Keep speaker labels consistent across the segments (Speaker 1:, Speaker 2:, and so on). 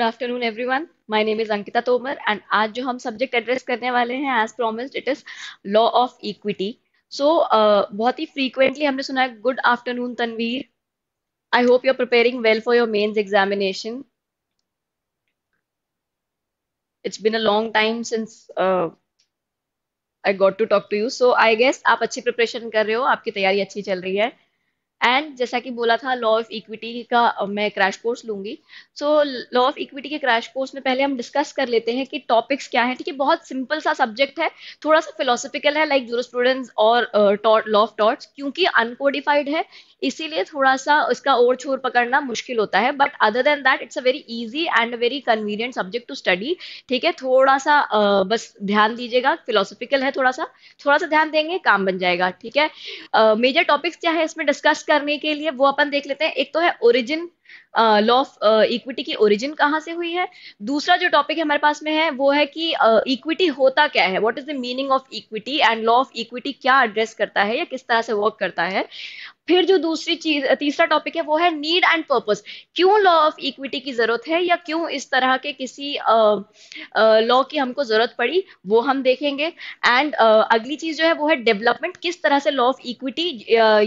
Speaker 1: Good afternoon everyone my name is Ankita Tomar and आज जो हम सब्जेक्ट एड्रेस करने वाले हैं as promised it is law of equity so बहुत ही फ्रीक्वेंटली हमने सुना है good afternoon Tanveer I hope you are preparing well for your mains examination it's been a long time since I got to talk to you so I guess आप अच्छी preparation कर रहे हो आपकी तैयारी अच्छी चल रही है एंड जैसा कि बोला था लॉ ऑफ इक्विटी का मैं क्रैश कोर्स लूंगी सो लॉ ऑफ इक्विटी के क्रैश कोर्स में पहले हम डिस्कस कर लेते हैं कि टॉपिक्स क्या है ठीक है बहुत सिंपल सा सब्जेक्ट है थोड़ा सा फिलोसफिकल है लाइक जूरो स्टूडेंट्स और लॉ ऑफ टॉट्स क्योंकि अनकोडिफाइड है इसीलिए थोड़ा सा उसका और छोर पकड़ना मुश्किल होता है but other than that it's a very easy and very convenient subject to study ठीक है थोड़ा सा uh, बस ध्यान दीजिएगा फिलोसफिकल है थोड़ा सा थोड़ा सा ध्यान देंगे काम बन जाएगा ठीक है मेजर uh, टॉपिक्स क्या है इसमें डिस्कस करने के लिए वो अपन देख लेते हैं एक तो है ओरिजिन लॉ ऑफ इक्विटी की ओरिजिन कहाँ से हुई है दूसरा जो टॉपिक हमारे पास में है वो है कि इक्विटी uh, होता क्या है what is the meaning of equity and law of equity क्या एड्रेस करता है या किस तरह से वर्क करता है फिर जो दूसरी चीज तीसरा टॉपिक है वो है नीड एंड पर्पस क्यों लॉ ऑफ इक्विटी की जरूरत है या क्यों इस तरह के किसी लॉ की हमको जरूरत पड़ी वो हम देखेंगे एंड अगली चीज जो है वो है डेवलपमेंट किस तरह से लॉ ऑफ इक्विटी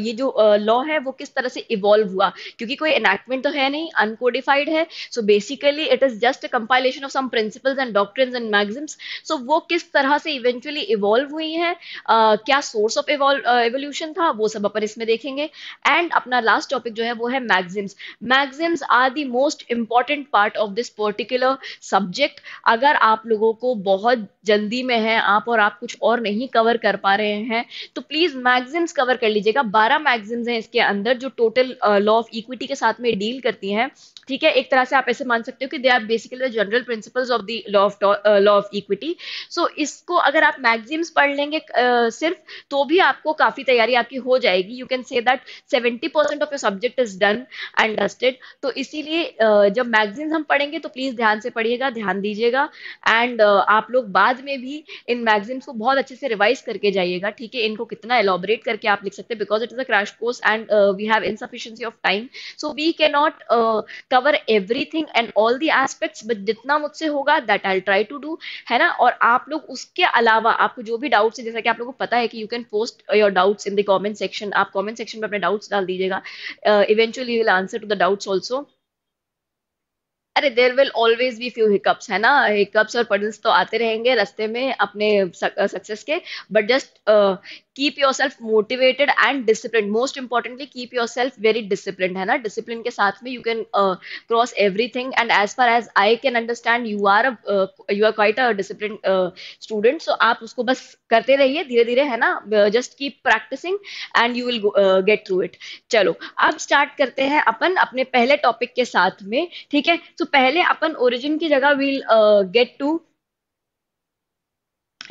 Speaker 1: ये जो लॉ है वो किस तरह से इवॉल्व हुआ क्योंकि कोई एनेक्टमेंट तो है नहीं अनकोडिफाइड है so basically it is just compilation of some principles and doctrines and maxims so वो किस तरह से इवेंचुअली इवॉल्व हुई है uh, क्या सोर्स ऑफ एवोल्यूशन था वो सब अपन इसमें देखेंगे एंड अपना लास्ट टॉपिक जो है वो है maxims maxims are the most important part of this particular subject अगर आप लोगों को बहुत जल्दी में है आप और आप कुछ और नहीं कवर कर पा रहे हैं तो प्लीज मैगजिम्स कवर कर लीजिएगा बारह मैगजिम्स हैं इसके अंदर जो टोटल लॉ ऑफ इक्विटी के साथ में डील करती हैं ठीक है एक तरह से आप ऐसे मान सकते हो कि they are basically general principles of the law of law of equity so इसको अगर आप मैगजिम्स पढ़ लेंगे uh, सिर्फ तो भी आपको काफी तैयारी आपकी हो जाएगी you can say that seventy percent of your subject is done and dusted तो इसीलिए जब मैगजीन हम पढ़ेंगे तो प्लीज ध्यान से पढ़िएगा ध्यान दीजिएगा एंड आप लोग बाद में भी इन मैगजीन्स को बहुत अच्छे से रिवाइज करके जाइएगा ठीक है इनको कितना एलोबरेट करके आप लिख सकते हैं because it is a crash course and we have insufficiency of time so we can not cover everything and all the aspects but जितना मुझसे होगा that I try to do है ना और आप लोग उसके अलावा आपको जो भी डाउट्स है जैसा कि आप लोगों को पता है कि you can post your doubts in the comment section आप कॉमेंट सेक्शन में अपने डाउट्स डाल दीजिएगा eventually will answer to the doubts also अरे there will always be few hiccups है ना हिकअप्स और पडल्स तो आते रहेंगे रास्ते में अपने सक्सेस uh, के but just keep yourself motivated and discipline most importantly keep yourself very discipline है ना डिसिप्लिन के साथ में you can cross everything and as far as I can understand you are you are quite a discipline student so आप उसको बस करते रहिए धीरे धीरे है ना just keep practising and you will get through it चलो अब स्टार्ट करते हैं अपन अपने पहले टॉपिक के साथ में ठीक है सो तो so, पहले अपन ओरिजिन की जगह will get to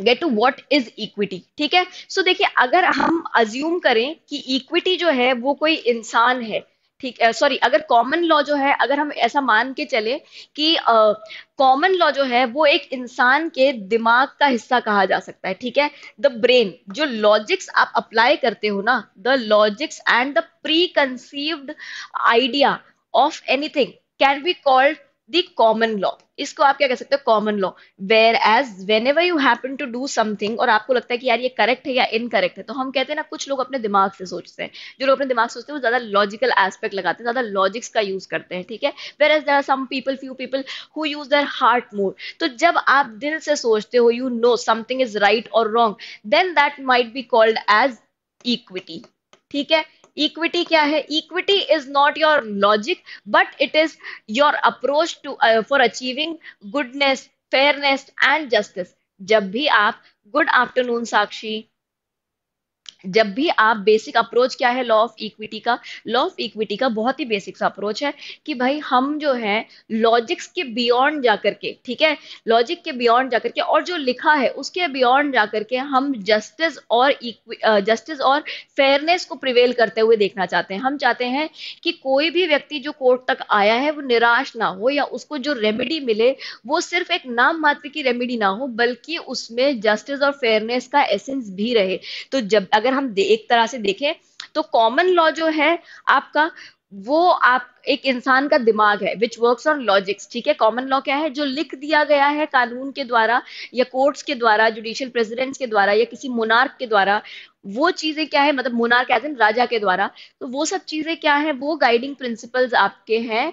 Speaker 1: get to what is equity ठीक है सो so, देखिए अगर हम अज्यूम करें कि इक्विटी जो है वो कोई इंसान है ठीक है सॉरी अगर कॉमन लॉ जो है अगर हम ऐसा मान के चले कि कॉमन लॉ जो है वो एक इंसान के दिमाग का हिस्सा कहा जा सकता है ठीक है द ब्रेन जो लॉजिक्स आप अप्लाई करते हो ना the logics and the preconceived idea of anything can be called common law इसको आप क्या कह सकते हो common law whereas whenever you happen to do something और आपको लगता है कि यार ये करेक्ट है या इनकरेक्ट है तो हम कहते हैं ना कुछ लोग अपने दिमाग से सोचते हैं जो लोग अपने दिमाग से सोचते हैं वो ज्यादा लॉजिकल एस्पेक्ट लगाते हैं ज्यादा लॉजिक्स का यूज करते हैं ठीक है whereas there are some people few people who use their heart more तो जब आप दिल से सोचते हो you know something is right और wrong then that might be called as equity ठीक है इक्विटी क्या है equity is not your logic but it is your approach to for achieving goodness fairness and justice जब भी आप good afternoon साक्षी जब भी आप बेसिक अप्रोच क्या है लॉ ऑफ इक्विटी का लॉ ऑफ इक्विटी का बहुत ही बेसिक सा अप्रोच है कि भाई हम जो है लॉजिक्स के बियॉन्ड जाकर के ठीक है लॉजिक के बियॉन्ड जाकर के और जो लिखा है उसके बियॉन्ड जाकर के हम जस्टिस और जस्टिस और फेयरनेस को प्रिवेल करते हुए देखना चाहते हैं हम चाहते हैं कि कोई भी व्यक्ति जो कोर्ट तक आया है वो निराश ना हो या उसको जो रेमेडी मिले वो सिर्फ एक नाम मात्र की रेमेडी ना हो बल्कि उसमें जस्टिस और फेयरनेस का एसेंस भी रहे तो जब अगर अगर हम एक तरह से देखें तो कॉमन लॉ जो है आपका वो आप एक इंसान का दिमाग है विच वर्क ऑन लॉजिक्स ठीक है कॉमन लॉ क्या है जो लिख दिया गया है कानून के द्वारा या कोर्ट्स के द्वारा जुडिशियल प्रेसिडेंट्स के द्वारा या किसी मुनार्क के द्वारा वो चीजें क्या है मतलब मोनार्क एज इन राजा के द्वारा तो वो सब चीजें क्या है वो गाइडिंग प्रिंसिपल्स आपके हैं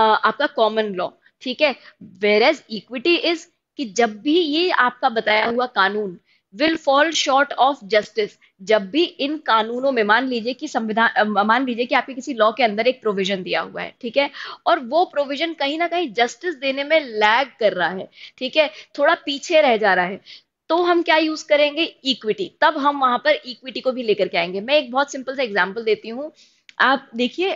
Speaker 1: आपका कॉमन लॉ ठीक है वेर एज इक्विटी इज कि जब भी ये आपका बताया हुआ कानून will fall short of justice जब भी इन कानूनों में मान लीजिए कि संविधान मान लीजिए कि आपके किसी लॉ के अंदर एक प्रोविजन दिया हुआ है ठीक है और वो प्रोविजन कहीं ना कहीं जस्टिस देने में लैग कर रहा है ठीक है थोड़ा पीछे रह जा रहा है तो हम क्या यूज करेंगे इक्विटी तब हम वहां पर इक्विटी को भी लेकर के आएंगे मैं एक बहुत सिंपल सा एग्जाम्पल देती हूँ आप देखिए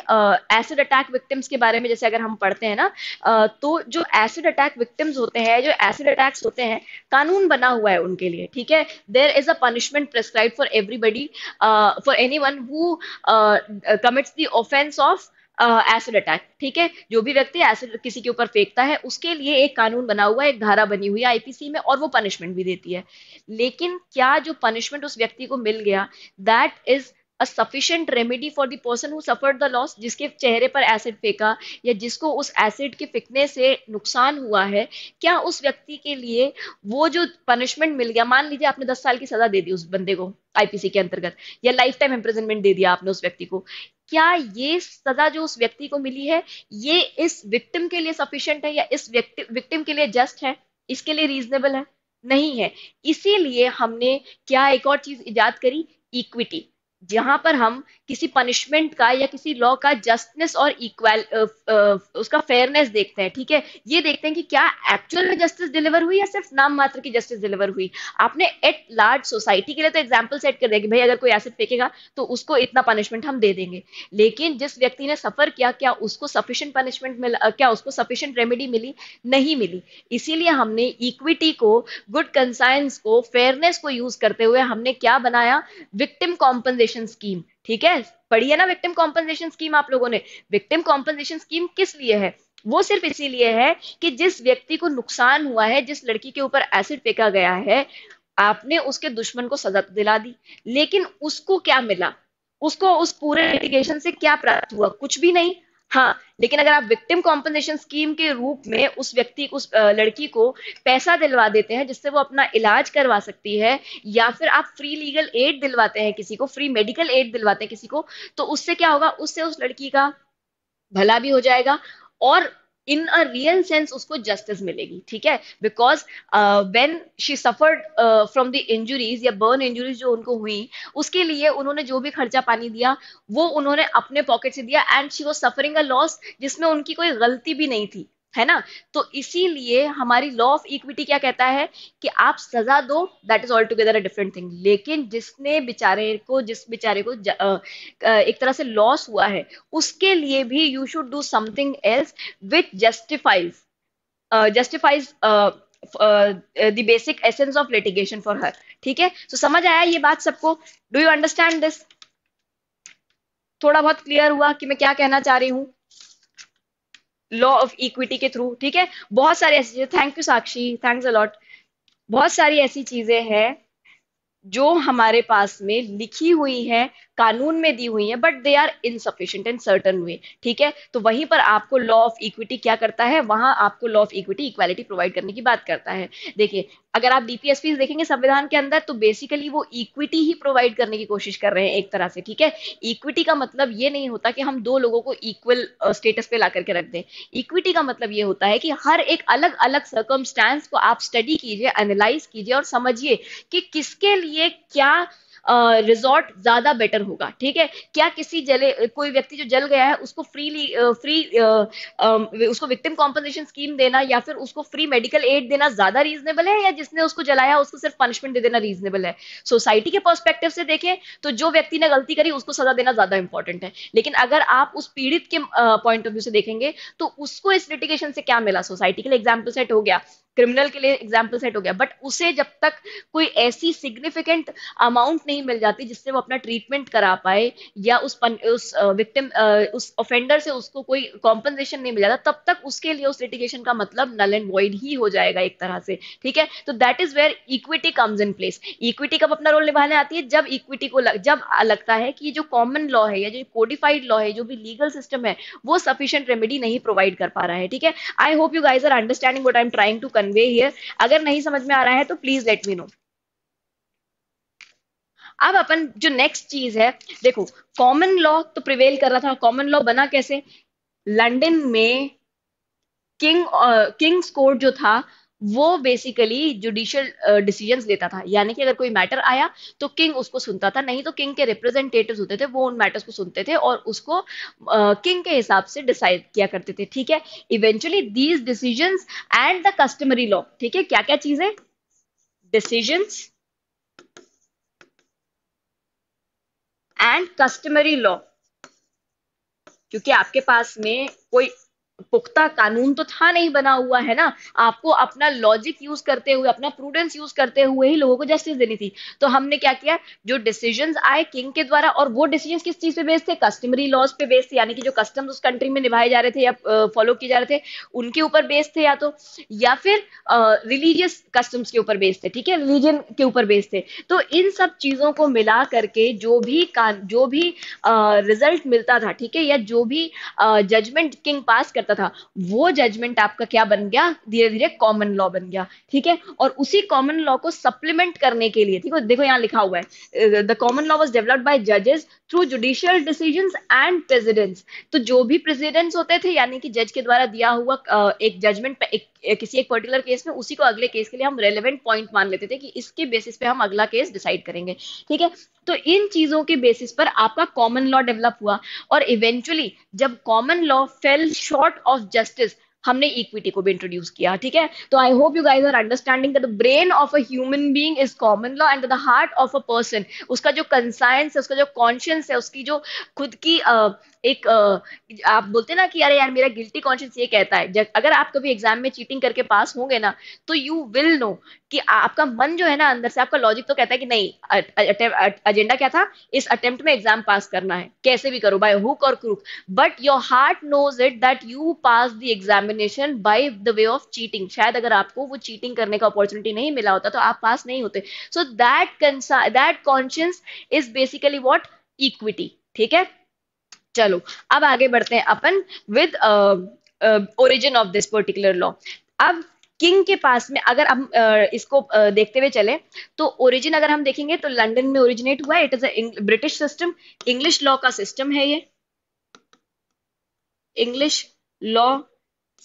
Speaker 1: एसिड अटैक विक्टिम्स के बारे में जैसे अगर हम पढ़ते हैं ना uh, तो जो एसिड अटैक विक्टिम्स होते हैं जो एसिड अटैक्स होते हैं कानून बना हुआ है उनके लिए ठीक है there is a punishment prescribe for everybody for anyone who commits the offence of acid attack ठीक है जो भी व्यक्ति एसिड किसी के ऊपर फेंकता है उसके लिए एक कानून बना हुआ है एक धारा बनी हुई है आईपीसी में और वो पनिशमेंट भी देती है लेकिन क्या जो पनिशमेंट उस व्यक्ति को मिल गया that is a sufficient remedy for the person who suffered the loss जिसके चेहरे पर एसिड फेंका या जिसको उस एसिड के फेंकने से नुकसान हुआ है क्या उस व्यक्ति के लिए वो जो पनिशमेंट मिल गया मान लीजिए आपने दस साल की सजा दे दी उस बंदे को आईपीसी के अंतर्गत या लाइफ टाइम इम्प्रेजनमेंट दे दिया आपने उस व्यक्ति को क्या ये सजा जो उस व्यक्ति को मिली है ये इस विक्टिम के लिए सफिशियंट है या इस व्यक्ति विक्टिम के लिए जस्ट है इसके लिए रीजनेबल है नहीं है इसीलिए हमने क्या एक और चीज इजाद करी इक्विटी जहां पर हम किसी पनिशमेंट का या किसी लॉ का जस्टनेस और इक्वल उसका फेयरनेस देखते हैं ठीक है ये देखते हैं कि क्या एक्चुअल में जस्टिस डिलीवर हुई या सिर्फ नाम मात्र की जस्टिस डिलीवर हुई आपने एट लार्ज सोसाइटी के लिए तो एग्जाम्पल सेट कर दिया कि भाई अगर कोई एसिड फेंकेगा तो उसको इतना पनिशमेंट हम दे देंगे लेकिन जिस व्यक्ति ने सफर किया क्या उसको सफिशियंट पनिशमेंट मिला क्या उसको सफिशियंट रेमेडी मिली नहीं मिली इसीलिए हमने इक्विटी को गुड कंसाइंस को फेयरनेस को यूज करते हुए हमने क्या बनाया विक्टिम कॉम्पनसेशन कॉम्पनसेशन स्कीम ठीक है पढ़ी है ना विक्टिम कॉम्पनसेशन स्कीम आप लोगों ने विक्टिम कॉम्पनसेशन स्कीम किस लिए है वो सिर्फ इसीलिए है कि जिस व्यक्ति को नुकसान हुआ है जिस लड़की के ऊपर एसिड फेंका गया है आपने उसके दुश्मन को सजा तो दिला दी लेकिन उसको क्या मिला उसको उस पूरे से क्या प्राप्त हुआ कुछ भी नहीं हाँ लेकिन अगर आप विक्टिम कॉम्पनसेशन स्कीम के रूप में उस व्यक्ति उस लड़की को पैसा दिलवा देते हैं जिससे वो अपना इलाज करवा सकती है या फिर आप फ्री लीगल एड दिलवाते हैं किसी को फ्री मेडिकल एड दिलवाते हैं किसी को तो उससे क्या होगा उससे उस लड़की का भला भी हो जाएगा और इन अ रियल सेंस उसको जस्टिस मिलेगी ठीक है because when she suffered from the injuries या बर्न इंजुरीज जो उनको हुई उसके लिए उन्होंने जो भी खर्चा पानी दिया वो उन्होंने अपने पॉकेट से दिया and she was suffering a loss जिसमें उनकी कोई गलती भी नहीं थी है ना तो इसीलिए हमारी लॉ ऑफ इक्विटी क्या कहता है कि आप सजा दो that is altogether a different thing लेकिन जिसने बेचारे को जिस बेचारे को ज, एक तरह से लॉस हुआ है उसके लिए भी you should do something else with justifies justifies the basic essence of litigation for her ठीक है सो समझ आया ये बात सबको डू यू अंडरस्टैंड दिस थोड़ा बहुत क्लियर हुआ कि मैं क्या कहना चाह रही हूं लॉ ऑफ इक्विटी के थ्रू ठीक है बहुत सारी ऐसी चीजें thank you Sakshi thanks a lot बहुत सारी ऐसी चीजें हैं जो हमारे पास में लिखी हुई है कानून में दी हुई है but they are insufficient in certain way ठीक है तो वहीं पर आपको लॉ ऑफ इक्विटी क्या करता है वहां आपको law of equity equality provide करने की बात करता है देखिए अगर आप डीपीएसपी देखेंगे संविधान के अंदर तो बेसिकली वो इक्विटी ही प्रोवाइड करने की कोशिश कर रहे हैं एक तरह से ठीक है इक्विटी का मतलब ये नहीं होता कि हम दो लोगों को इक्वल स्टेटस पे ला करके रख दें इक्विटी का मतलब ये होता है कि हर एक अलग अलग सर्कमस्टांस को आप स्टडी कीजिए एनालाइज कीजिए और समझिए कि किसके लिए क्या रिजॉर्ट ज्यादा बेटर होगा ठीक है क्या किसी जले कोई व्यक्ति जो जल गया है उसको फ्रीली फ्री उसको विक्टिम कॉम्पनसेशन स्कीम देना या फिर उसको फ्री मेडिकल एड देना ज्यादा रीजनेबल है या जिसने उसको जलाया उसको सिर्फ पनिशमेंट दे देना रीजनेबल है सोसाइटी के पर्सपेक्टिव से देखें तो जो व्यक्ति ने गलती करी उसको सजा देना ज्यादा इंपॉर्टेंट है लेकिन अगर आप उस पीड़ित के पॉइंट ऑफ व्यू से देखेंगे तो उसको इस लिटिगेशन से क्या मिला सोसाइटी के लिए एग्जाम्पल सेट हो गया क्रिमिनल के लिए एग्जाम्पल सेट हो गया बट उसे जब तक कोई ऐसी सिग्निफिकेंट अमाउंट नहीं नहीं मिल जाती जिससे वो अपना ट्रीटमेंट करा पाए या उस पन, उस विक्टिम उस ऑफेंडर से उसको कोई कॉम्पनसेशन नहीं मिल जाता तब तक उसके लिए उस लिटिगेशन का मतलब नल एंड वॉइड ही हो जाएगा एक तरह से ठीक है तो that is where equity comes in place equity कब अपना रोल निभाने आती है जब इक्विटी को लग, जब लगता है कि जो कॉमन लॉ है या जो कोडिफाइड लॉ है जो भी लीगल सिस्टम है वो सफिशियंट रेमेडी नहीं प्रोवाइड कर पा रहा है ठीक है I hope you guys are understanding what I am trying to convey here अगर नहीं समझ में आ रहा है तो प्लीज लेट मी नो अब अपन जो नेक्स्ट चीज है देखो कॉमन लॉ तो प्रिवेल कर रहा था कॉमन लॉ बना कैसे लंदन में किंग किंग्स कोर्ट जो था वो बेसिकली जुडिशियल डिसीजंस लेता था यानी कि अगर कोई मैटर आया तो किंग उसको सुनता था नहीं तो किंग के रिप्रेजेंटेटिव्स होते थे वो उन मैटर्स को सुनते थे और उसको किंग uh, के हिसाब से डिसाइड किया करते थे ठीक है eventually these decisions and the customary law ठीक है क्या क्या चीजें डिसीजंस एंड कस्टमरी लॉ क्योंकि आपके पास में कोई पुख्ता कानून तो था नहीं बना हुआ है ना आपको अपना लॉजिक यूज करते हुए अपना प्रूडेंस यूज करते हुए ही लोगों को जस्टिस देनी थी तो हमने क्या किया जो डिसीजन आए किंग के द्वारा और वो डिसीजन किस चीज पे बेस्ड थे कस्टमरी लॉज पे बेस्ड थे यानी कि जो कस्टम्स उस कंट्री में निभाए जा रहे थे या फॉलो किए जा रहे थे उनके ऊपर बेस्ड थे या तो या फिर रिलीजियस कस्टम्स के ऊपर बेस्ड थे ठीक है रिलीजन के ऊपर बेस्ड थे तो इन सब चीजों को मिला करके जो भी जो भी रिजल्ट मिलता था ठीक है या जो भी जजमेंट किंग पास कर करता था वो जजमेंट आपका क्या बन गया धीरे धीरे कॉमन लॉ बन गया ठीक है और उसी कॉमन लॉ को सप्लीमेंट करने के लिए ठीक है देखो यहाँ लिखा हुआ है the common law was developed by जजेस through judicial decision and precedents तो जो भी प्रेजिडेंट्स होते थे यानी कि जज के द्वारा दिया हुआ एक जजमेंट एक किसी एक पर्टिकुलर केस में उसी को अगले केस के लिए हम रेलिवेंट पॉइंट मान लेते थे कि इसके बेसिस पे हम अगला केस डिसाइड करेंगे ठीक है तो इन चीजों के बेसिस पर आपका कॉमन लॉ डेवलप हुआ और इवेंचुअली जब common law fell short of justice हमने इक्विटी को भी इंट्रोड्यूस किया ठीक है तो I hope you guys are understanding that the brain of a human being is common law and the heart of a person उसका जो कंसाइंस है उसका जो कॉन्शियंस है उसकी जो खुद की uh, एक आप बोलते ना कि यार यार मेरा गिल्टी कॉन्शियस ये कहता है अगर आप कभी एग्जाम में चीटिंग करके पास होंगे ना तो यू विल नो कि आपका मन जो है ना अंदर से आपका लॉजिक तो कहता है कि नहीं एजेंडा क्या था इस अटेम्प्ट में एग्जाम पास करना है कैसे भी करो बाय हुक और crook but your heart knows it that you pass the examination by the way of cheating शायद अगर आपको वो चीटिंग करने का अपॉर्चुनिटी नहीं मिला होता तो आप पास नहीं होते so that that conscious is basically what equity ठीक है चलो अब आगे बढ़ते हैं अपन with origin of this particular law अब किंग के पास में अगर हम इसको देखते हुए चले तो ओरिजिन अगर हम देखेंगे तो लंदन में ओरिजिनेट हुआ it is a British system English law का सिस्टम है ये इंग्लिश लॉ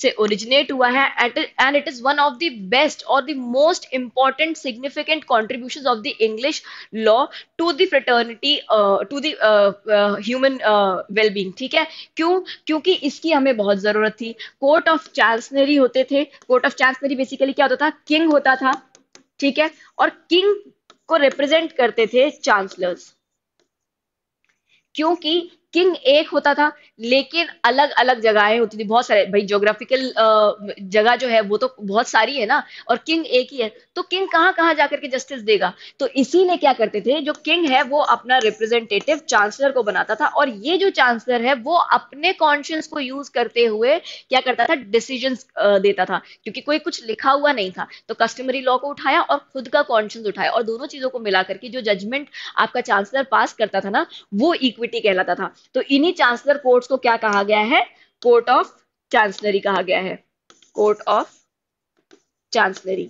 Speaker 1: से ओरिजिनेट हुआ है and it is one of the best और the most important significant contribution of the English law to the eternity to the human wellbeing ठीक है क्यों क्योंकि इसकी हमें बहुत जरूरत थी कोर्ट ऑफ चार्सनरी होते थे कोर्ट ऑफ चार्सनरी बेसिकली क्या होता था किंग होता था ठीक है और किंग को रिप्रेजेंट करते थे चांसलर्स क्योंकि किंग एक होता था लेकिन अलग अलग जगहें होती थी बहुत सारे भाई ज्योग्राफिकल जगह जो है वो तो बहुत सारी है ना और किंग एक ही है तो किंग कहाँ कहाँ जाकर के जस्टिस देगा तो इसीलिए क्या करते थे जो किंग है वो अपना रिप्रेजेंटेटिव चांसलर को बनाता था और ये जो चांसलर है वो अपने कॉन्शियंस को यूज करते हुए क्या करता था डिसीजन देता था क्योंकि कोई कुछ लिखा हुआ नहीं था तो कस्टमरी लॉ को उठाया और खुद का कॉन्शियंस उठाया और दोनों चीजों को मिला करके जो जजमेंट आपका चांसलर पास करता था ना वो इक्विटी कहलाता था तो इन्हीं चांसलर कोर्ट्स को क्या कहा गया है कोर्ट ऑफ चांसलरी कहा गया है कोर्ट ऑफ चांसलरी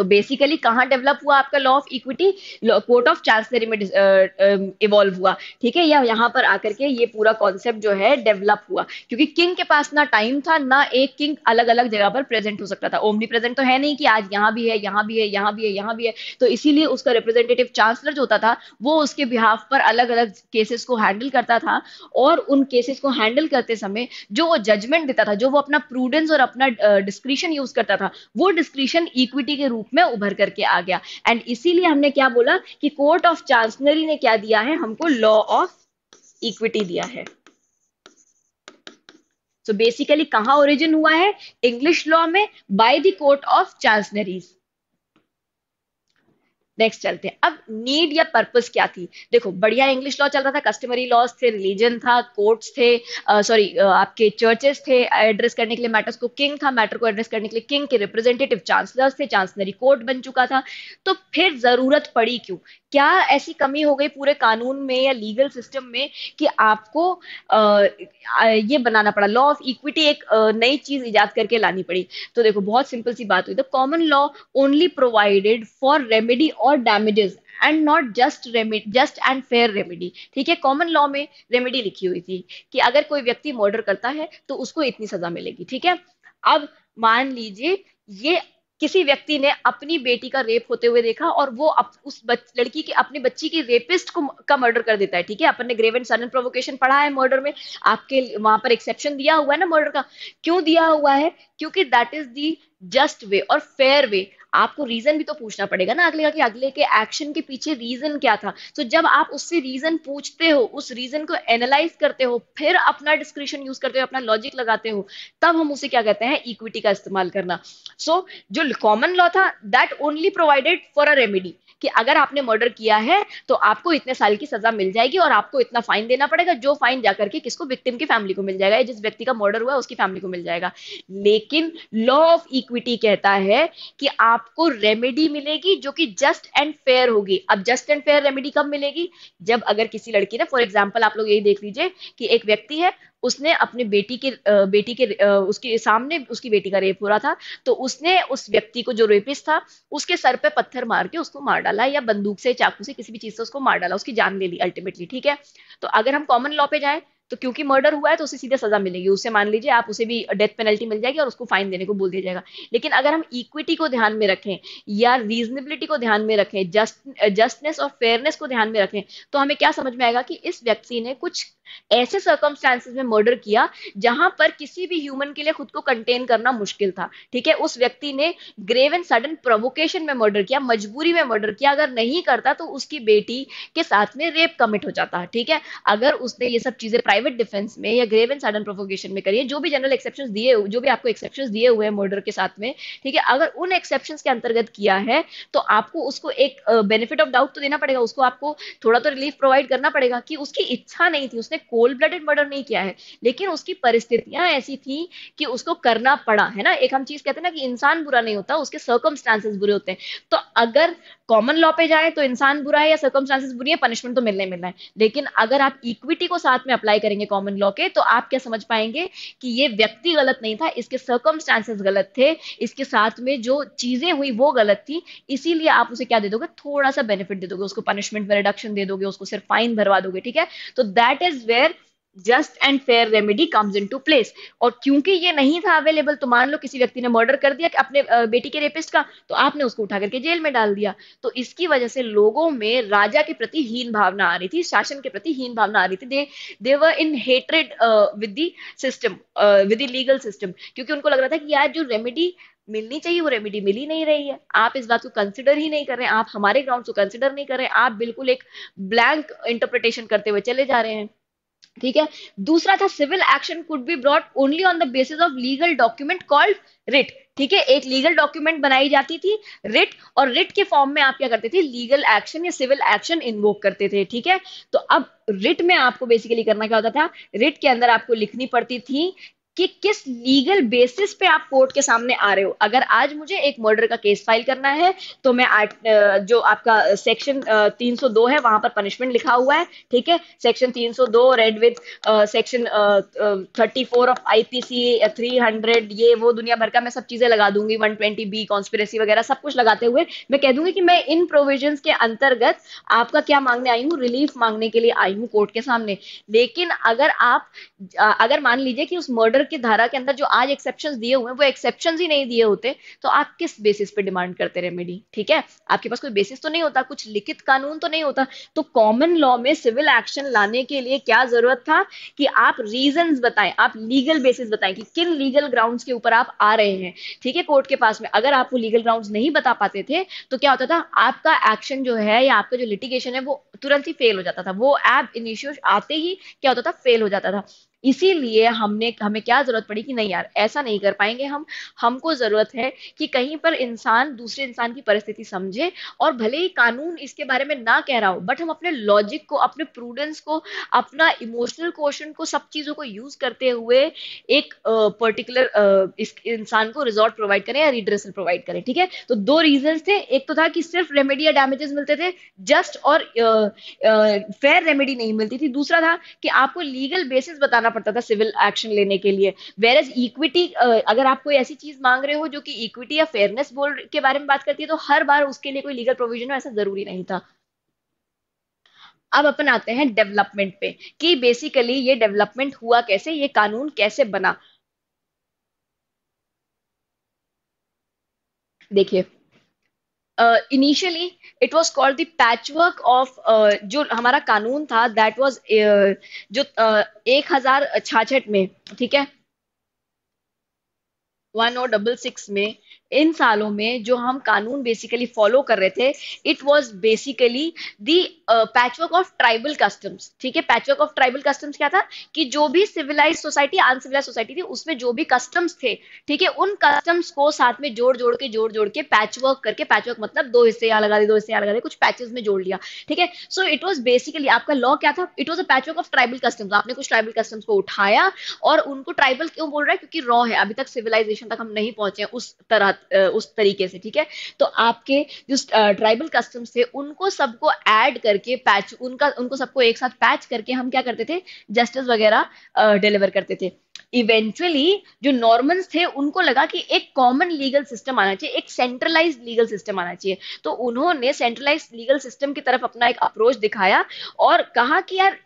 Speaker 1: सो तो बेसिकली कहाँ डेवलप हुआ आपका law of equity court of chancery में इवॉल्व uh, um, हुआ ठीक है या यहाँ पर आकर के ये पूरा कॉन्सेप्ट जो है डेवलप हुआ क्योंकि किंग के पास ना टाइम था ना एक किंग अलग अलग जगह पर प्रेजेंट हो सकता था ओमनी प्रेजेंट तो है नहीं कि आज यहाँ भी है यहाँ भी है यहाँ भी है यहाँ भी है तो इसीलिए उसका रिप्रेजेंटेटिव चांसलर जो होता था वो उसके बिहाफ पर अलग अलग केसेस को हैंडल करता था और उन केसेस को हैंडल करते समय जो वो जजमेंट देता था जो वो अपना प्रूडेंस और अपना डिस्क्रिप्शन uh, यूज करता था वो डिस्क्रिप्शन इक्विटी के रूप में उभर करके आ गया एंड इसीलिए हमने क्या बोला कि कोर्ट ऑफ चांसलरी ने क्या दिया है हमको लॉ ऑफ इक्विटी दिया है सो बेसिकली कहा ओरिजिन हुआ है इंग्लिश लॉ में by the court of chanceries next चलते हैं अब नीड या पर्पस क्या थी देखो बढ़िया इंग्लिश लॉ चल रहा था कस्टमरी लॉस थे रिलीजन था कोर्ट्स थे सॉरी आपके चर्चेस थे एड्रेस करने के लिए मैटर्स को किंग था मैटर को एड्रेस करने के लिए किंग के रिप्रेजेंटेटिव चांसलर्स थे चांसलरी कोर्ट बन चुका था तो फिर जरूरत पड़ी क्यों क्या ऐसी कमी हो गई पूरे कानून में या लीगल सिस्टम में कि आपको आ, ये बनाना पड़ा लॉ ऑफ इक्विटी एक नई चीज इजाद करके लानी पड़ी तो देखो बहुत सिंपल सी बात हुई the common law only provided for remedy और damages and not just remedy just and fair remedy ठीक है कॉमन लॉ में रेमेडी लिखी हुई थी कि अगर कोई व्यक्ति मर्डर करता है तो उसको इतनी सजा मिलेगी ठीक है अब मान लीजिए ये किसी व्यक्ति ने अपनी बेटी का रेप होते हुए देखा और वो अप, उस बच, लड़की के अपनी बच्ची की रेपिस्ट को का मर्डर कर देता है ठीक है अपन ने ग्रेव एंड सडन प्रोवोकेशन पढ़ा है मर्डर में आपके वहां पर एक्सेप्शन दिया हुआ है ना मर्डर का क्यों दिया हुआ है क्योंकि that is the just way और फेयर वे आपको रीजन भी तो पूछना पड़ेगा ना अगले का कि अगले के एक्शन के पीछे रीजन क्या था तो so, जब आप उससे रीजन पूछते हो उस रीजन को एनालाइज करते हो फिर अपना डिस्क्रिप्शन यूज करते हो अपना लॉजिक लगाते हो तब हम उसे क्या कहते हैं इक्विटी का इस्तेमाल करना सो so, जो कॉमन लॉ था that only provided for a remedy कि अगर आपने मर्डर किया है तो आपको इतने साल की सजा मिल जाएगी और आपको इतना फाइन देना पड़ेगा जो फाइन जाकर के किसको विक्टिम की फैमिली को मिल जाएगा जिस व्यक्ति का मर्डर हुआ है उसकी फैमिली को मिल जाएगा लेकिन लॉ ऑफ इक्विटी कहता है कि आप आपको रेमेडी मिलेगी जो कि जस्ट एंड फेयर होगी अब जस्ट एंड फेयर रेमेडी कब मिलेगी जब अगर किसी लड़की ने फॉर एग्जाम्पल आप लोग यही देख लीजिए कि एक व्यक्ति है उसने अपनी बेटी के बेटी के उसके सामने उसकी बेटी का रेप हो रहा था तो उसने उस व्यक्ति को जो रेपिस्ट था उसके सर पे पत्थर मार के उसको मार डाला या बंदूक से चाकू से किसी भी चीज से उसको मार डाला उसकी जान ले ली अल्टीमेटली ठीक है तो अगर हम कॉमन लॉ पे जाए तो क्योंकि मर्डर हुआ है तो उसे सीधे सजा मिलेगी उसे मान लीजिए आप उसे भी डेथ पेनल्टी मिल जाएगी और उसको फाइन देने को बोल दिया जाएगा लेकिन अगर हम इक्विटी को ध्यान में रखें या रीजनेबिलिटी को ध्यान में रखें जस्ट जस्टनेस और फेयरनेस को ध्यान में रखें तो हमें क्या समझ में आएगा कि इस व्यक्ति ने कुछ ऐसे सर्कमस्टांसिस में मर्डर किया जहां पर किसी भी ह्यूमन के लिए खुद को कंटेन करना मुश्किल था ठीक है उस व्यक्ति ने ग्रेव एंड सडन प्रोवोकेशन में मर्डर किया मजबूरी में मर्डर किया अगर नहीं करता तो उसकी बेटी के साथ में रेप कमिट हो जाता ठीक है अगर उसने ये सब चीजें प्राइवेट प्राइवेट डिफेंस में या ग्रेव एंड सडन प्रोफोगेशन में करिए जो भी जनरल एक्सेप्शन दिए जो भी आपको एक्सेप्शन दिए हुए हैं मर्डर के साथ में ठीक है अगर उन एक्सेप्शन के अंतर्गत किया है तो आपको उसको एक बेनिफिट ऑफ डाउट तो देना पड़ेगा उसको आपको थोड़ा तो रिलीफ प्रोवाइड करना पड़ेगा कि उसकी इच्छा नहीं थी उसने कोल्ड ब्लडेड मर्डर नहीं किया है लेकिन उसकी परिस्थितियां ऐसी थी कि उसको करना पड़ा है ना एक हम चीज कहते हैं ना कि इंसान बुरा नहीं होता उसके सर्कमस्टांसेस बुरे होते हैं तो अगर कॉमन लॉ पे जाए तो इंसान बुरा है या सर्कमस्टांसेस बुरी है पनिशमेंट तो मिलने मिलना है लेकिन अगर आप इक्विटी को साथ में अप्लाई करेंगे कॉमन लॉ के तो आप क्या समझ पाएंगे कि ये व्यक्ति गलत नहीं था इसके सर्कमस्टांसेस गलत थे इसके साथ में जो चीजें हुई वो गलत थी इसीलिए आप उसे क्या दे दोगे थोड़ा सा बेनिफिट दे दोगे उसको पनिशमेंट में रिडक्शन दे दोगे उसको सिर्फ फाइन भरवा दोगे ठीक है तो that is where just and fair remedy comes into place और क्योंकि ये नहीं था अवेलेबल तो मान लो किसी व्यक्ति ने मर्डर कर दिया अपने बेटी के रेपिस्ट का तो आपने उसको उठा करके जेल में डाल दिया तो इसकी वजह से लोगों में राजा के प्रति हीन भावना आ रही थी शासन के प्रति हीन भावना आ रही थी they they were in hatred with the system with the legal system क्योंकि उनको लग रहा था कि यार जो रेमेडी मिलनी चाहिए वो रेमेडी मिल ही नहीं रही है आप इस बात को कंसिडर ही नहीं कर रहे हैं आप हमारे ग्राउंड को कंसिडर नहीं कर रहे हैं आप बिल्कुल एक ब्लैंक इंटरप्रिटेशन करते हुए चले जा रहे हैं ठीक है दूसरा था civil action could be brought only on the basis of legal document called writ ठीक है एक लीगल डॉक्यूमेंट बनाई जाती थी रिट और रिट के फॉर्म में आप क्या करते थे लीगल एक्शन या सिविल एक्शन इन्वोक करते थे ठीक है तो अब रिट में आपको बेसिकली करना क्या होता था रिट के अंदर आपको लिखनी पड़ती थी कि किस लीगल बेसिस पे आप कोर्ट के सामने आ रहे हो अगर आज मुझे एक मर्डर का केस फाइल करना है तो मैं आट, जो आपका सेक्शन 302 है वहां पर पनिशमेंट लिखा हुआ है ठीक है section 302 read with section 34 of IPC 300 ये वो दुनिया भर का मैं सब चीजें लगा दूंगी 120 बी कॉन्स्पिरेसी वगैरह सब कुछ लगाते हुए मैं कह दूंगी कि मैं इन प्रोविजन के अंतर्गत आपका क्या मांगने आई हूँ रिलीफ मांगने के लिए आई हूँ कोर्ट के सामने लेकिन अगर आप अगर मान लीजिए कि उस मर्डर ऑर्डर की धारा के अंदर जो आज एक्सेप्शन दिए हुए हैं वो एक्सेप्शन ही नहीं दिए होते तो आप किस बेसिस पे डिमांड करते रेमेडी ठीक है आपके पास कोई बेसिस तो नहीं होता कुछ लिखित कानून तो नहीं होता तो कॉमन लॉ में सिविल एक्शन लाने के लिए क्या जरूरत था कि आप रीजन बताएं आप लीगल बेसिस बताएं कि किन लीगल ग्राउंड के ऊपर आप आ रहे हैं ठीक है कोर्ट के पास में अगर आप वो लीगल ग्राउंड नहीं बता पाते थे तो क्या होता था आपका एक्शन जो है या आपका जो लिटिगेशन है वो तुरंत ही फेल हो जाता था वो एप इनिशियो आते ही क्या होता था फेल हो जाता था इसीलिए हमने हमें क्या जरूरत पड़ी कि नहीं यार ऐसा नहीं कर पाएंगे हम हमको जरूरत है कि कहीं पर इंसान दूसरे इंसान की परिस्थिति समझे और भले ही कानून इसके बारे में ना कह रहा हो बट हम अपने लॉजिक को अपने प्रूडेंस को अपना इमोशनल क्वेश्चन को सब चीजों को यूज करते हुए एक पर्टिकुलर इस इंसान को रिजॉर्ट प्रोवाइड करें या रिड्रेसल प्रोवाइड करें ठीक है तो दो रीजन थे एक तो था कि सिर्फ रेमेडी या डैमेजेस मिलते थे जस्ट और फेयर रेमेडी नहीं मिलती थी दूसरा था कि आपको लीगल बेसिस बताना करना पड़ता था सिविल एक्शन लेने के लिए वेर एज इक्विटी अगर आप कोई ऐसी चीज मांग रहे हो जो कि इक्विटी या फेयरनेस बोर्ड के बारे में बात करती है तो हर बार उसके लिए कोई लीगल प्रोविजन हो ऐसा जरूरी नहीं था अब अपन आते हैं डेवलपमेंट पे कि बेसिकली ये डेवलपमेंट हुआ कैसे ये कानून कैसे बना देखिए initially it was called the patchwork of जो हमारा कानून था दैट वॉज uh, जो uh, एक हजार छाछठ में ठीक है वन और डबल सिक्स में इन सालों में जो हम कानून बेसिकली फॉलो कर रहे थे it was basically the patchwork of tribal customs ठीक है पैचवर्क ऑफ ट्राइबल कस्टम्स क्या था कि जो भी सिविलाइज सोसाइटी अनसिविलाइज सोसाइटी थी उसमें जो भी कस्टम्स थे ठीक है उन कस्टम्स को साथ में जोड़ जोड़ के जोड़ जोड़ के पैचवर्क करके पैचवर्क मतलब दो हिस्से यहाँ लगा दिए दो हिस्से यहाँ लगा दे कुछ पैचेस में जोड़ लिया ठीक है सो इट वॉज बेसिकली आपका लॉ क्या था it was a patchwork of tribal customs आपने कुछ ट्राइबल कस्टम्स को उठाया और उनको ट्राइबल क्यों बोल रहा है क्योंकि रॉ है अभी तक सिविलाइजेशन तक हम नहीं पहुंचे उस तरह उस तरीके से ठीक है तो आपके जो ट्राइबल कस्टम्स थे उनको सबको ऐड करके पैच उनका उनको सबको एक साथ पैच करके हम क्या करते थे जस्टिस वगैरह डिलीवर करते थे इवेंचुअली जो नॉर्मन्स थे उनको लगा कि एक कॉमन लीगल सिस्टम आना चाहिए एक सेंट्रलाइज लीगल सिस्टम आना चाहिए तो उन्होंने सेंट्रलाइज लीगल सिस्टम की तरफ अपना एक अप्रोच दिखाया और कहा कि यार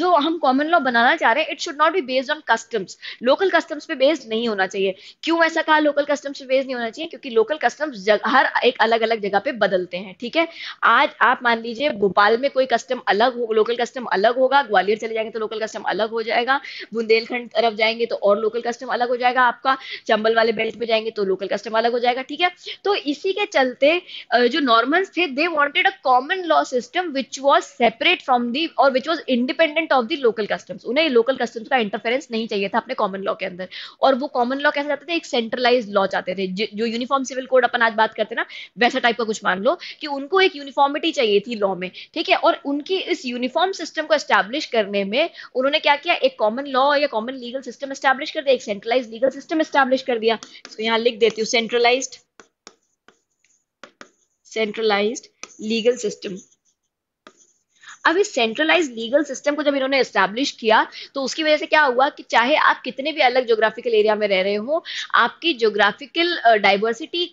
Speaker 1: जो हम कॉमन लॉ बनाना चाह रहे हैं it should not be based on customs local customs पे बेस्ड नहीं होना चाहिए क्यों ऐसा कहा लोकल कस्टम्स पे बेस्ड नहीं होना चाहिए क्योंकि लोकल कस्टम्स हर एक अलग अलग जगह पे बदलते हैं ठीक है आज आप मान लीजिए भोपाल में कोई कस्टम अलग हो लोकल कस्टम अलग होगा ग्वालियर चले जाएंगे तो लोकल कस्टम अलग हो जाएगा बुंदेलखंड तरफ जाए जाएंगे तो और लोकल कस्टम अलग हो जाएगा आपका चंबल वाले बेल्ट में जाएंगे तो लोकल कस्टम अलग हो जाएगा ठीक है तो इसी के चलते जो नॉर्मल्स थे they wanted a common law system which was separate from the और which was independent of the local customs उन्हें लोकल कस्टम्स का इंटरफेरेंस नहीं चाहिए था अपने कॉमन लॉ के अंदर और वो कॉमन लॉ कैसे जाते थे एक सेंट्रलाइज लॉ चाहते थे जो यूनिफॉर्म सिविल कोड अपन आज बात करते ना वैसा टाइप का कुछ मान लो कि उनको एक यूनिफॉर्मिटी चाहिए थी लॉ में ठीक है और उनकी इस यूनिफॉर्म सिस्टम को एस्टैब्लिश करने में उन्होंने क्या किया एक कॉमन लॉ या common legal system system establish कर दिया एक सेंट्रलाइज लीगल सिस्टम स्टैब्लिश कर दिया इसको यहां लिख देती हूँ सेंट्रलाइज सेंट्रलाइज लीगल सिस्टम अब इस सेंट्रलाइज लीगल सिस्टम को जब इन्होंने स्टैब्लिश किया तो उसकी वजह से क्या हुआ कि चाहे आप कितने भी अलग जोग्राफिकल एरिया में रह रहे हो आपकी जोग्राफिकल डाइवर्सिटी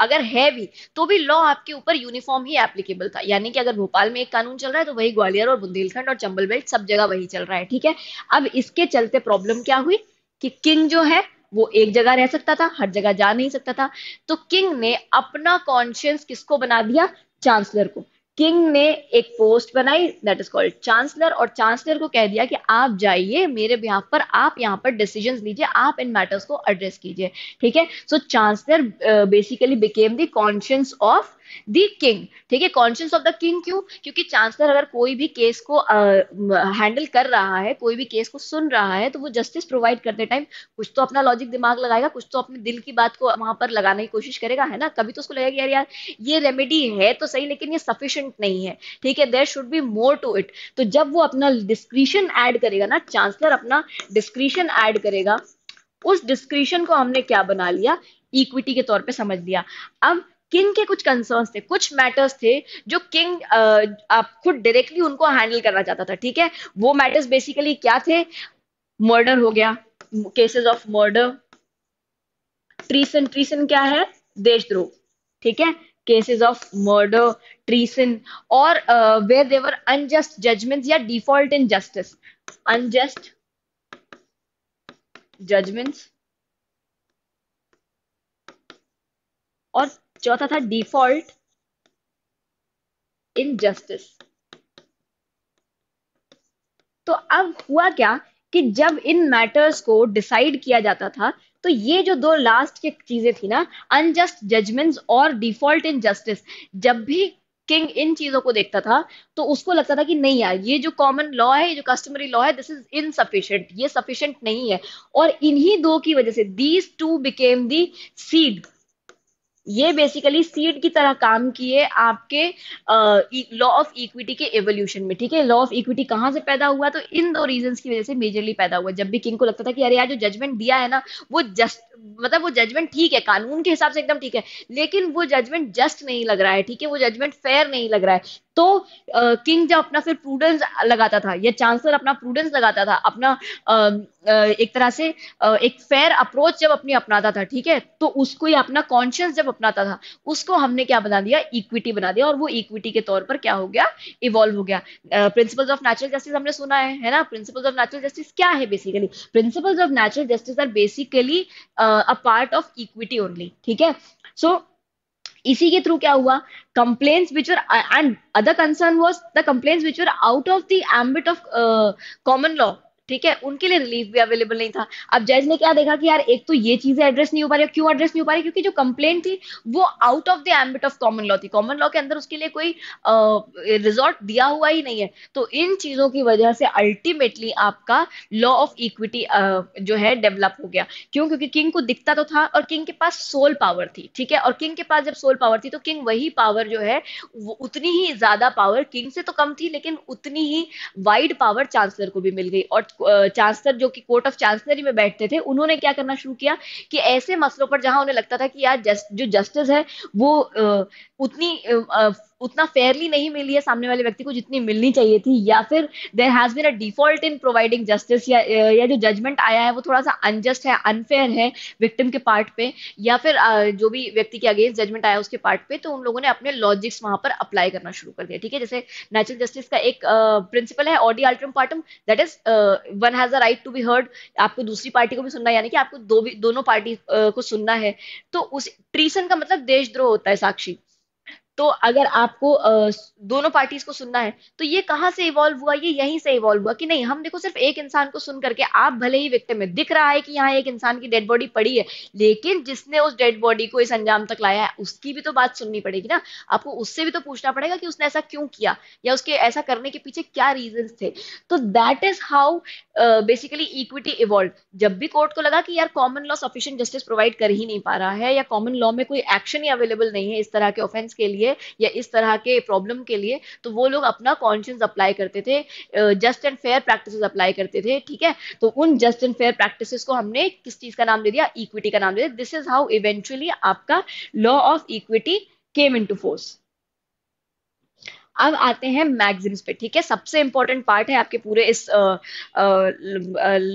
Speaker 1: अगर है भी तो भी लॉ आपके ऊपर यूनिफॉर्म ही एप्लीकेबल था यानी कि अगर भोपाल में एक कानून चल रहा है तो वही ग्वालियर और बुंदेलखंड और चंबल बेल्ट सब जगह वही चल रहा है ठीक है अब इसके चलते प्रॉब्लम क्या हुई कि किंग जो है वो एक जगह रह सकता था हर जगह जा नहीं सकता था तो किंग ने अपना कॉन्शियंस किसको बना दिया चांसलर को किंग ने एक पोस्ट बनाई दैट इज कॉल्ड चांसलर और चांसलर को कह दिया कि आप जाइए मेरे बिहाफ पर आप यहाँ पर डिसीजन लीजिए आप इन मैटर्स को एड्रेस कीजिए ठीक है so chancellor basically became the conscience of the king ठीक है कॉन्शियस ऑफ द किंग क्यों क्योंकि चांसलर अगर कोई भी केस को हैंडल uh, कर रहा है कोई भी केस को सुन रहा है तो वो जस्टिस प्रोवाइड करते टाइम कुछ तो अपना लॉजिक दिमाग लगाएगा कुछ तो अपने दिल की बात को वहां पर लगाने की कोशिश करेगा है ना कभी तो उसको लगेगा यार यार ये रेमेडी है तो सही लेकिन ये सफिशियंट नहीं है ठीक है there should be more to it तो जब वो अपना डिस्क्रिशन एड करेगा ना चांसलर अपना डिस्क्रिशन एड करेगा उस डिस्क्रिशन को हमने क्या बना लिया इक्विटी के तौर पे समझ लिया अब किंग के कुछ कंसर्न्स थे कुछ मैटर्स थे जो किंग आप खुद डायरेक्टली उनको हैंडल करना चाहता था ठीक है वो मैटर्स बेसिकली क्या थे मर्डर हो गया cases of murder treason treason क्या है देशद्रोह ठीक है केसेस ऑफ मर्डर ट्रीसन और वेर देवर अनजस्ट जजमेंट्स या default in justice unjust judgments और चौथा था डिफॉल्ट इन जस्टिस तो अब हुआ क्या कि जब इन मैटर्स को डिसाइड किया जाता था तो ये जो दो लास्ट की चीजें थी ना अनजस्ट जजमेंट्स और डिफॉल्ट इन जस्टिस जब भी किंग इन चीजों को देखता था तो उसको लगता था कि नहीं यार ये जो कॉमन लॉ है ये जो कस्टमरी लॉ है दिस इज इनसफिशियंट ये सफिशियंट नहीं है और इन्हीं दो की वजह से these two became the seed ये बेसिकली सीड की तरह काम किए आपके लॉ ऑफ इक्विटी के एवोल्यूशन में ठीक है लॉ ऑफ इक्विटी कहाँ से पैदा हुआ तो इन दो रीजन की वजह से मेजरली पैदा हुआ जब भी किंग को लगता था कि अरे यार जो जजमेंट दिया है ना वो जस्ट मतलब वो जजमेंट ठीक है कानून के हिसाब से एकदम ठीक है लेकिन वो जजमेंट जस्ट नहीं लग रहा है ठीक है वो जजमेंट फेयर नहीं लग रहा है तो किंग जब अपना फिर प्रूडेंस लगाता था या चांसलर अपना प्रूडेंस लगाता था अपना एक तरह से एक फेयर अप्रोच जब अपनी अपनाता था ठीक है तो उसको ही अपना कॉन्शियस जब अपनाता था उसको हमने क्या बना दिया इक्विटी बना दिया और वो इक्विटी के तौर पर क्या हो गया इवॉल्व हो गया प्रिंसिपल्स ऑफ नेचुरल जस्टिस हमने सुना है है ना प्रिंसिपल्स ऑफ नेचुरल जस्टिस क्या है basically principles of natural justice are basically a part of equity only ठीक है सो so, इसी के थ्रू क्या हुआ complaints which are and other concern was the complaints which are out of the ambit of common law ठीक है उनके लिए रिलीफ भी अवेलेबल नहीं था अब जज ने क्या देखा कि यार एक तो ये चीजें एड्रेस नहीं हो पा रही क्यों एड्रेस नहीं हो पा रही क्योंकि जो कंप्लेन थी वो out of the ambit of common law थी कॉमन लॉ के अंदर उसके लिए कोई रिजॉर्ट दिया हुआ ही नहीं है तो इन चीजों की वजह से अल्टीमेटली आपका लॉ ऑफ इक्विटी जो है डेवलप हो गया क्यों क्योंकि किंग को दिखता तो था और किंग के पास सोल पावर थी ठीक है और किंग के पास जब सोल पावर थी तो किंग वही पावर जो है उतनी ही ज्यादा पावर किंग से तो कम थी लेकिन उतनी ही वाइड पावर चांसलर को भी मिल गई और चांसलर जो कि कोर्ट ऑफ चांसलरी में बैठते थे उन्होंने क्या करना शुरू किया कि ऐसे मसलों पर जहां उन्हें लगता था कि यार जस, जो जस्टिस है वो उतनी उतना फेयरली नहीं मिली है सामने वाले व्यक्ति को जितनी मिलनी चाहिए थी या फिर there has been a default in providing justice या या जो जजमेंट आया है वो थोड़ा सा अनजस्ट है अनफेयर है विक्टिम के पार्ट पे या फिर जो भी व्यक्ति के अगेंस्ट जजमेंट आया उसके पार्ट पे तो उन लोगों ने अपने लॉजिक्स वहां पर अप्लाई करना शुरू कर दिया ठीक है जैसे नेचुरल जस्टिस का एक प्रिंसिपल है ऑडी अल्ट्रम पार्टम that is one has a right to be heard आपको दूसरी पार्टी को भी सुनना यानी कि आपको दो भी दोनों पार्टी को सुनना है तो उस ट्रीसन का मतलब देशद्रोह होता है साक्षी तो अगर आपको दोनों पार्टीज को सुनना है तो ये कहाँ से इवॉल्व हुआ ये यहीं से इवॉल्व हुआ कि नहीं हम देखो सिर्फ एक इंसान को सुन करके आप भले ही विक्टिम में दिख रहा है कि यहाँ एक इंसान की डेड बॉडी पड़ी है लेकिन जिसने उस डेड बॉडी को इस अंजाम तक लाया है उसकी भी तो बात सुननी पड़ेगी ना आपको उससे भी तो पूछना पड़ेगा कि उसने ऐसा क्यों किया या उसके ऐसा करने के पीछे क्या रीजन थे तो that is how basically equity evolve जब भी कोर्ट को लगा कि यार common law sufficient justice provide कर ही नहीं पा रहा है या कॉमन लॉ में कोई एक्शन ही अवेलेबल नहीं है इस तरह के ऑफेंस के लिए लिए या इस तरह के प्रॉब्लम के लिए तो वो लोग अपना कॉन्शियंस अप्लाई करते थे just and fair practice apply करते थे ठीक है तो उन जस्ट एंड फेयर प्रैक्टिस को हमने किस चीज का नाम दे दिया इक्विटी का नाम दे दिया दिस इज हाउ इवेंचुअली आपका law of equity came into force अब आते हैं मैगजिम्स पे ठीक है सबसे इंपॉर्टेंट पार्ट है आपके पूरे इस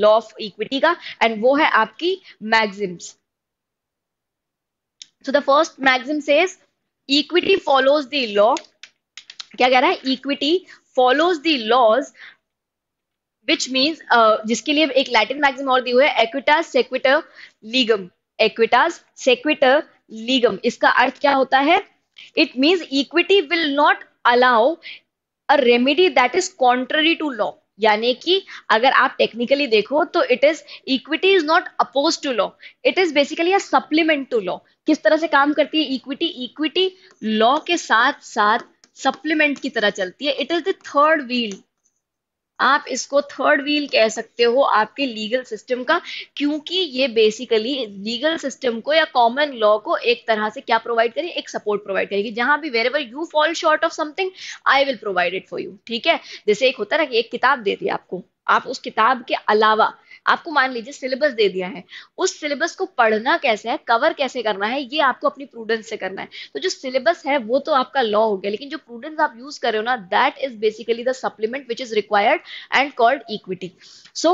Speaker 1: लॉ ऑफ इक्विटी का एंड वो है आपकी maxims so the first maxim says equity follows the law क्या कह रहा है equity follows the laws which means जिसके लिए एक लैटिन मैक्सिम और दी हुई है एक्विटास सेक्विटर लीगम एक्विटास सेक्विटर लीगम इसका अर्थ क्या होता है it means equity will not allow a remedy that is contrary to law यानी कि अगर आप टेक्निकली देखो तो it is equity is not oppose to law it is basically supplement to law किस तरह से काम करती है इक्विटी इक्विटी लॉ के साथ साथ सप्लीमेंट की तरह चलती है it is the third wheel आप इसको थर्ड व्हील कह सकते हो आपके लीगल सिस्टम का क्योंकि ये बेसिकली लीगल सिस्टम को या कॉमन लॉ को एक तरह से क्या प्रोवाइड करेगी एक सपोर्ट प्रोवाइड करेगी जहां भी wherever you fall short of something I will provide it for you ठीक है जैसे एक होता है ना कि एक किताब दे दी आपको आप उस किताब के अलावा आपको मान लीजिए सिलेबस दे दिया है उस सिलेबस को पढ़ना कैसे है कवर कैसे करना है ये आपको अपनी प्रूडेंस से करना है तो जो सिलेबस है वो तो आपका लॉ हो गया लेकिन जो प्रूडेंस आप यूज कर रहे हो ना that is basically the supplement which is required and called equity so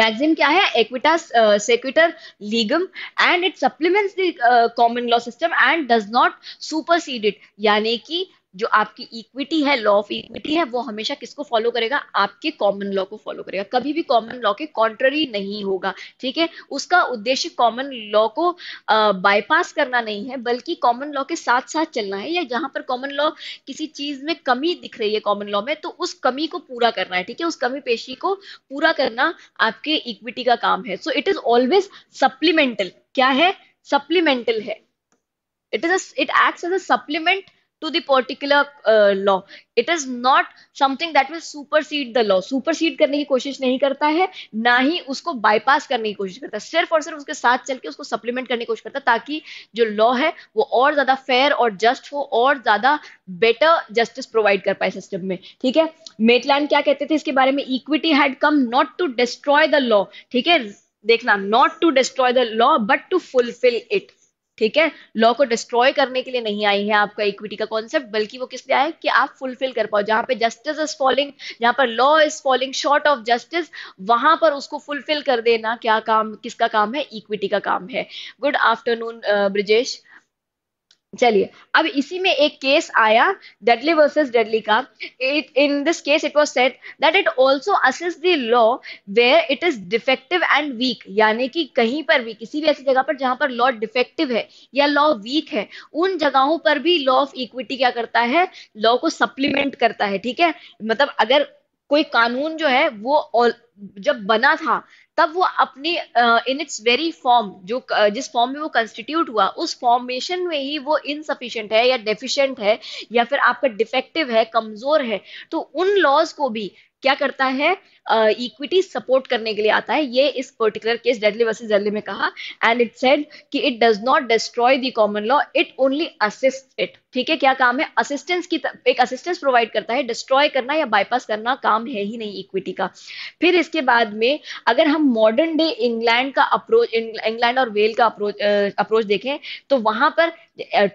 Speaker 1: maxim क्या है एक्विटास सेक्विटर लीगम and it supplements the common law system and does not supersede it यानी कि जो आपकी इक्विटी है लॉ ऑफ इक्विटी है वो हमेशा किसको फॉलो करेगा आपके कॉमन लॉ को फॉलो करेगा कभी भी कॉमन लॉ के कॉन्ट्ररी नहीं होगा ठीक है उसका उद्देश्य कॉमन लॉ को बाईपास करना नहीं है बल्कि कॉमन लॉ के साथ साथ चलना है या जहां पर कॉमन लॉ किसी चीज में कमी दिख रही है कॉमन लॉ में तो उस कमी को पूरा करना है ठीक है उस कमी पेशी को पूरा करना आपके इक्विटी का काम है so it is always supplemental क्या है सप्लीमेंटल है it is it act as a supplement to the particular uh, law it is not something that will supersede the law supersede करने की कोशिश नहीं करता है ना ही उसको bypass करने की कोशिश करता है सिर्फ और सिर्फ उसके साथ चल के उसको supplement करने की कोशिश करता है ताकि जो law है वो और ज्यादा fair और just हो और ज्यादा better justice provide कर पाए system में ठीक है मेटलैंड क्या कहते थे इसके बारे में equity had come not to destroy the law ठीक है देखना not to destroy the law but to fulfil it ठीक है लॉ को डिस्ट्रॉय करने के लिए नहीं आई है आपका इक्विटी का कॉन्सेप्ट बल्कि वो किस लिए आया कि आप फुलफिल कर पाओ जहां पे जस्टिस इज फॉलिंग जहां पर law is falling short of justice वहां पर उसको फुलफिल कर देना क्या काम किसका काम है इक्विटी का काम है गुड आफ्टरनून ब्रिजेश uh, चलिए अब इसी में एक केस आया डेडली वर्सेस डेडली का it in this case it was said that it also असेस the law where it is defective and weak यानी कि कहीं पर भी किसी भी ऐसी जगह पर जहां पर लॉ डिफेक्टिव है या लॉ वीक है उन जगहों पर भी लॉ ऑफ इक्विटी क्या करता है लॉ को सप्लीमेंट करता है ठीक है मतलब अगर कोई कानून जो है वो जब बना था तब वो अपने इन इट्स वेरी फॉर्म जो जिस फॉर्म में वो कंस्टिट्यूट हुआ उस फॉर्मेशन में ही वो इनसफिशियंट है या डेफिशिएंट है या फिर आपका डिफेक्टिव है कमजोर है तो उन लॉज को भी क्या करता है इक्विटी सपोर्ट करने के लिए आता है ये इस particular case Dudley versus Dudley में कहा एंड इट सेड कि it does not destroy the common law it only assist it ठीक है क्या काम है असिस्टेंस की एक असिस्टेंस प्रोवाइड करता है डिस्ट्रॉय करना या बाईपास करना काम है ही नहीं इक्विटी का फिर इसके बाद में अगर हम मॉडर्न डे इंग्लैंड का अप्रोच इंग्लैंड और वेल का अप्रोच अप्रोच देखें तो वहां पर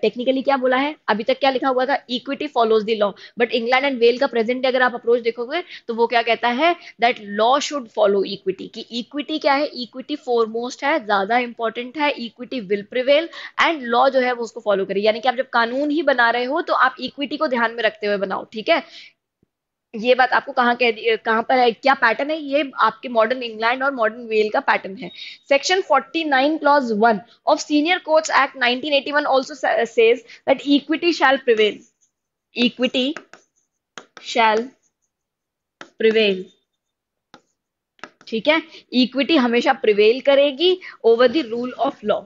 Speaker 1: टेक्निकली क्या बोला है अभी तक क्या लिखा हुआ था equity follows the law but England and Wales का प्रेजेंट अगर आप अप्रोच देखोगे तो वो क्या कहता है that law should follow equity कि इक्विटी क्या है इक्विटी फॉरमोस्ट है ज्यादा इंपॉर्टेंट है equity will prevail and law जो है वो उसको फॉलो करे यानी कि आप जब कानून ही बना रहे हो तो आप इक्विटी को ध्यान में रखते हुए बनाओ ठीक है ये बात आपको कहाँ कह दी कहाँ पर है क्या पैटर्न है ये आपके मॉडर्न इंग्लैंड और मॉडर्न वेल का पैटर्न है section 49 clause 1 of senior courts act 1981 also says that equity shall prevail equity shall prevail ठीक है इक्विटी हमेशा प्रिवेल करेगी over the rule of law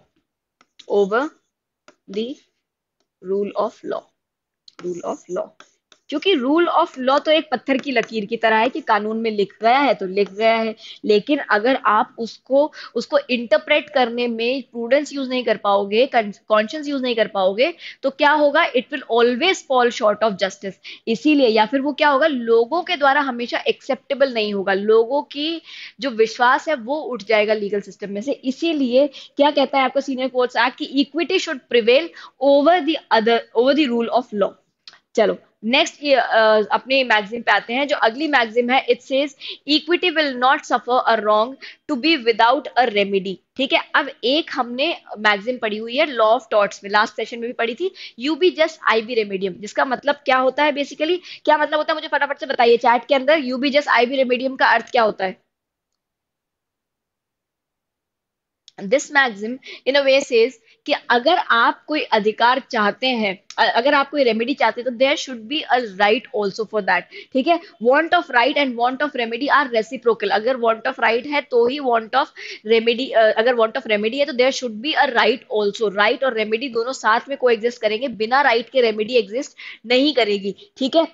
Speaker 1: over the rule of law rule of law क्योंकि rule of law तो एक पत्थर की लकीर की तरह है कि कानून में लिख गया है तो लिख गया है लेकिन अगर आप उसको उसको इंटरप्रेट करने में प्रूडेंस यूज नहीं कर पाओगे कॉन्शियस यूज नहीं कर पाओगे तो क्या होगा it will always fall short of justice इसीलिए या फिर वो क्या होगा लोगों के द्वारा हमेशा एक्सेप्टेबल नहीं होगा लोगों की जो विश्वास है वो उठ जाएगा लीगल सिस्टम में से इसीलिए क्या कहता है आपका सीनियर कोर्ट्स एक्ट की equity should prevail over the other over the rule of law चलो नेक्स्ट अपने मैगजीन पे आते हैं जो अगली मैगजीन है it says equity will not suffer a wrong to be without a remedy ठीक है अब एक हमने मैगजीन पढ़ी हुई है लॉ ऑफ टॉट्स में लास्ट सेशन में भी पढ़ी थी यू बी जस्ट आई बी रेमेडियम जिसका मतलब क्या होता है बेसिकली क्या मतलब होता है मुझे फटाफट से बताइए चैट के अंदर यू बी जस्ट आई बी रेमेडियम का अर्थ क्या होता है this maxim in a way says कि अगर आप कोई अधिकार चाहते हैं अगर आप कोई रेमेडी चाहते हैं तो there should be a right also for that ठीक है want of right and want of remedy are reciprocal अगर वॉन्ट ऑफ राइट है तो ही वॉन्ट ऑफ रेमेडी अगर वॉन्ट ऑफ रेमेडी है तो there should be a right also right और रेमेडी दोनों साथ में को एग्जिस्ट करेंगे बिना राइट right के रेमेडी एग्जिस्ट नहीं करेगी ठीक है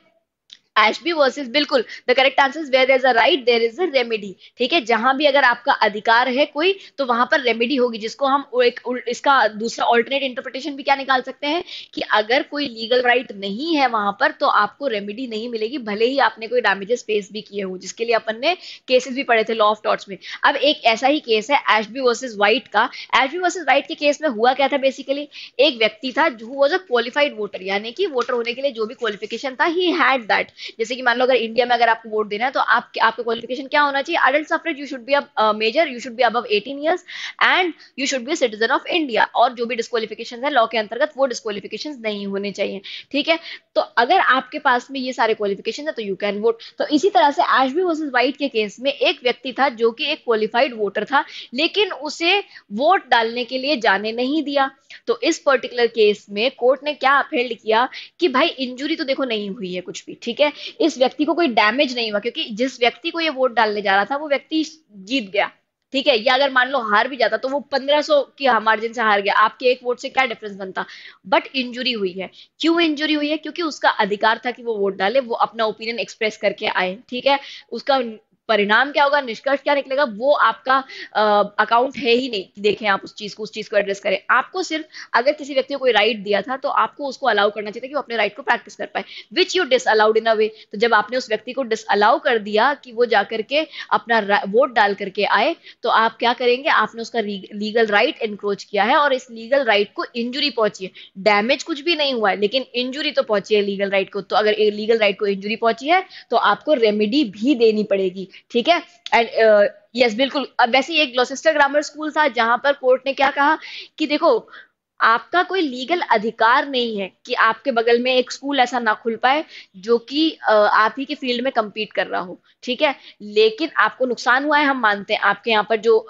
Speaker 1: एशबी वर्सेज बिल्कुल the correct answer where is a right there is a remedy ठीक है जहां भी अगर आपका अधिकार है कोई तो वहां पर रेमेडी होगी जिसको हम एक इसका दूसरा ऑल्टरनेट इंटरप्रिटेशन भी क्या निकाल सकते हैं कि अगर कोई लीगल राइट right नहीं है वहां पर तो आपको रेमेडी नहीं मिलेगी भले ही आपने कोई डैमेजेस फेस भी किए हो जिसके लिए अपन ने केसेस भी पढ़े थे लॉ ऑफ टॉट्स में अब एक ऐसा ही केस है एशबी वर्सेज वाइट का एशबी वर्सेज वाइट के केस में हुआ क्या था बेसिकली एक व्यक्ति था जो वॉज अ क्वालिफाइड वोटर यानी कि वोटर होने के लिए जो भी क्वालिफिकेशन था ही हैड दैट जैसे कि मान लो अगर इंडिया में अगर आपको वोट देना है तो आप, आपके क्वालिफिकेशन क्या होना चाहिए adult suffrage you should be major you should be अब eighteen years and you should be citizen of India और जो भी डिस्कालिफिकेशन है लॉ के अंतर्गत वो डिस्कालिफिकेशन नहीं होने चाहिए ठीक है तो अगर आपके पास में ये सारे क्वालिफिकेशन है तो यू कैन वोट तो इसी तरह से एशबी वर्सेज वाइट के केस में एक व्यक्ति था जो कि एक क्वालिफाइड वोटर था लेकिन उसे वोट डालने के लिए जाने नहीं दिया तो इस पर्टिकुलर केस में कोर्ट ने क्या अपहेल्ड किया कि भाई इंजुरी तो देखो नहीं हुई है कुछ भी ठीक है इस व्यक्ति को कोई डैमेज नहीं हुआ क्योंकि जिस व्यक्ति को ये वोट डालने जा रहा था वो व्यक्ति जीत गया ठीक है या अगर मान लो हार भी जाता तो वो 1500 की मार्जिन से हार गया आपके एक वोट से क्या डिफरेंस बनता बट इंजुरी हुई है क्यों इंजुरी हुई है क्योंकि उसका अधिकार था कि वो वोट डाले वो अपना ओपिनियन एक्सप्रेस करके आए ठीक है उसका परिणाम क्या होगा निष्कर्ष क्या निकलेगा वो आपका अकाउंट है ही नहीं देखें आप उस चीज को उस चीज को एड्रेस करें आपको सिर्फ अगर किसी व्यक्ति को कोई राइट दिया था तो आपको उसको अलाउ करना चाहिए कि वो अपने राइट को प्रैक्टिस कर पाए which you disallowed in a way तो जब आपने उस व्यक्ति को डिस अलाउ कर दिया कि वो जाकर के अपना वोट डाल करके आए तो आप क्या करेंगे आपने उसका लीगल राइट एनक्रोच किया है और इस लीगल राइट को इंजुरी पहुंची है डैमेज कुछ भी नहीं हुआ है लेकिन इंजुरी तो पहुंची है लीगल राइट को तो अगर लीगल राइट को इंजुरी पहुंची है तो आपको रेमेडी भी देनी पड़ेगी ठीक है एंड यस uh, बिल्कुल अब वैसे ही एक ग्लोसेस्टर ग्रामर स्कूल था जहां पर कोर्ट ने क्या कहा कि देखो आपका कोई लीगल अधिकार नहीं है कि आपके बगल में एक स्कूल ऐसा ना खुल पाए जो कि आप ही के फील्ड में कम्पीट कर रहा हो ठीक है लेकिन आपको नुकसान हुआ है हम मानते हैं आपके यहाँ पर जो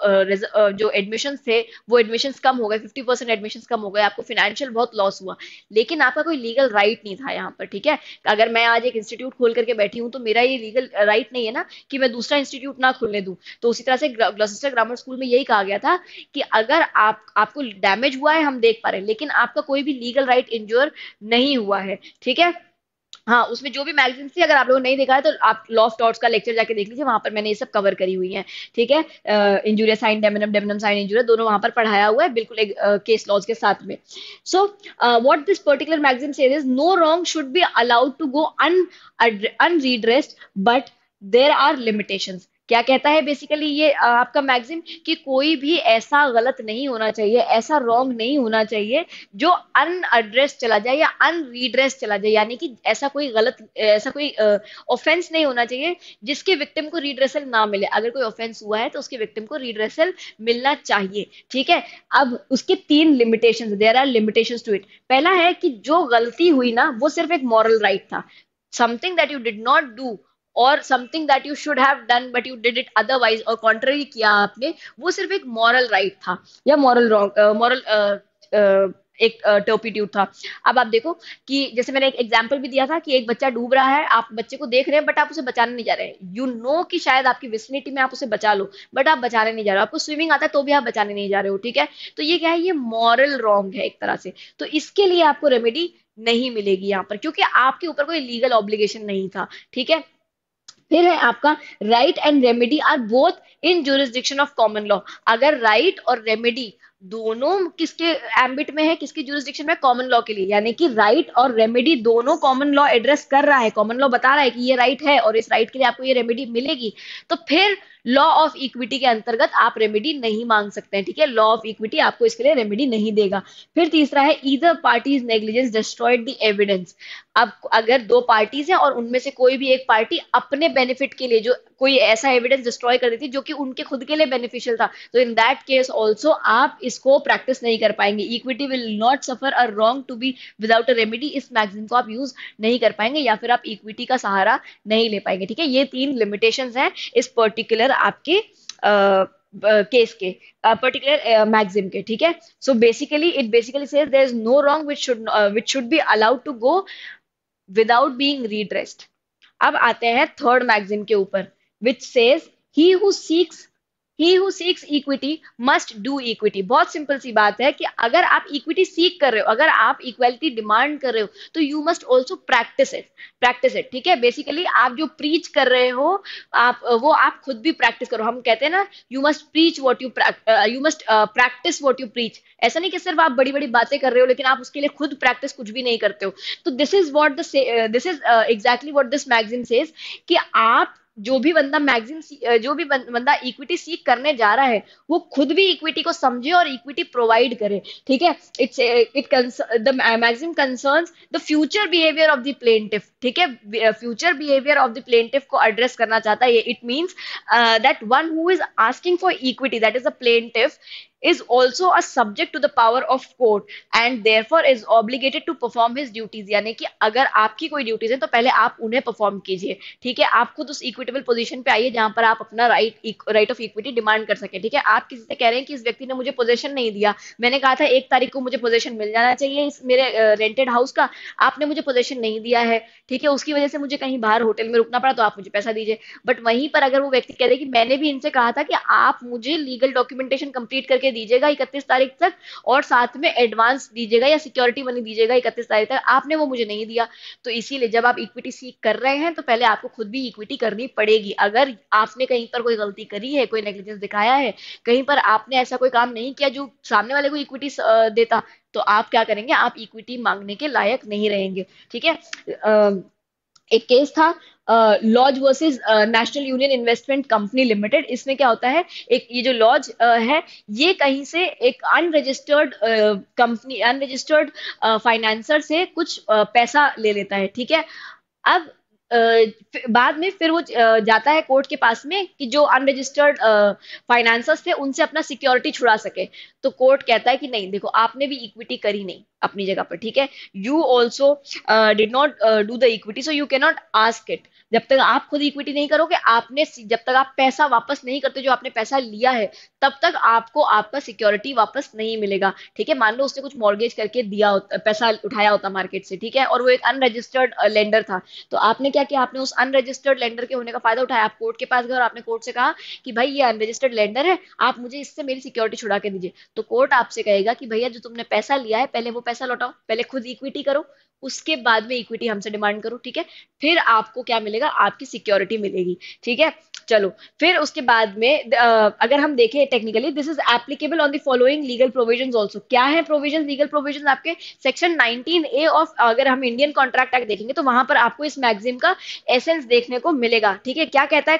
Speaker 1: जो एडमिशन थे वो एडमिशन कम हो गए फिफ्टी परसेंट एडमिशन कम हो गए आपको फाइनेंशियल बहुत लॉस हुआ लेकिन आपका कोई लीगल राइट नहीं था यहाँ पर ठीक है अगर मैं आज एक इंस्टीट्यूट खोल करके बैठी हूँ तो मेरा ये लीगल राइट नहीं है ना कि मैं दूसरा इंस्टीट्यूट ना खुलने दू तो उसी तरह से ग्लसिस्टर ग्रामर स्कूल में यही कहा गया था कि अगर आप आपको डैमेज हुआ है हम देख पा रहे हैं लेकिन आपका कोई भी लीगल राइट इंजोर नहीं हुआ है ठीक है हाँ उसमें जो भी मैगजीन थी अगर आप लोगों ने नहीं देखा है तो आप लॉ डॉट्स का लेक्चर जाके देख लीजिए वहां पर मैंने ये सब कवर करी हुई है ठीक है इंजूरिया साइन डेमिनम डेमिनम साइन इंजूरिया दोनों वहां पर पढ़ाया हुआ है बिल्कुल एक केस लॉज के साथ में so what this particular magazine से is no wrong should be allowed to go un unredressed but there are limitations क्या कहता है बेसिकली ये आपका मैगजीन कि कोई भी ऐसा गलत नहीं होना चाहिए ऐसा रॉन्ग नहीं होना चाहिए जो अनएड्रेस चला जाए या अनरीड्रेस चला जाए यानी कि ऐसा कोई गलत ऐसा कोई ऑफेंस नहीं होना चाहिए जिसके विक्टिम को रीड्रेसल ना मिले अगर कोई ऑफेंस हुआ है तो उसके विक्टिम को रीड्रेसल मिलना चाहिए ठीक है अब उसके तीन limitation there are limitation to it पहला है कि जो गलती हुई ना वो सिर्फ एक मॉरल राइट right था something that you did not do और something that you should have done but you did it otherwise और कॉन्ट्ररी किया आपने वो सिर्फ एक मॉरल राइट right था या मॉरल रॉन्ग मॉरल एक टर्पिट्यूड था अब आप देखो कि जैसे मैंने एक एग्जाम्पल भी दिया था कि एक बच्चा डूब रहा है आप बच्चे को देख रहे हैं बट आप उसे बचाने नहीं जा रहे हैं यू नो कि शायद आपकी विसिनिटी में आप उसे बचा लो बट आप बचाने नहीं जा रहे हो आपको स्विमिंग आता है तो भी आप बचाने नहीं जा रहे हो ठीक है तो ये क्या है ये मॉरल रॉन्ग है एक तरह से तो इसके लिए आपको रेमेडी नहीं मिलेगी यहाँ पर क्योंकि आपके ऊपर कोई लीगल ऑब्लिगेशन नहीं था ठीक है फिर है आपका right and remedy are both in jurisdiction of common law अगर राइट right और रेमेडी दोनों किसके एम्बिट में है किसकी जुरिस्डिक्शन में कॉमन लॉ के लिए यानी कि राइट और रेमेडी दोनों कॉमन लॉ एड्रेस कर रहा है कॉमन लॉ बता रहा है कि ये राइट right है और इस राइट right के लिए आपको ये रेमेडी मिलेगी तो फिर लॉ ऑफ इक्विटी के अंतर्गत आप रेमेडी नहीं मांग सकते हैं ठीक है लॉ ऑफ इक्विटी आपको इसके लिए रेमेडी नहीं देगा फिर तीसरा है either parties negligence destroyed the evidence अब अगर दो पार्टीज हैं और उनमें से कोई भी एक पार्टी अपने बेनिफिट के लिए जो कोई ऐसा एविडेंस डिस्ट्रॉय कर देती जो कि उनके खुद के लिए बेनिफिशियल था तो इन दैट केस ऑल्सो आप इसको प्रैक्टिस नहीं कर पाएंगे equity will not suffer a wrong to be without a remedy इस मैगजीन को आप यूज नहीं कर पाएंगे या फिर आप इक्विटी का सहारा नहीं ले पाएंगे ठीक है ये तीन लिमिटेशन है इस पर्टिकुलर आपके केस के पर्टिकुलर मैग्जिम के ठीक है so basically it basically says there is no wrong which should which should be allowed to go without being redressed अब आते हैं थर्ड मैग्जिम के ऊपर which says he who seeks he who seeks equity must do equity बहुत simple सी बात है कि अगर आप इक्विटी सीख कर रहे हो अगर आप इक्वलिटी डिमांड कर रहे हो तो you must also practice it practice it ठीक है बेसिकली आप जो प्रीच कर रहे हो आप वो आप खुद भी प्रैक्टिस करो हम कहते हैं ना you must preach what you you must practice what you preach ऐसा नहीं कि सिर्फ आप बड़ी बड़ी बातें कर रहे हो लेकिन आप उसके लिए खुद प्रैक्टिस कुछ भी नहीं करते हो तो this is what this is exactly what this magazine says कि आप जो भी बंदा मैगजीन जो भी बंदा इक्विटी सीख करने जा रहा है वो खुद भी इक्विटी को समझे और इक्विटी प्रोवाइड करे ठीक है it's it the magazine concerns the future behaviour of the plaintiff ठीक है future behaviour of the plaintiff को एड्रेस करना चाहता है it means that one who is asking for equity that is a plaintiff is also a subject to the power of court and therefore is obligated to perform his duties यानी कि अगर आपकी कोई duties है तो पहले आप उन्हें perform कीजिए ठीक है आप खुद उस इक्विटेबल पोजीशन पे आइए जहां पर आप अपना right right of equity demand कर सके ठीक है आप किसी से कह रहे हैं कि इस व्यक्ति ने मुझे पोजेशन नहीं दिया मैंने कहा था एक तारीख को मुझे पोजेशन मिल जाना चाहिए इस मेरे रेंटेड हाउस का आपने मुझे पोजेशन नहीं दिया है ठीक है उसकी वजह से मुझे कहीं बाहर होटल में रुकना पड़ा तो आप मुझे पैसा दीजिए बट वहीं पर अगर वो व्यक्ति कह रहे कि मैंने भी इनसे कहा था कि आप मुझे लीगल डॉक्यूमेंटेशन कंप्लीट करके दीजिएगा इकतीस तारीख तक और साथ में एडवांस दीजिएगा या सिक्योरिटी मनी दीजिएगा इकतीस तारीख तक आपने वो मुझे नहीं दिया तो इसीलिए जब आप इक्विटी सीख कर रहे हैं तो पहले आपको खुद भी इक्विटी करनी पड़ेगी अगर आपने कहीं पर कोई गलती करी है कोई नेग्लिजेंस दिखाया है कहीं पर आपने ऐसा कोई काम नहीं किया जो सामने वाले को इक्विटी देता तो आप क्या करेंगे आप इक्विटी मांगने के लायक नहीं रहेंगे ठीक है एक केस था Lodge versus National Union Investment Company Limited इसमें क्या होता है एक ये जो लॉज uh, है ये कहीं से एक अनरजिस्टर्ड कंपनी अनरजिस्टर्ड फाइनेंसर से कुछ uh, पैसा ले लेता है ठीक है अब Uh, बाद में फिर वो जाता है कोर्ट के पास में कि जो अनरजिस्टर्ड फाइनेंसर्स थे उनसे अपना सिक्योरिटी छुड़ा सके तो कोर्ट कहता है कि नहीं देखो आपने भी इक्विटी करी नहीं अपनी जगह पर ठीक है you also did not do the equity so you not ask it जब तक आप खुद इक्विटी नहीं करोगे आपने जब तक आप पैसा वापस नहीं करते जो आपने पैसा लिया है तब तक आपको आपका सिक्योरिटी वापस नहीं मिलेगा ठीक है मान लो उसने कुछ मॉर्गेज करके दिया होता पैसा उठाया होता मार्केट से ठीक है और वो एक अनरजिस्टर्ड लेंडर uh, था तो आपने क्या किया आपने उस अनरजिस्टर्ड लेंडर के होने का फायदा उठाया आप कोर्ट के पास गए और आपने कोर्ट से कहा कि भाई ये अनरजिस्टर्ड लेंडर है आप मुझे इससे मेरी सिक्योरिटी छुड़ा के दीजिए तो कोर्ट आपसे कहेगा कि भैया जो तुमने पैसा लिया है पहले वो पैसा लौटाओ पहले खुद इक्विटी करो उसके बाद में इक्विटी हमसे डिमांड करो ठीक है फिर आपको क्या मिलेगा आपकी सिक्योरिटी मिलेगी ठीक है चलो फिर उसके बाद में अगर हम देखें technically this is applicable on the following legal provision also क्या है प्रोविजन लीगल प्रोविजन आपके सेक्शन नाइनटीन ए ऑफ अगर हम इंडियन कॉन्ट्रैक्ट एक्ट देखेंगे तो वहां पर आपको इस मैगजीम का एसेंस देखने को मिलेगा ठीक है क्या कहता है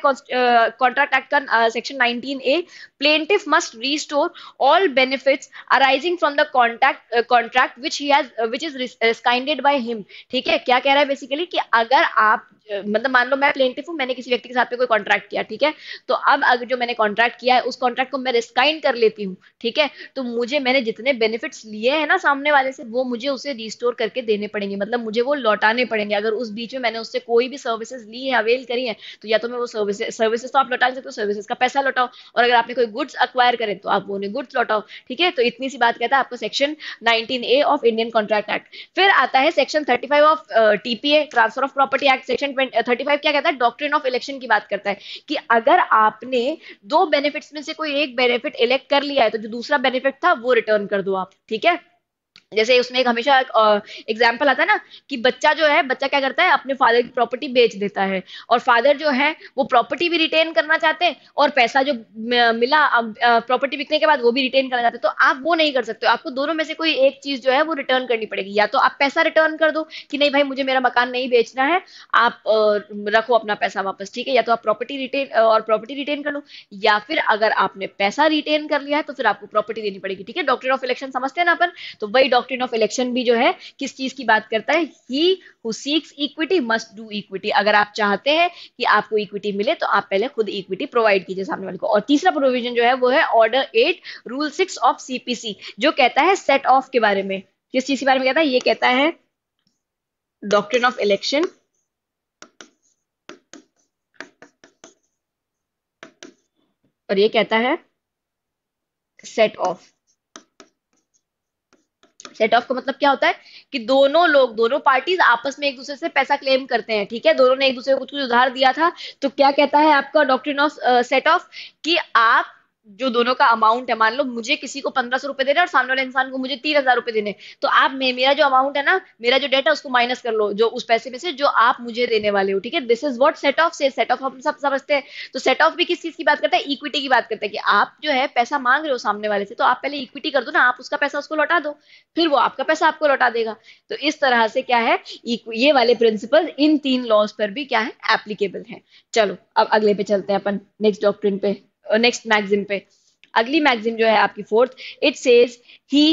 Speaker 1: कॉन्ट्रैक्ट एक्ट का section nineteen A plaintiff must restore all benefit arising from the contract contract which he has which is rescinded by him ठीक है क्या कह रहा है बेसिकली कि अगर आप मतलब मान लो मैं प्लेंटिफ हूँ मैंने किसी व्यक्ति के साथ पे कोई कॉन्ट्रैक्ट किया किया ठीक है तो अब अगर जो मैंने कॉन्ट्रैक्ट किया है उस कॉन्ट्रैक्ट को मैं रिस्काइन कर लेती हूँ ठीक है तो मुझे मैंने जितने बेनिफिट्स लिए हैं ना सामने वाले से वो मुझे उसे रिस्टोर करके देने पड़ेंगे मतलब मुझे वो लौटाने पड़ेंगे अगर उस बीच में मैंने उससे कोई भी सर्विसेज ली है अवेल करी है तो या तो मैं वो सर्विस सर्विसेज तो आप लौटा सकते हो सर्विसेज का पैसा लौटाओ और अगर आपने कोई गुड्स अक्वायर करें तो आप वो उन्हें गुड्स लौटाओ ठीक है तो इतनी सी बात कहता है आपको section nineteen A of Indian contract act फिर आता है section thirty five of TPA transfer of property act section thirty five क्या कहता है डॉक्ट्रिन ऑफ इलेक्शन की बात करता है कि अगर आपने दो बेनिफिट्स में से कोई एक बेनिफिट इलेक्ट कर लिया है तो जो दूसरा बेनिफिट था वो रिटर्न कर दो आप ठीक है जैसे उसमें एक हमेशा एग्जाम्पल आता है ना कि बच्चा जो है बच्चा क्या करता है अपने फादर की प्रॉपर्टी बेच देता है और फादर जो है वो प्रॉपर्टी भी रिटेन करना चाहते हैं और पैसा जो मिला प्रॉपर्टी बिकने के बाद वो भी रिटेन करना चाहते हैं तो आप वो नहीं कर सकते आपको दोनों में से कोई एक चीज जो है वो रिटर्न करनी पड़ेगी या तो आप पैसा रिटर्न कर दो कि नहीं भाई मुझे मेरा मकान नहीं बेचना है आप रखो अपना पैसा वापस ठीक है या तो आप प्रॉपर्टी रिटेन और प्रॉपर्टी रिटेन कर लो या फिर अगर आपने पैसा रिटेन कर लिया है तो फिर आपको प्रॉपर्टी देनी पड़ेगी ठीक है डॉक्टर ऑफ इलेक्शन समझते हैं ना अपन तो वही डॉक्ट्रिन ऑफ इलेक्शन भी जो है किस चीज की बात करता है he who seeks equity must do equity अगर आप चाहते हैं कि आपको इक्विटी मिले तो आप पहले खुद इक्विटी प्रोवाइड कीजिए सामने वाले को और तीसरा प्रोविजन जो है वो है order eight rule six of CPC जो कहता है सेट ऑफ के बारे में किस चीज के बारे में कहता है ये कहता है डॉक्ट्रिन ऑफ इलेक्शन और ये कहता है सेट ऑफ सेट ऑफ का मतलब क्या होता है कि दोनों लोग दोनों पार्टीज आपस में एक दूसरे से पैसा क्लेम करते हैं ठीक है दोनों ने एक दूसरे को कुछ उधार दिया था तो क्या कहता है आपका डॉक्ट्रिन ऑफ सेट ऑफ कि आप जो दोनों का अमाउंट है मान लो मुझे किसी को पंद्रह सौ रुपए देने और सामने वाले इंसान को मुझे तीन हजार रुपए देने तो आप मे, मेरा जो अमाउंट है ना मेरा जो डेट है उसको माइनस कर लो जो उस पैसे में से जो आप मुझे देने वाले हो ठीक है this is what set off से सेट ऑफ हम सब समझते हैं तो सेट ऑफ भी किस चीज की बात करता है इक्विटी की बात करता है कि आप जो है पैसा मांग रहे हो सामने वाले से तो आप पहले इक्विटी कर दो ना आप उसका पैसा उसको लौटा दो फिर वो आपका पैसा आपको लौटा देगा तो इस तरह से क्या है ये वाले प्रिंसिपल इन तीन लॉज पर भी क्या है एप्लीकेबल है चलो अब अगले पे चलते हैं अपन नेक्स्ट डॉक्ट्रिन पे नेक्स्ट मैगजीन पे अगली मैगजीन जो है आपकी fourth it says he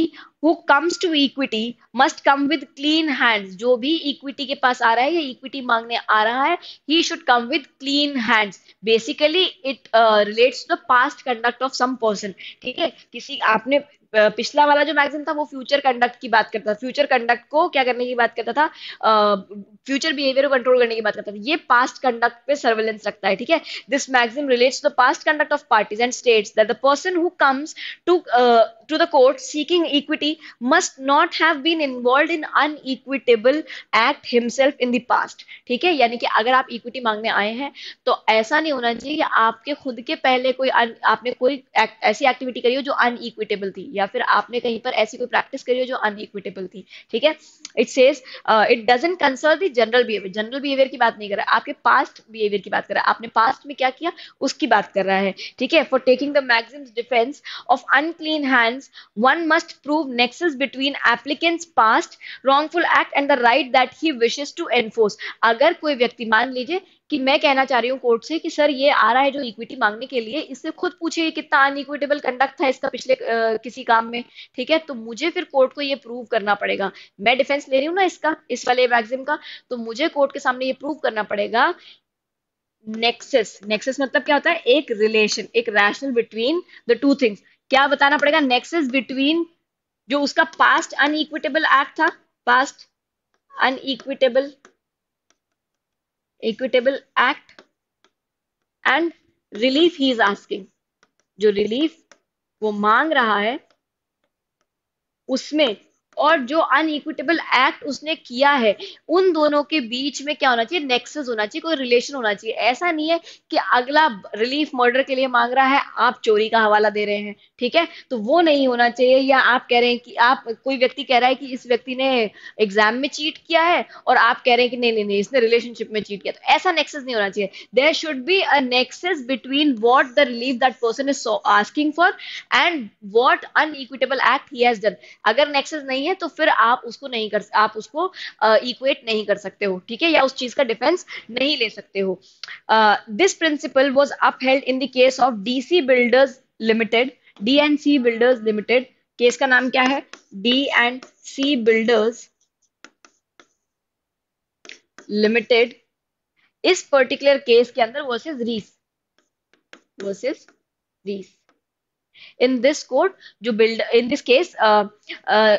Speaker 1: who comes to equity must come with clean hands जो भी इक्विटी के पास आ रहा है या इक्विटी मांगने आ रहा है he should come with clean hands basically it relates to the past conduct of some person ठीक है किसी आपने uh, पिछला वाला जो मैगजीन था वो फ्यूचर कंडक्ट की बात करता था फ्यूचर कंडक्ट को क्या करने की बात करता था फ्यूचर uh, बिहेवियर को कंट्रोल करने की बात करता था ये पास्ट कंडक्ट पे सर्वेलेंस रखता है ठीक है this magazine relates the past conduct of parties and states that the person who comes to to the court seeking equity party must not have been involved in unequitable act himself in the past ठीक है यानी कि अगर आप equity मांगने आए हैं तो ऐसा नहीं होना चाहिए कि आपके खुद के पहले कोई आपने कोई act, ऐसी एक्टिविटी करी हो जो अनइक्विटेबल थी या फिर आपने कहीं पर ऐसी कोई प्रैक्टिस करी हो जो अनइक्विटेबल थी ठीक है it says it doesn't concern the general behaviour general behaviour की बात नहीं कर रहा है आपके पास्ट बिहेवियर की बात कर रहा है आपने पास्ट में क्या किया उसकी बात कर रहा है ठीक है for taking the maxims defence of unclean hands one must prove nexus between applicant's past wrongful act and the right that he wishes to enforce अगर कोई व्यक्ति मान लीजिए कि मैं कहना चाह रही हूँ कोर्ट से कि सर ये आ रहा है जो इक्विटी मांगने के लिए इससे खुद पूछे कितना अनइक्विटेबल कंडक्ट था इसका पिछले आ, किसी काम में ठीक है तो मुझे फिर कोर्ट को ये प्रूव करना पड़ेगा मैं डिफेंस ले रही हूँ ना इसका इस वाले मैगजिम का तो मुझे कोर्ट के सामने ये प्रूव करना पड़ेगा नेक्सेस नेक्सेस मतलब क्या होता है एक रिलेशन एक rational between the two things क्या बताना पड़ेगा नेक्सेस बिटवीन जो उसका पास्ट अनइक्विटेबल एक्ट था past unequitable equitable act and relief he is asking जो रिलीफ वो मांग रहा है उसमें और जो अनइक्विटेबल एक्ट उसने किया है उन दोनों के बीच में क्या होना चाहिए नेक्सेस होना चाहिए कोई रिलेशन होना चाहिए ऐसा नहीं है कि अगला रिलीफ मर्डर के लिए मांग रहा है आप चोरी का हवाला दे रहे हैं ठीक है तो वो नहीं होना चाहिए या आप कह रहे हैं कि आप कोई व्यक्ति कह रहा है कि इस व्यक्ति ने एग्जाम में चीट किया है और आप कह रहे हैं कि नहीं नहीं नहीं इसने रिलेशनशिप में चीट किया तो ऐसा नेक्सेस नहीं होना चाहिए there should be a nexus between what the relief that person is asking for and what unequitable act he has done अगर नेक्सेस नहीं नहीं है तो फिर आप उसको नहीं कर आप उसको इक्वेट uh, नहीं कर सकते हो ठीक है या उस चीज का डिफेंस नहीं ले सकते हो this principle was upheld in the case of DC Builders Limited D and C Builders Limited case का नाम क्या है D and C Builders Limited इस पर्टिकुलर केस के अंदर versus Rees versus Rees in this court जो build in this case uh, uh,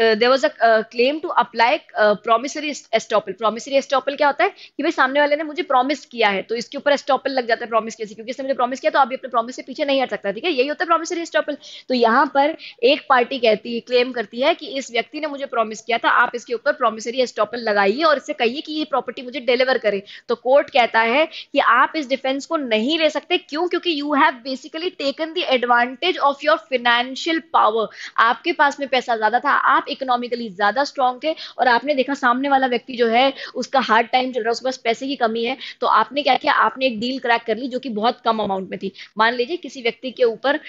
Speaker 1: uh, there was a uh, claim to apply uh, promissory estoppel promissory estoppel क्या होता है कि भाई सामने वाले ने मुझे प्रॉमिस किया है तो इसके ऊपर एस्टॉपल लग जाता है प्रॉमिस केस क्योंकि इसने मुझे प्रॉमिस किया तो अभी अपने प्रॉमिस से पीछे नहीं हट सकता ठीक है यही होता है प्रॉमिसरी एस्टॉपल तो यहाँ पर एक पार्टी कहती है क्लेम करती है कि इस व्यक्ति ने मुझे प्रॉमिस किया था आप इसके ऊपर प्रोमिसरी एस्टॉपल लगाइए और इससे कहिए कि ये प्रॉपर्टी मुझे डिलीवर करे तो कोर्ट कहता है कि आप इस डिफेंस को नहीं ले सकते क्यों क्योंकि you have basically taken the advantage percentage of your financial power आपके पास में पैसा ज्यादा था आप इकोनॉमिकली ज्यादा स्ट्रांग थे और आपने देखा सामने वाला व्यक्ति जो है उसका हार्ड टाइम चल रहा है उसके पास पैसे की कमी है तो आपने क्या किया आपने एक डील क्रैक कर ली जो कि बहुत कम अमाउंट में थी मान लीजिए किसी व्यक्ति के ऊपर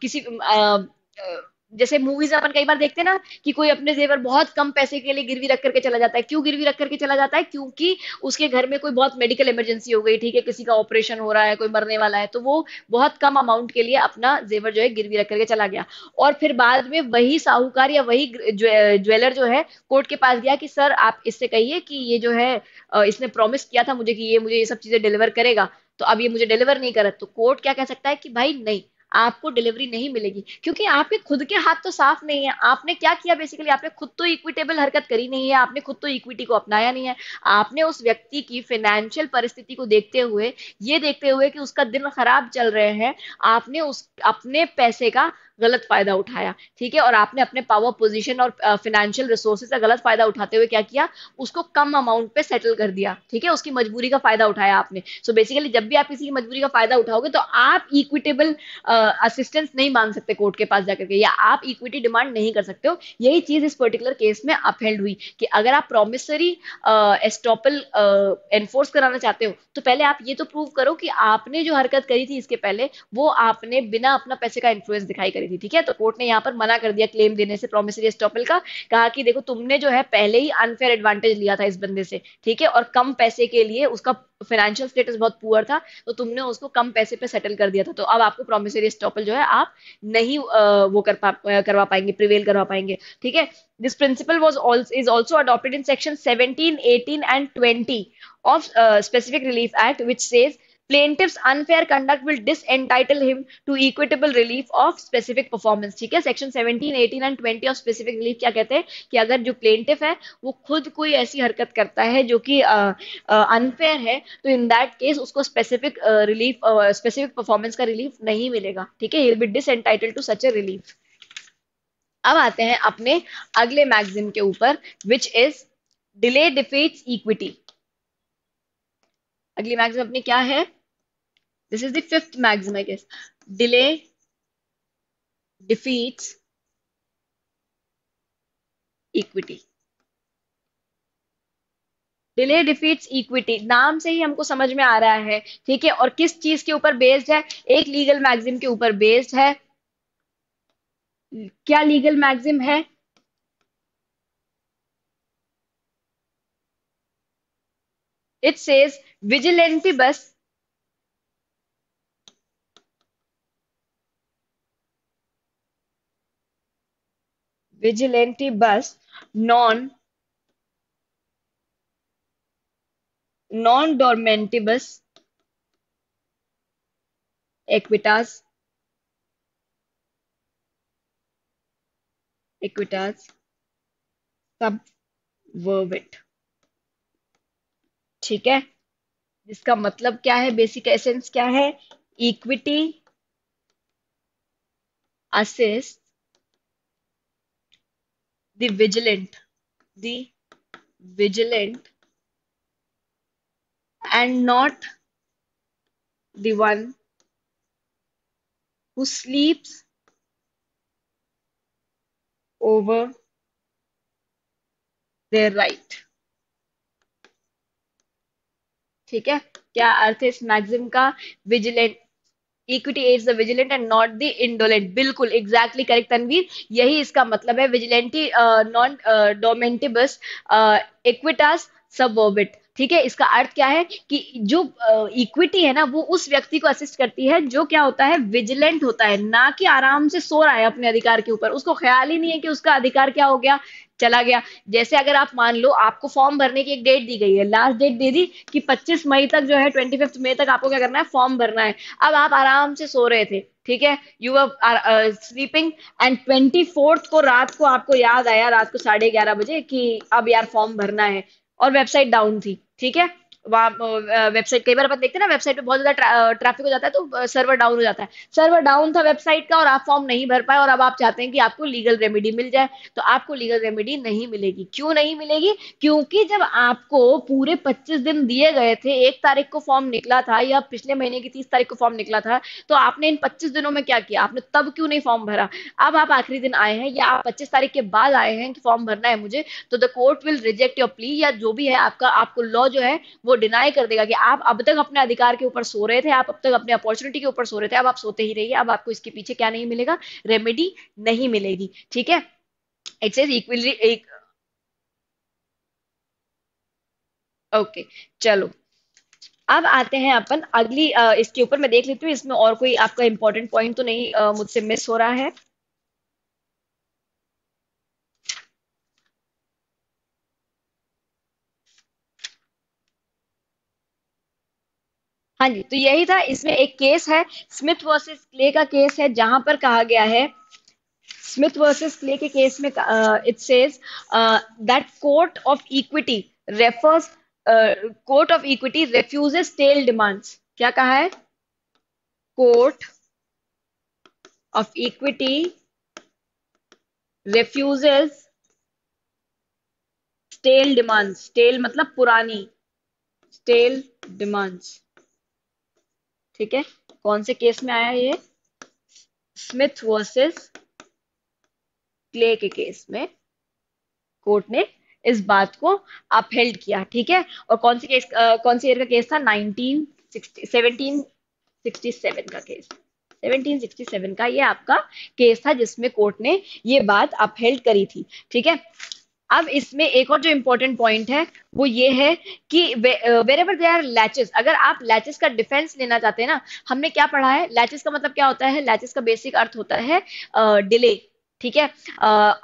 Speaker 1: किसी आ, आ, जैसे मूवीज अपन कई बार देखते हैं ना कि कोई अपने जेवर बहुत कम पैसे के लिए गिरवी रख करके चला जाता है क्यों गिरवी रख करके चला जाता है क्योंकि उसके घर में कोई बहुत मेडिकल इमरजेंसी हो गई ठीक है किसी का ऑपरेशन हो रहा है कोई मरने वाला है तो वो बहुत कम अमाउंट के लिए अपना जेवर जो है गिरवी रख करके चला गया और फिर बाद में वही साहूकार या वही ज्वेलर जो है कोर्ट के पास गया कि सर आप इससे कहिए कि ये जो है इसने प्रॉमिस किया था मुझे कि ये मुझे ये सब चीजें डिलीवर करेगा तो अब ये मुझे डिलीवर नहीं करा तो कोर्ट क्या कह सकता है कि भाई नहीं आपको डिलीवरी नहीं मिलेगी क्योंकि आपके खुद के हाथ तो साफ नहीं है आपने क्या किया बेसिकली आपने खुद तो इक्विटेबल हरकत करी नहीं है आपने खुद तो इक्विटी को अपनाया नहीं है आपने उस व्यक्ति की फाइनेंशियल परिस्थिति को देखते हुए ये देखते हुए कि उसका दिन खराब चल रहे हैं आपने उस अपने पैसे का गलत फायदा उठाया ठीक है और आपने अपने पावर पोजीशन और फाइनेंशियल रिसोर्सेज का गलत फायदा उठाते हुए क्या किया उसको कम अमाउंट पे सेटल कर दिया ठीक है उसकी मजबूरी का फायदा उठाया आपने सो so बेसिकली जब भी आप किसी की मजबूरी का फायदा उठाओगे तो आप इक्विटेबल असिस्टेंस नहीं मांग सकते कोर्ट के पास जाकर के या आप इक्विटी डिमांड नहीं कर सकते हो यही चीज इस पर्टिकुलर केस में अपहेल्ड हुई कि अगर आप प्रोमिसरी एस्टॉपल एनफोर्स कराना चाहते हो तो पहले आप ये तो प्रूव करो कि आपने जो हरकत करी थी इसके पहले वो आपने बिना अपना पैसे का इन्फ्लुएंस दिखाई करी करी थी ठीक है तो कोर्ट ने यहाँ पर मना कर दिया क्लेम देने से प्रोमिसरी स्टॉपल का कहा कि देखो तुमने जो है पहले ही अनफेयर एडवांटेज लिया था इस बंदे से ठीक है और कम पैसे के लिए उसका फाइनेंशियल स्टेटस बहुत पुअर था तो तुमने उसको कम पैसे पे सेटल कर दिया था तो अब आपको प्रोमिसरी स्टॉपल जो है आप नहीं आ, वो कर पा करवा पाएंगे प्रिवेल करवा पाएंगे ठीक है this principle was is also adopted in section 17 18 and 20 of specific relief act which says plaintiffs unfair conduct will disentitle him to equitable relief of specific performance ठीक है section 17, 18 and 20 of specific relief क्या कहते हैं कि अगर जो plaintiff है वो खुद कोई ऐसी हरकत करता है जो कि अनफेयर है तो इन दैट केस उसको स्पेसिफिक रिलीफ स्पेसिफिक परफॉर्मेंस का रिलीफ नहीं मिलेगा ठीक है will be disentitle to such a relief अब आते हैं अपने अगले मैगजिन के ऊपर which is delay defeats equity अगली मैगजिन अपनी क्या है This is the fifth maxim, I guess. Delay defeats equity. Delay defeats equity नाम से ही हमको समझ में आ रहा है ठीक है और किस चीज के ऊपर बेस्ड है एक लीगल मैगजिम के ऊपर बेस्ड है क्या लीगल मैगजिम है इट सेज विजिलेंटी बस vigilante bus non non-dormantibus equitas equitas sub subvervit ठीक है जिसका मतलब क्या है बेसिक एसेंस क्या है equity assist the vigilant the vigilant and not the one who sleeps over their right ठीक है क्या अर्थ है इस मैक्सिम का vigilant equity is the vigilant and not the indolent बिल्कुल एग्जैक्टली करेक्ट तनवीर यही इसका मतलब है विजिलेंटी नॉन डोमेंटिबस इक्विटास सबोबिट ठीक है इसका अर्थ क्या है कि जो इक्विटी है ना वो उस व्यक्ति को असिस्ट करती है जो क्या होता है विजिलेंट होता है ना कि आराम से सो रहा है अपने अधिकार के ऊपर उसको ख्याल ही नहीं है कि उसका अधिकार क्या हो गया चला गया जैसे अगर आप मान लो आपको फॉर्म भरने की एक डेट दी गई है लास्ट डेट दे दी कि 25 मई तक जो है 25 मई तक आपको क्या करना है फॉर्म भरना है अब आप आराम से सो रहे थे ठीक है you are sleeping and twenty fourth को रात को आपको याद आया रात को साढ़े ग्यारह बजे कि अब यार फॉर्म भरना है और वेबसाइट डाउन थी ठीक है वहाँ वेबसाइट कई बार अपन देखते हैं ना वेबसाइट पे बहुत ज्यादा ट्रा, ट्रैफिक हो जाता है तो सर्वर डाउन हो जाता है सर्वर डाउन था वेबसाइट का और आप फॉर्म नहीं भर पाए और अब आप चाहते हैं कि आपको लीगल रेमेडी मिल जाए तो आपको लीगल रेमेडी नहीं मिलेगी क्यों नहीं मिलेगी क्योंकि जब आपको पूरे पच्चीस दिन दिए गए थे एक तारीख को फॉर्म निकला था या पिछले महीने की तीस तारीख को फॉर्म निकला था तो आपने इन पच्चीस दिनों में क्या किया आपने तब क्यों नहीं फॉर्म भरा अब आप आखिरी दिन आए हैं या आप पच्चीस तारीख के बाद आए हैं कि फॉर्म भरना है मुझे तो the court will reject your plea या जो भी है आपका आपको लॉ जो है वो डिनाई कर देगा कि आप अब तक अपने अधिकार के ऊपर सो रहे थे आप अब तक अपने अपॉर्चुनिटी के ऊपर सो रहे थे अब आप सोते ही रहिए अब आपको इसके पीछे क्या नहीं मिलेगा रेमेडी नहीं मिलेगी ठीक है इट्स इज इक्वली एक ओके चलो अब आते हैं अपन अगली इसके ऊपर मैं देख लेती हूँ इसमें और कोई आपका इंपॉर्टेंट पॉइंट तो नहीं मुझसे मिस हो रहा है हाँ जी तो यही था इसमें एक केस है स्मिथ वर्सेस क्ले का केस है जहां पर कहा गया है स्मिथ वर्सेस क्ले के केस में it says that court of equity refers court of equity refuses stale demands क्या कहा है court of equity refuses stale demands stale मतलब पुरानी स्टेल डिमांड्स ठीक है कौन से केस में आया ये स्मिथ वर्सेस क्ले के केस में कोर्ट ने इस बात को अपहेल्ड किया ठीक है और कौन से केस आ, कौन से ईयर का केस था 1967 1767 का केस 1767 का ये आपका केस था जिसमें कोर्ट ने ये बात अपहेल्ड करी थी ठीक है अब इसमें एक और जो इम्पोर्टेंट पॉइंट है वो ये है कि wherever they are laches अगर आप लैचेस का डिफेंस लेना चाहते हैं ना हमने क्या पढ़ा है लैचेस का मतलब क्या होता है लैचेस का बेसिक अर्थ होता है डिले uh, ठीक है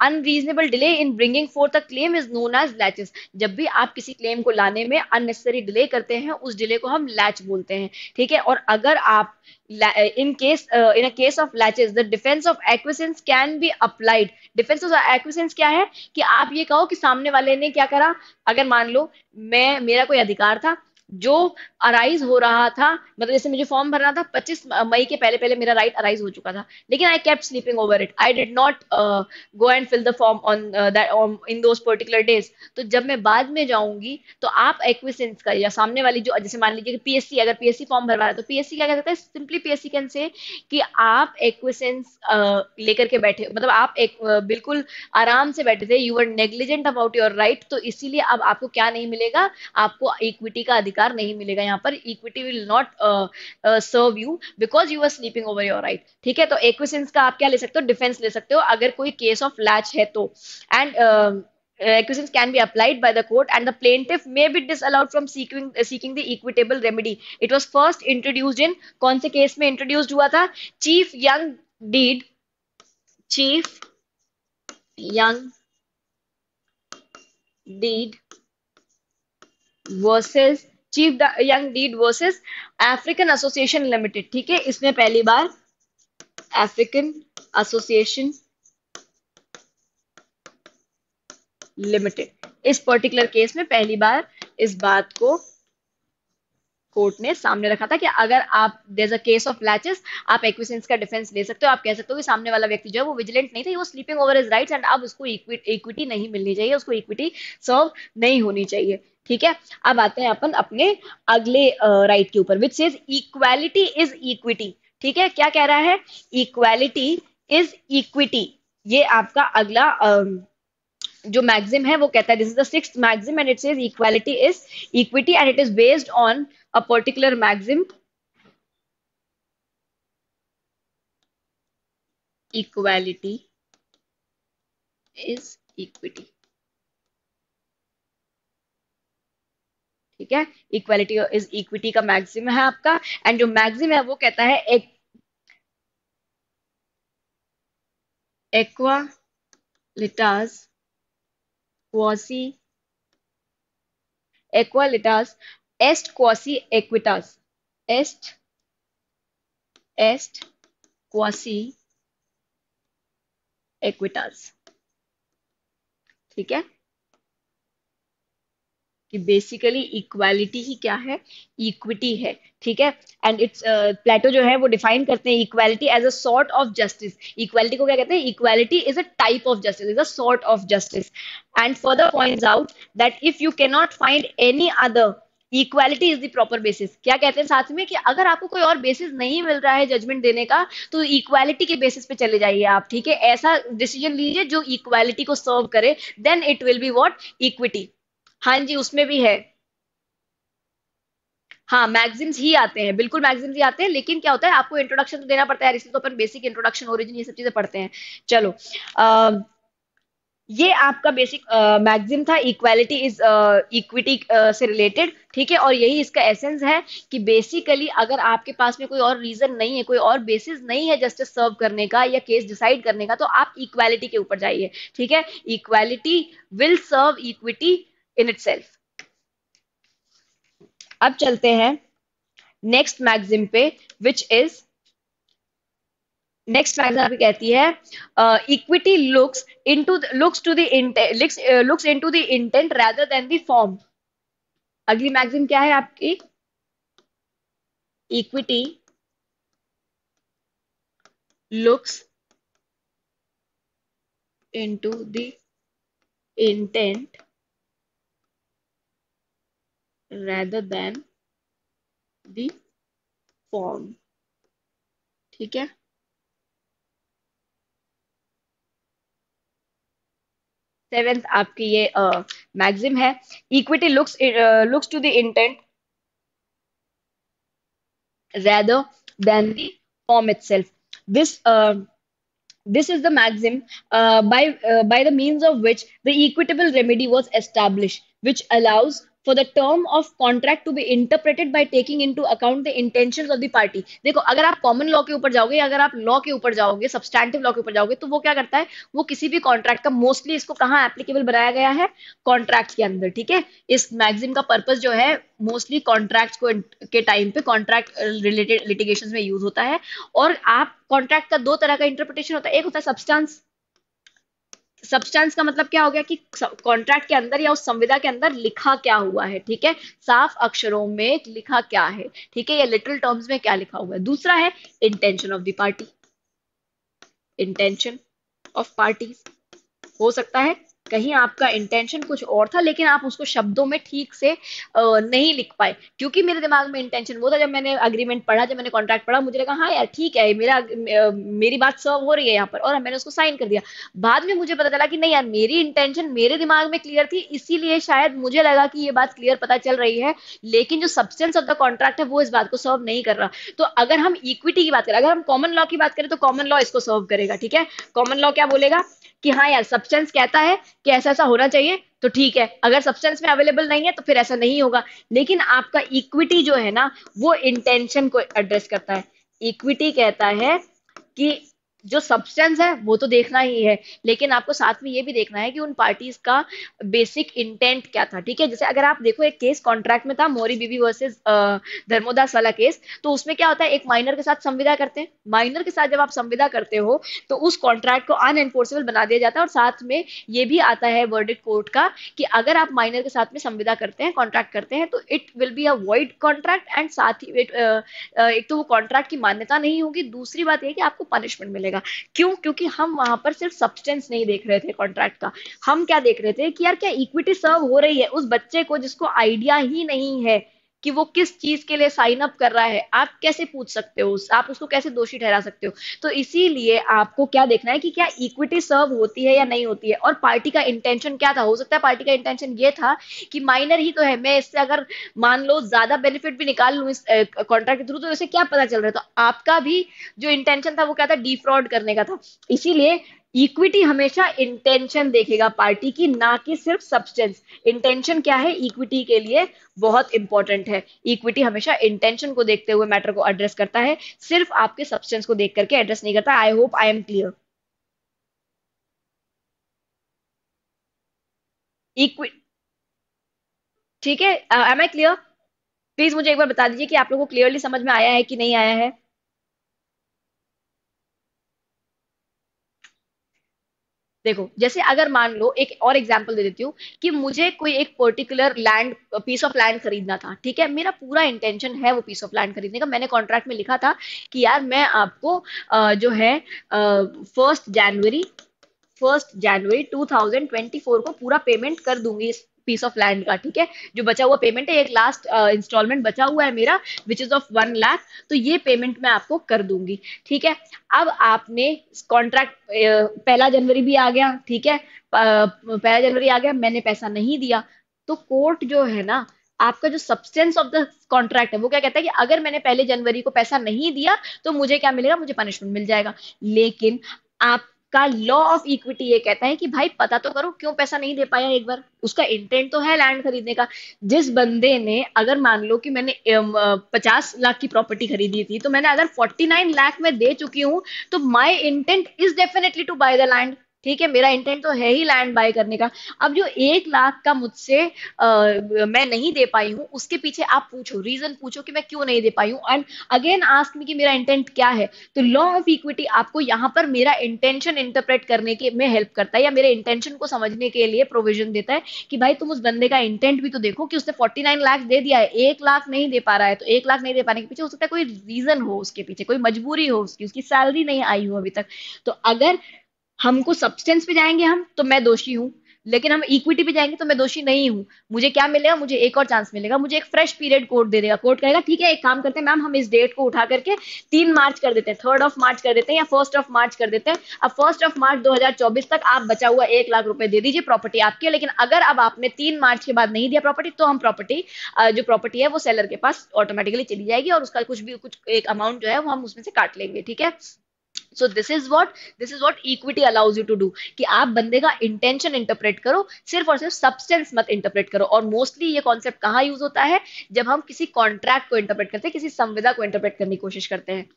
Speaker 1: unreasonable delay in bringing for the claim is known as laches जब भी आप किसी क्लेम को लाने में अननेसेसरी डिले करते हैं उस डिले को हम लैच बोलते हैं ठीक है और अगर आप in case in a case of laches the defence of acquiescence can be applied defence of acquiescence क्या है कि आप ये कहो कि सामने वाले ने क्या करा अगर मान लो मैं मेरा कोई अधिकार था जो अराइज हो रहा था मतलब जैसे मुझे फॉर्म भरना था 25 मई के पहले पहले मेरा राइट अराइज हो चुका था लेकिन I kept sleeping over it I did not go and fill the form on in those particular days तो जब मैं बाद में जाऊंगी तो आप एक्विसेंस का या सामने वाली जो जैसे मान लीजिए कि पीएससी अगर पीएससी फॉर्म भरवा रहा है तो पीएससी क्या कहता है सिंपली पीएससी कैन से कि आप एक्विसेंस uh, लेकर के बैठे मतलब आप एक uh, बिल्कुल आराम से बैठे थे you are negligent about your right तो इसीलिए अब आपको क्या नहीं मिलेगा आपको इक्विटी का अधिकार अधिकार नहीं मिलेगा यहाँ पर equity will not serve you because you are sleeping over your right ठीक है तो एक्विसेंस का आप क्या ले सकते हो डिफेंस ले सकते हो अगर कोई केस ऑफ लैच है तो and acquiescence can be applied by the court and the plaintiff may be disallowed from seeking seeking the equitable remedy it was first introduced in kaun se case mein introduced hua tha chief young deed chief young deed versus chief young deed versus African association limited ठीक है इसमें पहली बार African association limited इस particular case में पहली बार इस बात को कोर्ट ने सामने रखा था कि अगर आप देर अ केस ऑफ लैचेस आप एक्विसेंस का डिफेंस ले सकते हो आप कह सकते हो कि सामने वाला व्यक्ति जो है वो विजिलेंट नहीं था वो sleeping over is right and अब उसको इक्विटी नहीं मिलनी चाहिए उसको इक्विटी सर्व नहीं होनी चाहिए ठीक है अब आते हैं अपन अपने अगले राइट के ऊपर which is equality is equity ठीक है क्या कह रहा है इक्वालिटी इज इक्विटी ये आपका अगला जो मैक्सिम है वो कहता है this is the six maxim and it is equality is equity and it is based on a particular maxim equality is equity ठीक है इक्वालिटी इज इक्विटी का मैक्सिम है आपका एंड जो मैक्सिम है वो कहता है एक एक्वा लिटास क्वासी एक्वालिटास एस्ट क्वासी एक्विटास एस्ट एस्ट क्वासी एक्विटास ठीक है कि बेसिकली इक्वालिटी ही क्या है इक्विटी है ठीक है एंड इट्स प्लेटो जो है वो डिफाइन करते हैं equality as a sort of justice equality को क्या कहते हैं equality is a type of justice is a sort of justice and further points out that if you can not find any other equality is the proper basis क्या कहते हैं साथ में कि अगर आपको कोई और बेसिस नहीं मिल रहा है जजमेंट देने का तो इक्वालिटी के बेसिस पे चले जाइए आप ठीक है ऐसा डिसीजन लीजिए जो इक्वालिटी को सर्व करे then it will be what equity हाँ जी उसमें भी है हाँ मैगजीन्स ही आते हैं बिल्कुल मैगजीन्स ही आते हैं लेकिन क्या होता है आपको इंट्रोडक्शन तो देना पड़ता है इसलिए तो अपन बेसिक इंट्रोडक्शन ओरिजिन ये सब चीजें पढ़ते हैं चलो अः ये आपका बेसिक मैगजिम था इक्वालिटी इज इक्विटी से रिलेटेड ठीक है और यही इसका एसेंस है कि बेसिकली अगर आपके पास में कोई और रीजन नहीं है कोई और बेसिस नहीं है जस्टिस सर्व करने का या केस डिसाइड करने का तो आप इक्वालिटी के ऊपर जाइए ठीक है equality will serve equity in it अब चलते हैं नेक्स्ट मैग्जिम पे विच इज नेक्स्ट पैराग्राफ कहती है equity looks into looks to the looks into the intent rather than the form अगली मैगजीन क्या है आपकी equity looks into the intent rather than the form ठीक है सेवेंथ आपकी ये मैग्जिम है equity looks looks to the intent rather than the form itself this this is the maxim uh, by uh, by the means of which the equitable remedy was established which allows for the term of contract to be interpreted by taking into account the intention of the party देखो अगर आप common law के ऊपर जाओगे अगर आप law के ऊपर जाओगे सब्सटैंडिव लॉ के ऊपर जाओगे तो वो क्या करता है वो किसी भी कॉन्ट्रैक्ट का मोस्टली इसको कहाँ एप्लीकेबल बनाया गया है कॉन्ट्रैक्ट के अंदर ठीक है इस मैगजीन का पर्पज जो है मोस्टली कॉन्ट्रैक्ट को के टाइम पे कॉन्ट्रैक्ट रिलेटेड लिटिगेशन में यूज होता है और आप कॉन्ट्रैक्ट का दो तरह का इंटरप्रिटेशन होता है एक होता है सब्सटेंस सब्सटेंस का मतलब क्या हो गया कि कॉन्ट्रैक्ट के अंदर या उस संविदा के अंदर लिखा क्या हुआ है ठीक है साफ अक्षरों में लिखा क्या है ठीक है या लिटरल टर्म्स में क्या लिखा हुआ है दूसरा है intention of the party intention of party हो सकता है कहीं आपका इंटेंशन कुछ और था लेकिन आप उसको शब्दों में ठीक से नहीं लिख पाए क्योंकि मेरे दिमाग में इंटेंशन वो था जब मैंने अग्रीमेंट पढ़ा जब मैंने कॉन्ट्रैक्ट पढ़ा मुझे लगा हाँ यार ठीक है मेरा मेरी बात सर्व हो रही है यहाँ पर और मैंने उसको साइन कर दिया बाद में मुझे पता चला कि नहीं यार मेरी इंटेंशन मेरे दिमाग में क्लियर थी इसीलिए शायद मुझे लगा कि ये बात क्लियर पता चल रही है लेकिन जो सब्सटेंस ऑफ द कॉन्ट्रैक्ट है वो इस बात को सर्व नहीं कर रहा तो अगर हम इक्विटी की बात करें अगर हम कॉमन लॉ की बात करें तो कॉमन लॉ इसको सर्व करेगा ठीक है कॉमन लॉ क्या बोलेगा कि हाँ यार सब्सटेंस कहता है कि ऐसा ऐसा होना चाहिए तो ठीक है अगर सब्सटेंस में अवेलेबल नहीं है तो फिर ऐसा नहीं होगा लेकिन आपका इक्विटी जो है ना वो इंटेंशन को एड्रेस करता है इक्विटी कहता है कि जो सब्सटेंस है वो तो देखना ही है लेकिन आपको साथ में ये भी देखना है कि उन पार्टीज का बेसिक इंटेंट क्या था ठीक है जैसे अगर आप देखो एक केस कॉन्ट्रैक्ट में था मोरी बीबी वर्सेस धर्मोदास वाला केस तो उसमें क्या होता है एक माइनर के साथ संविदा करते हैं माइनर के साथ जब आप संविदा करते हो तो उस कॉन्ट्रैक्ट को अनएनफोर्सेबल बना दिया जाता है और साथ में ये भी आता है वर्डिक्ट कोर्ट का कि अगर आप माइनर के साथ में संविदा करते हैं कॉन्ट्रैक्ट करते हैं तो it will be a void contract and साथ ही एक तो वो कॉन्ट्रैक्ट की मान्यता नहीं होगी दूसरी बात यह कि आपको पनिशमेंट मिलेगा जाएगा क्यों क्योंकि हम वहां पर सिर्फ सब्सटेंस नहीं देख रहे थे कॉन्ट्रैक्ट का हम क्या देख रहे थे कि यार क्या इक्विटी सर्व हो रही है उस बच्चे को जिसको आइडिया ही नहीं है कि वो किस चीज के लिए साइन अप कर रहा है आप कैसे पूछ सकते हो आप उसको कैसे दोषी ठहरा सकते हो तो इसीलिए आपको क्या देखना है कि क्या इक्विटी सर्व होती है या नहीं होती है और पार्टी का इंटेंशन क्या था हो सकता है पार्टी का इंटेंशन ये था कि माइनर ही तो है मैं इससे अगर मान लो ज्यादा बेनिफिट भी निकाल लू इस कॉन्ट्रैक्ट के थ्रू तो इसे क्या पता चल रहा है तो आपका भी जो इंटेंशन था वो क्या था डिफ्रॉड करने का था इसीलिए इक्विटी हमेशा इंटेंशन देखेगा पार्टी की ना कि सिर्फ सब्सटेंस इंटेंशन क्या है इक्विटी के लिए बहुत इंपॉर्टेंट है इक्विटी हमेशा इंटेंशन को देखते हुए मैटर को एड्रेस करता है सिर्फ आपके सब्सटेंस को देख करके एड्रेस नहीं करता I hope I am clear equity ठीक है एम आई क्लियर प्लीज मुझे एक बार बता दीजिए कि आप लोगों को क्लियरली समझ में आया है कि नहीं आया है देखो जैसे अगर मान लो एक और एग्जाम्पल दे देती हूँ कि मुझे कोई एक particular land piece of land खरीदना था ठीक है मेरा पूरा इंटेंशन है वो पीस ऑफ लैंड खरीदने का मैंने कॉन्ट्रैक्ट में लिखा था कि यार मैं आपको जो है फर्स्ट जनवरी फर्स्ट जनवरी 2024 को पूरा पेमेंट कर दूंगी इस पीस ऑफ लैंड का ठीक है जो बचा हुआ पेमेंट है एक लास्ट इंस्टॉलमेंट uh, बचा हुआ है मेरा which is of one lakh तो ये पेमेंट मैं आपको कर दूंगी ठीक है अब आपने कॉन्ट्रैक्ट uh, पहला जनवरी भी आ गया ठीक है uh, पहला जनवरी आ गया मैंने पैसा नहीं दिया तो कोर्ट जो है ना आपका जो सब्सटेंस ऑफ द कॉन्ट्रैक्ट है वो क्या कहता है कि अगर मैंने पहले जनवरी को पैसा नहीं दिया तो मुझे क्या मिलेगा मुझे पनिशमेंट मिल जाएगा लेकिन आप का लॉ ऑफ इक्विटी ये कहता है कि भाई पता तो करो क्यों पैसा नहीं दे पाया एक बार उसका इंटेंट तो है लैंड खरीदने का जिस बंदे ने अगर मान लो कि मैंने पचास लाख की प्रॉपर्टी खरीदी थी तो मैंने अगर फोर्टी नाइन लाख में दे चुकी हूं तो my intent is definitely to buy the land ठीक है मेरा इंटेंट तो है ही लैंड बाय करने का अब जो एक लाख का मुझसे मैं नहीं दे पाई हूँ उसके पीछे आप पूछो रीजन पूछो कि मैं क्यों नहीं दे पाई हूँ एंड अगेन आस्क मी कि मेरा इंटेंट क्या है तो लॉ ऑफ इक्विटी आपको यहाँ पर मेरा इंटेंशन इंटरप्रेट करने के में हेल्प करता है या मेरे इंटेंशन को समझने के लिए प्रोविजन देता है कि भाई तुम उस बंदे का इंटेंट भी तो देखो कि उसने फोर्टी नाइन लाख दे दिया है एक लाख नहीं दे पा रहा है तो एक लाख नहीं दे पाने के पीछे हो सकता है कोई रीजन हो उसके पीछे कोई मजबूरी हो उसकी उसकी सैलरी नहीं आई हो अभी तक तो अगर हमको सब्सटेंस पे जाएंगे हम तो मैं दोषी हूँ लेकिन हम इक्विटी पे जाएंगे तो मैं दोषी नहीं हूँ मुझे क्या मिलेगा मुझे एक और चांस मिलेगा मुझे एक फ्रेश पीरियड कोर्ट दे देगा कोर्ट कहेगा ठीक है एक काम करते हैं मैम हम इस डेट को उठा करके तीन मार्च कर देते हैं थर्ड ऑफ मार्च कर देते हैं या फर्स्ट ऑफ मार्च कर देते हैं अब फर्स्ट ऑफ मार्च दो तक आप बचा हुआ एक लाख रुपए दे दीजिए प्रॉपर्टी आपकी लेकिन अगर अब आपने तीन मार्च के बाद नहीं दिया प्रॉपर्टी तो हम प्रॉपर्टी जो प्रॉपर्टी है वो सेलर के पास ऑटोमेटिकली चली जाएगी और उसका कुछ भी कुछ एक अमाउंट जो है वो हम उसमें से काट लेंगे ठीक है so this is what this is what equity allows you to do कि आप बंदे का इंटेंशन इंटरप्रेट करो सिर्फ और सिर्फ सब्सटेंस मत इंटरप्रेट करो और मोस्टली ये कॉन्सेप्ट कहाँ यूज होता है जब हम किसी कॉन्ट्रैक्ट को इंटरप्रेट करते हैं किसी संविदा को इंटरप्रेट करने की कोशिश करते हैं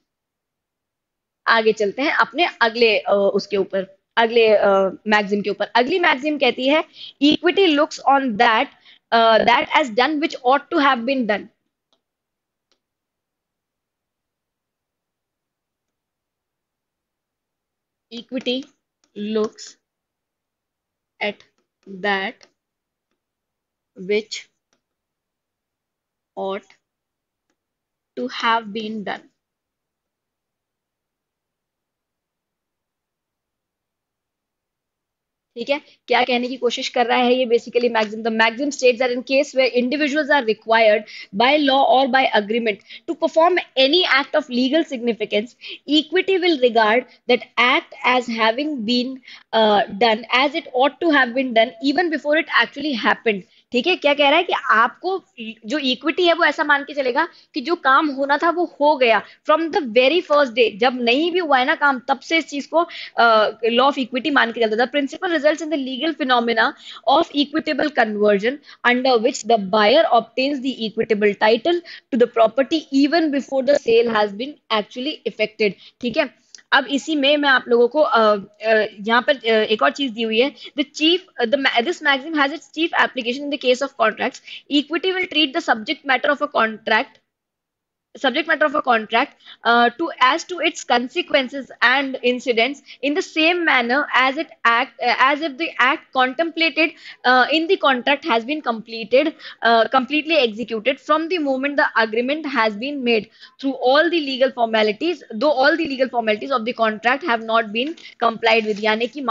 Speaker 1: आगे चलते हैं अपने अगले उसके ऊपर अगले मैगजीन के ऊपर अगली मैगजीन कहती है equity looks on that that as done which ought to have been done equity looks at that which ought to have been done ठीक है क्या कहने की कोशिश कर रहा है ये basically maxim the maxim states are in case where individuals are required by law और by agreement to perform any act of legal significance equity will regard that act as having been done as it ought to have been done even before it actually happened ठीक है क्या कह रहा है कि आपको जो इक्विटी है वो ऐसा मान के चलेगा कि जो काम होना था वो हो गया from the very first day जब नहीं भी हुआ है ना काम तब से इस चीज को लॉ ऑफ इक्विटी मान के चलता था principle result in the legal phenomena of equitable conversion under which the buyer obtains the equitable title to the property even before the sale has been actually effected ठीक है अब इसी में मैं आप लोगों को यहाँ पर एक और चीज दी हुई है the chief this maxim has its chief application in the case of contracts equity will treat the subject matter of a contract subject matter of a contract uh, to as to its consequences and incidents in the same manner as it act uh, as if the act contemplated uh, in the contract has been completed uh, completely executed from the moment the agreement has been made through all the legal formalities though all the legal formalities of the contract have not been complied with यानी कि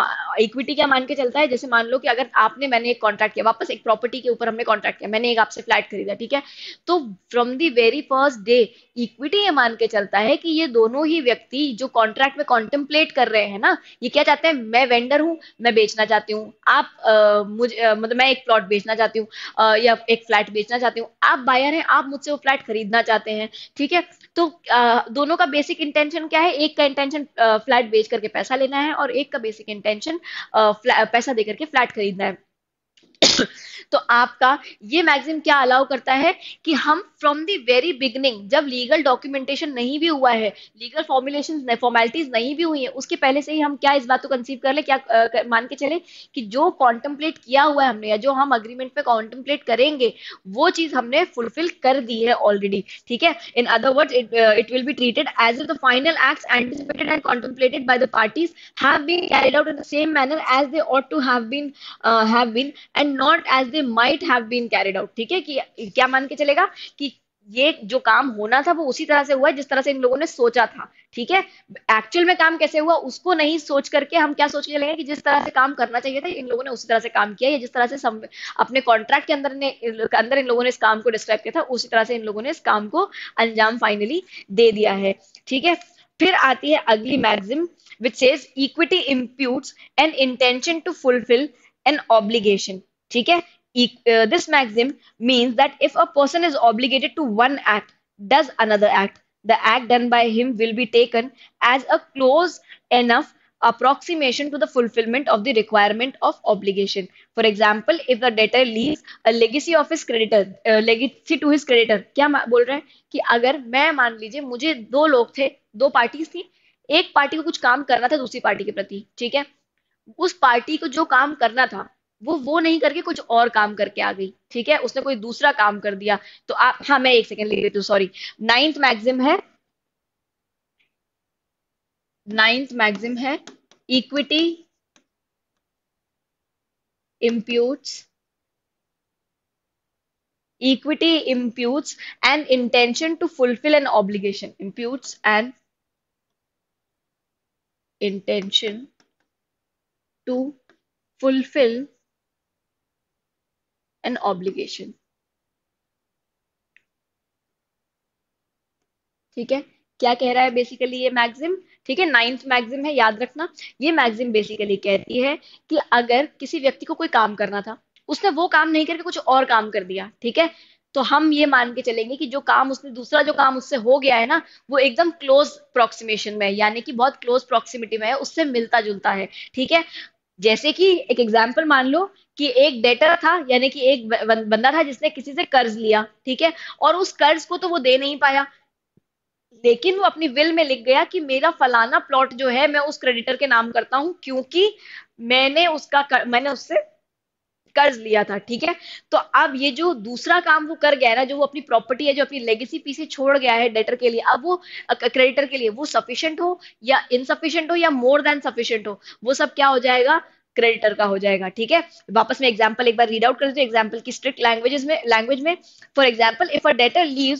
Speaker 1: equity क्या मान के चलता है जैसे मान लो कि अगर आपने मैंने एक कॉन्ट्रैक्ट किया वापस एक प्रॉपर्टी के ऊपर हमने कॉन्ट्रैक्ट किया मैंने एक आपसे flat खरीदा theek hai to from the very first day equity ये मान के चलता है कि ये दोनों ही व्यक्ति जो कॉन्ट्रैक्ट में कॉन्टेम्पलेट कर रहे हैं ना ये क्या चाहते हैं मैं वेंडर हूँ मैं बेचना चाहती हूँ आप आ, मुझे आ, मतलब मैं एक प्लॉट बेचना चाहती हूँ या एक फ्लैट बेचना चाहती हूँ आप बायर हैं आप मुझसे वो फ्लैट खरीदना चाहते हैं ठीक है तो आ, दोनों का बेसिक इंटेंशन क्या है एक का इंटेंशन फ्लैट बेच करके पैसा लेना है और एक का बेसिक इंटेंशन पैसा दे करके फ्लैट खरीदना है तो आपका ये मैगजीन क्या अलाउ करता है कि हम फ्रॉम दी वेरी बिगनिंग जब लीगल डॉक्यूमेंटेशन नहीं भी हुआ है लीगल फॉर्मुलेशन फॉर्मेलिटीज नहीं भी हुई है उसके पहले से ही हम क्या इस बात को कंसीव कर ले क्या मान के चले कि जो कॉन्टम्पलेट किया हुआ है हमने या जो हम अग्रीमेंट पे कॉन्टम्पलेट करेंगे वो चीज हमने फुलफिल कर दी है ऑलरेडी ठीक है in other word it will be treated as the final act anticipated and contemplated by the parties have been carried out in the same manner as they ought to have been have been and not as they might have been carried out ठीक है कि क्या मान के चलेगा कि ये जो काम होना था वो उसी तरह से हुआ जिस तरह से इन लोगों ने सोचा था ठीक है एक्चुअल में काम कैसे हुआ उसको नहीं सोच करके हम क्या सोच के चलेंगे कि जिस तरह से काम करना चाहिए था इन लोगों ने उसी तरह से काम किया या जिस तरह से सम, अपने कॉन्ट्रैक्ट के अंदर ने अंदर इन लोगों ने इस काम को डिस्क्राइब किया था उसी तरह से इन लोगों ने इस काम को अंजाम फाइनली दे दिया है ठीक है फिर आती है अगली maxim which is equity imputes an intention to fulfil N obligation ठीक है this maxim means that if a person is obligated to one act does another act the act done by him will be taken as a close enough approximation to the fulfillment of the requirement of obligation for example if the debtor leaves a legacy of his creditor uh, legacy to his creditor kya bol रहा है ki agar main maan lijiye mujhe do log the do parties thi ek party ko kuch kaam karna tha dusri party ke prati theek hai us party ko jo kaam karna tha वो वो नहीं करके कुछ और काम करके आ गई ठीक है उसने कोई दूसरा काम कर दिया तो आप हाँ मैं एक सेकेंड ले लेती हूँ सॉरी नाइन्थ मैक्सिम है नाइन्थ मैक्सिम है equity imputes equity imputes and intention to fulfil N ऑब्लिगेशन imputes and intention to fulfil an obligation ठीक है क्या कह रहा है बेसिकली ये मैक्सिम ठीक है नाइन्थ मैक्सिम है याद रखना ये मैक्सिम बेसिकली कहती है कि अगर किसी व्यक्ति को कोई काम करना था उसने वो काम नहीं करके कुछ और काम कर दिया ठीक है तो हम ये मान के चलेंगे कि जो काम उसने दूसरा जो काम उससे हो गया है ना वो एकदम क्लोज प्रोक्सीमेशन में है यानी कि बहुत क्लोज प्रोक्सीमिटी में है उससे मिलता जुलता है ठीक है जैसे कि एक एग्जाम्पल मान लो कि एक डेटर था यानी कि एक बंदा था जिसने किसी से कर्ज लिया ठीक है और उस कर्ज को तो वो दे नहीं पाया लेकिन वो अपनी विल में लिख गया कि मेरा फलाना प्लॉट जो है मैं उस क्रेडिटर के नाम करता हूं क्योंकि मैंने उसका कर, मैंने उससे कर्ज लिया था ठीक है तो अब ये जो दूसरा काम वो कर गया है ना जो वो अपनी प्रॉपर्टी है जो अपनी लेगेसी पीछे छोड़ गया है डेटर के लिए अब वो क्रेडिटर के लिए वो सफिशियंट हो या इनसफिशियंट हो या मोर देन सफिशियंट हो वो सब क्या हो जाएगा क्रेडिटर का हो जाएगा ठीक है वापस में एग्जाम्पल एक बार रीड आउट कर दीजिए एग्जाम्पल की स्ट्रिक्ट लैंग्वेजेस में लैंग्वेज में for example if a debtor leave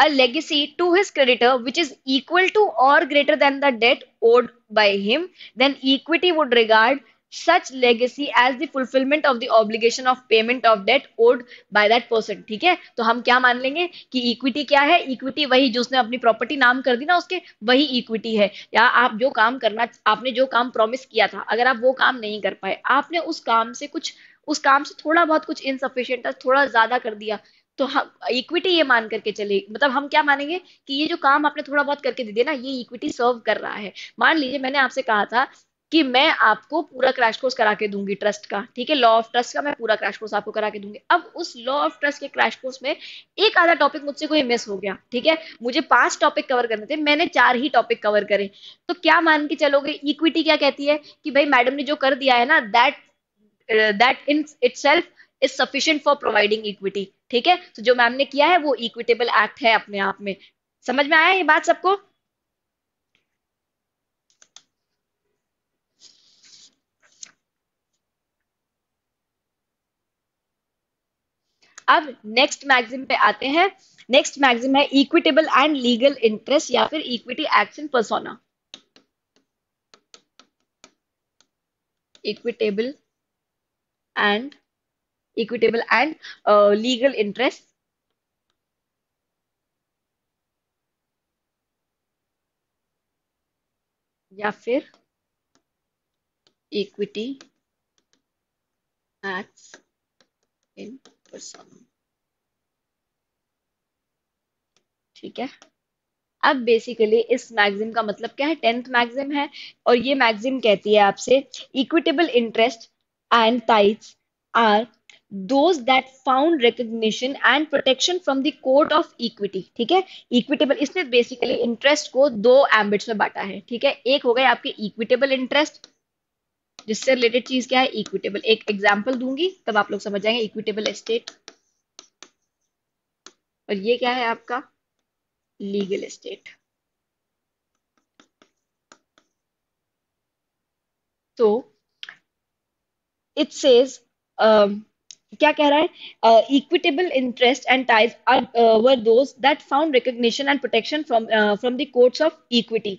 Speaker 1: a legacy to his creditor which is equal to और greater than the debt owed by him then equity would regard such legacy as the fulfilment of the obligation of payment of debt owed by that person ठीक है तो हम क्या मान लेंगे कि equity क्या है इक्विटी वही जो उसने अपनी प्रॉपर्टी नाम कर दी ना उसके वही इक्विटी है या आप जो काम करना आपने जो काम प्रोमिस किया था अगर आप वो काम नहीं कर पाए आपने उस काम से कुछ उस काम से थोड़ा बहुत कुछ इनसफिशियंट था थोड़ा ज्यादा कर दिया तो हम इक्विटी ये मान करके चले मतलब हम क्या मानेंगे कि ये जो काम आपने थोड़ा बहुत करके दे दिया ना ये इक्विटी सर्व कर रहा है मान लीजिए मैंने आपसे कहा था कि मैं आपको पूरा क्रैश कोर्स करा के दूंगी ट्रस्ट का ठीक है लॉ ऑफ ट्रस्ट का मैं पूरा क्रैश कोर्स आपको करा के दूंगी अब उस लॉ ऑफ ट्रस्ट के क्रैश कोर्स में एक आधा टॉपिक मुझसे कोई मिस हो गया ठीक है मुझे पांच टॉपिक कवर करने थे मैंने चार ही टॉपिक कवर करे तो क्या मान के चलोगे इक्विटी क्या कहती है कि भाई मैडम ने जो कर दिया है ना that that in itself is sufficient for providing equity ठीक है तो जो मैम ने किया है वो इक्विटेबल एक्ट है अपने आप में समझ में आया ये बात सबको अब नेक्स्ट मैग्जिम पे आते हैं नेक्स्ट मैग्जिम है इक्विटेबल एंड लीगल इंटरेस्ट या फिर equity action persona equitable and equitable and legal interest या फिर equity act in for some ठीक है अब बेसिकली इस मैगजिम का मतलब क्या है टेंथ मैगजिम है और ये मैगजिम कहती है आपसे equitable interest and rights are those that found recognition and protection from the court of equity ठीक है इक्विटेबल इसने बेसिकली इंटरेस्ट को दो एम्बिट्स में बांटा है ठीक है एक हो गए आपके इक्विटेबल इंटरेस्ट जिससे रिलेटेड चीज क्या है इक्विटेबल एक एग्जाम्पल दूंगी तब आप लोग समझ जाएंगे इक्विटेबल एस्टेट और ये क्या है आपका लीगल एस्टेट तो इट सेज क्या कह रहा है equitable interest and rights were those that found recognition and protection from from the courts of equity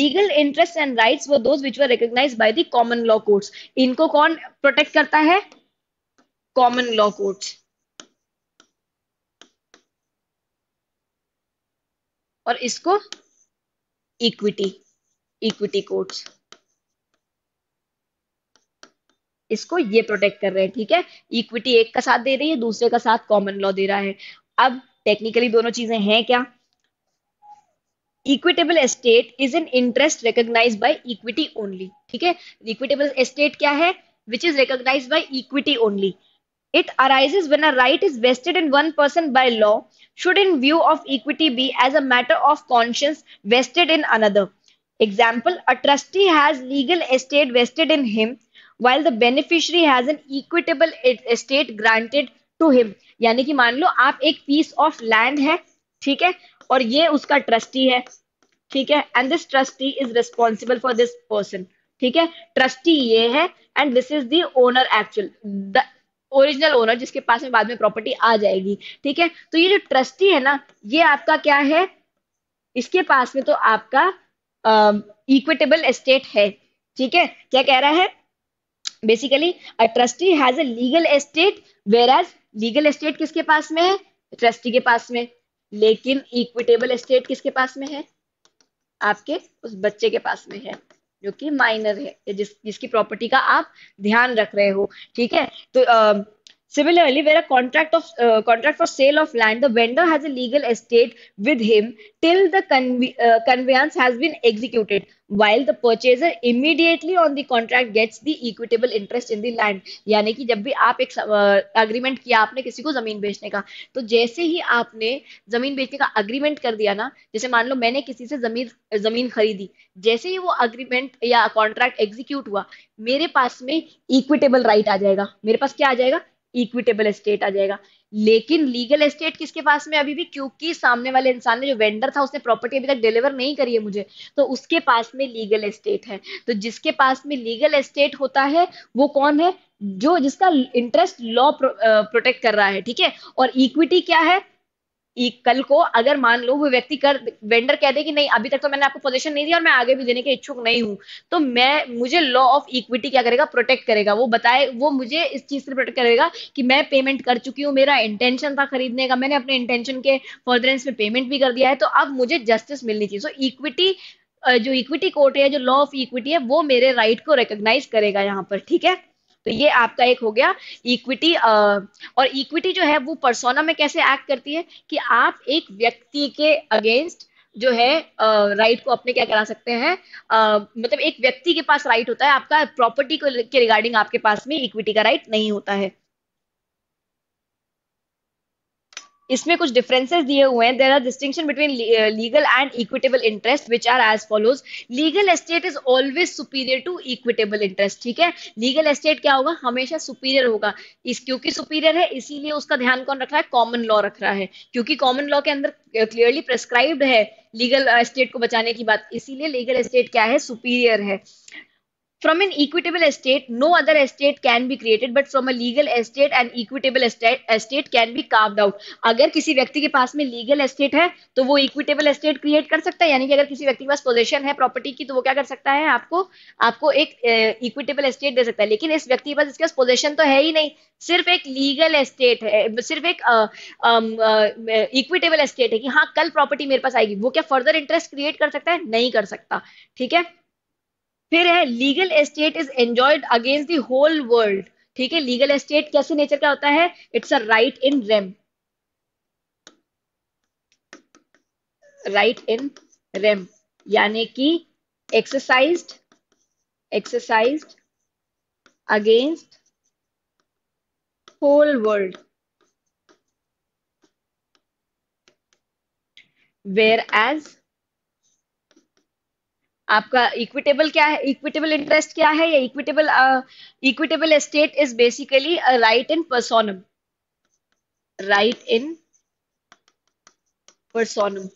Speaker 1: legal interest and rights were those which were recognized by the common law courts इनको कौन protect करता है common law courts और इसको equity equity courts इसको ये protect कर रहे हैं ठीक है इक्विटी एक का साथ दे रही है दूसरे का साथ कॉमन लॉ दे रहा है अब टेक्निकली दोनों चीजें हैं क्या equitable estate is an interest recognize by equity only ठीक है इक्विटेबल एस्टेट क्या है which is recognize by equity only it arises when a right is vested in one person by law should in view of equity be as a matter of conscience vested in another example a trustee has legal estate vested in him while the beneficiary has an equitable e, estate granted to him यानी कि मान लो आप एक piece of land है ठीक है और ये उसका ट्रस्टी है ठीक है and this trustee is responsible for this person ठीक है ट्रस्टी ये है and this is the actual the original owner जिसके पास में बाद में प्रॉपर्टी आ जाएगी ठीक है तो ये जो ट्रस्टी है ना ये आपका क्या है इसके पास में तो आपका इक्विटेबल uh, एस्टेट है ठीक है क्या कह रहा है basically a trustee has a legal estate whereas legal estate किसके पास में है ट्रस्टी के पास में लेकिन इक्विटेबल एस्टेट किसके पास में है आपके उस बच्चे के पास में है जो कि माइनर है जिस जिसकी प्रॉपर्टी का आप ध्यान रख रहे हो ठीक है तो आ, Similarly, where a contract of uh, contract for sale of land, the vendor has a legal estate with him till the conve uh, conveyance has been executed, while the purchaser immediately on the contract gets the equitable interest in the land. यानी कि जब भी आप एक agreement uh, किया आपने किसी को जमीन बेचने का तो जैसे ही आपने जमीन बेचने का agreement कर दिया ना जैसे मान लो मैंने किसी से जमीन जमीन खरीदी जैसे ही वो अग्रीमेंट या कॉन्ट्रैक्ट एग्जीक्यूट हुआ मेरे पास में इक्विटेबल राइट right आ जाएगा मेरे पास क्या आ जाएगा इक्विटेबल एस्टेट आ जाएगा लेकिन लीगल एस्टेट किसके पास में अभी भी क्योंकि सामने वाले इंसान ने जो वेंडर था उसने प्रॉपर्टी अभी तक डिलीवर नहीं करी है मुझे तो उसके पास में लीगल एस्टेट है तो जिसके पास में लीगल एस्टेट होता है वो कौन है जो जिसका इंटरेस्ट लॉ प्रोटेक्ट कर रहा है ठीक है और इक्विटी क्या है कल को अगर मान लो वो व्यक्ति कर वेंडर कह दे कि नहीं अभी तक तो मैंने आपको पोजीशन नहीं दी और मैं आगे भी देने के इच्छुक नहीं हूं तो मैं मुझे लॉ ऑफ इक्विटी क्या करेगा प्रोटेक्ट करेगा वो बताए वो मुझे इस चीज से प्रोटेक्ट करेगा कि मैं पेमेंट कर चुकी हूँ मेरा इंटेंशन था खरीदने का मैंने अपने इंटेंशन के फर्दरेंस में पेमेंट भी कर दिया है तो अब मुझे जस्टिस मिलनी चाहिए सो इक्विटी जो इक्विटी कोर्ट है जो लॉ ऑफ इक्विटी है वो मेरे राइट को रिकॉग्नाइज करेगा यहाँ पर ठीक है तो ये आपका एक हो गया इक्विटी और इक्विटी जो है वो परसोना में कैसे एक्ट करती है कि आप एक व्यक्ति के अगेंस्ट जो है राइट को अपने क्या करा सकते हैं मतलब एक व्यक्ति के पास राइट होता है आपका प्रॉपर्टी को के रिगार्डिंग आपके पास में इक्विटी का राइट नहीं होता है इसमें कुछ डिफरेंसेस दिए हुए हैं there are distinction between legal and equitable interest which are as follows legal estate is always superior to equitable interest ठीक है लीगल एस्टेट क्या होगा हमेशा सुपीरियर होगा इस क्योंकि सुपीरियर है इसीलिए उसका ध्यान कौन रख रहा है कॉमन लॉ रख रहा है क्योंकि कॉमन लॉ के अंदर क्लियरली uh, प्रेस्क्राइब्ड है लीगल एस्टेट uh, को बचाने की बात इसीलिए लीगल एस्टेट क्या है सुपीरियर है From an equitable estate, no other estate can be created, but from a legal estate, an equitable estate, estate can be carved out. अगर किसी व्यक्ति के पास में legal estate है तो वो equitable estate create कर सकता है यानी कि अगर किसी व्यक्ति के पास पोजेशन है प्रॉपर्टी की तो वो क्या कर सकता है आपको आपको एक इक्विटेबल uh, एस्टेट दे सकता है लेकिन इस व्यक्ति के पास इसके पास पोजेशन तो है ही नहीं सिर्फ एक लीगल एस्टेट है सिर्फ एक equitable uh, estate um, uh, है कि हाँ कल प्रॉपर्टी मेरे पास आएगी वो क्या फर्दर इंटरेस्ट क्रिएट कर सकता है नहीं कर सकता ठीक है फिर है legal estate is enjoyed against the whole world ठीक है लीगल एस्टेट कैसे नेचर का होता है it's a right in rem right in rem यानी कि exercise exercise against whole world whereas आपका इक्विटेबल क्या है इक्विटेबल इंटरेस्ट क्या है या equitable equitable estate is basically right in personam right in personam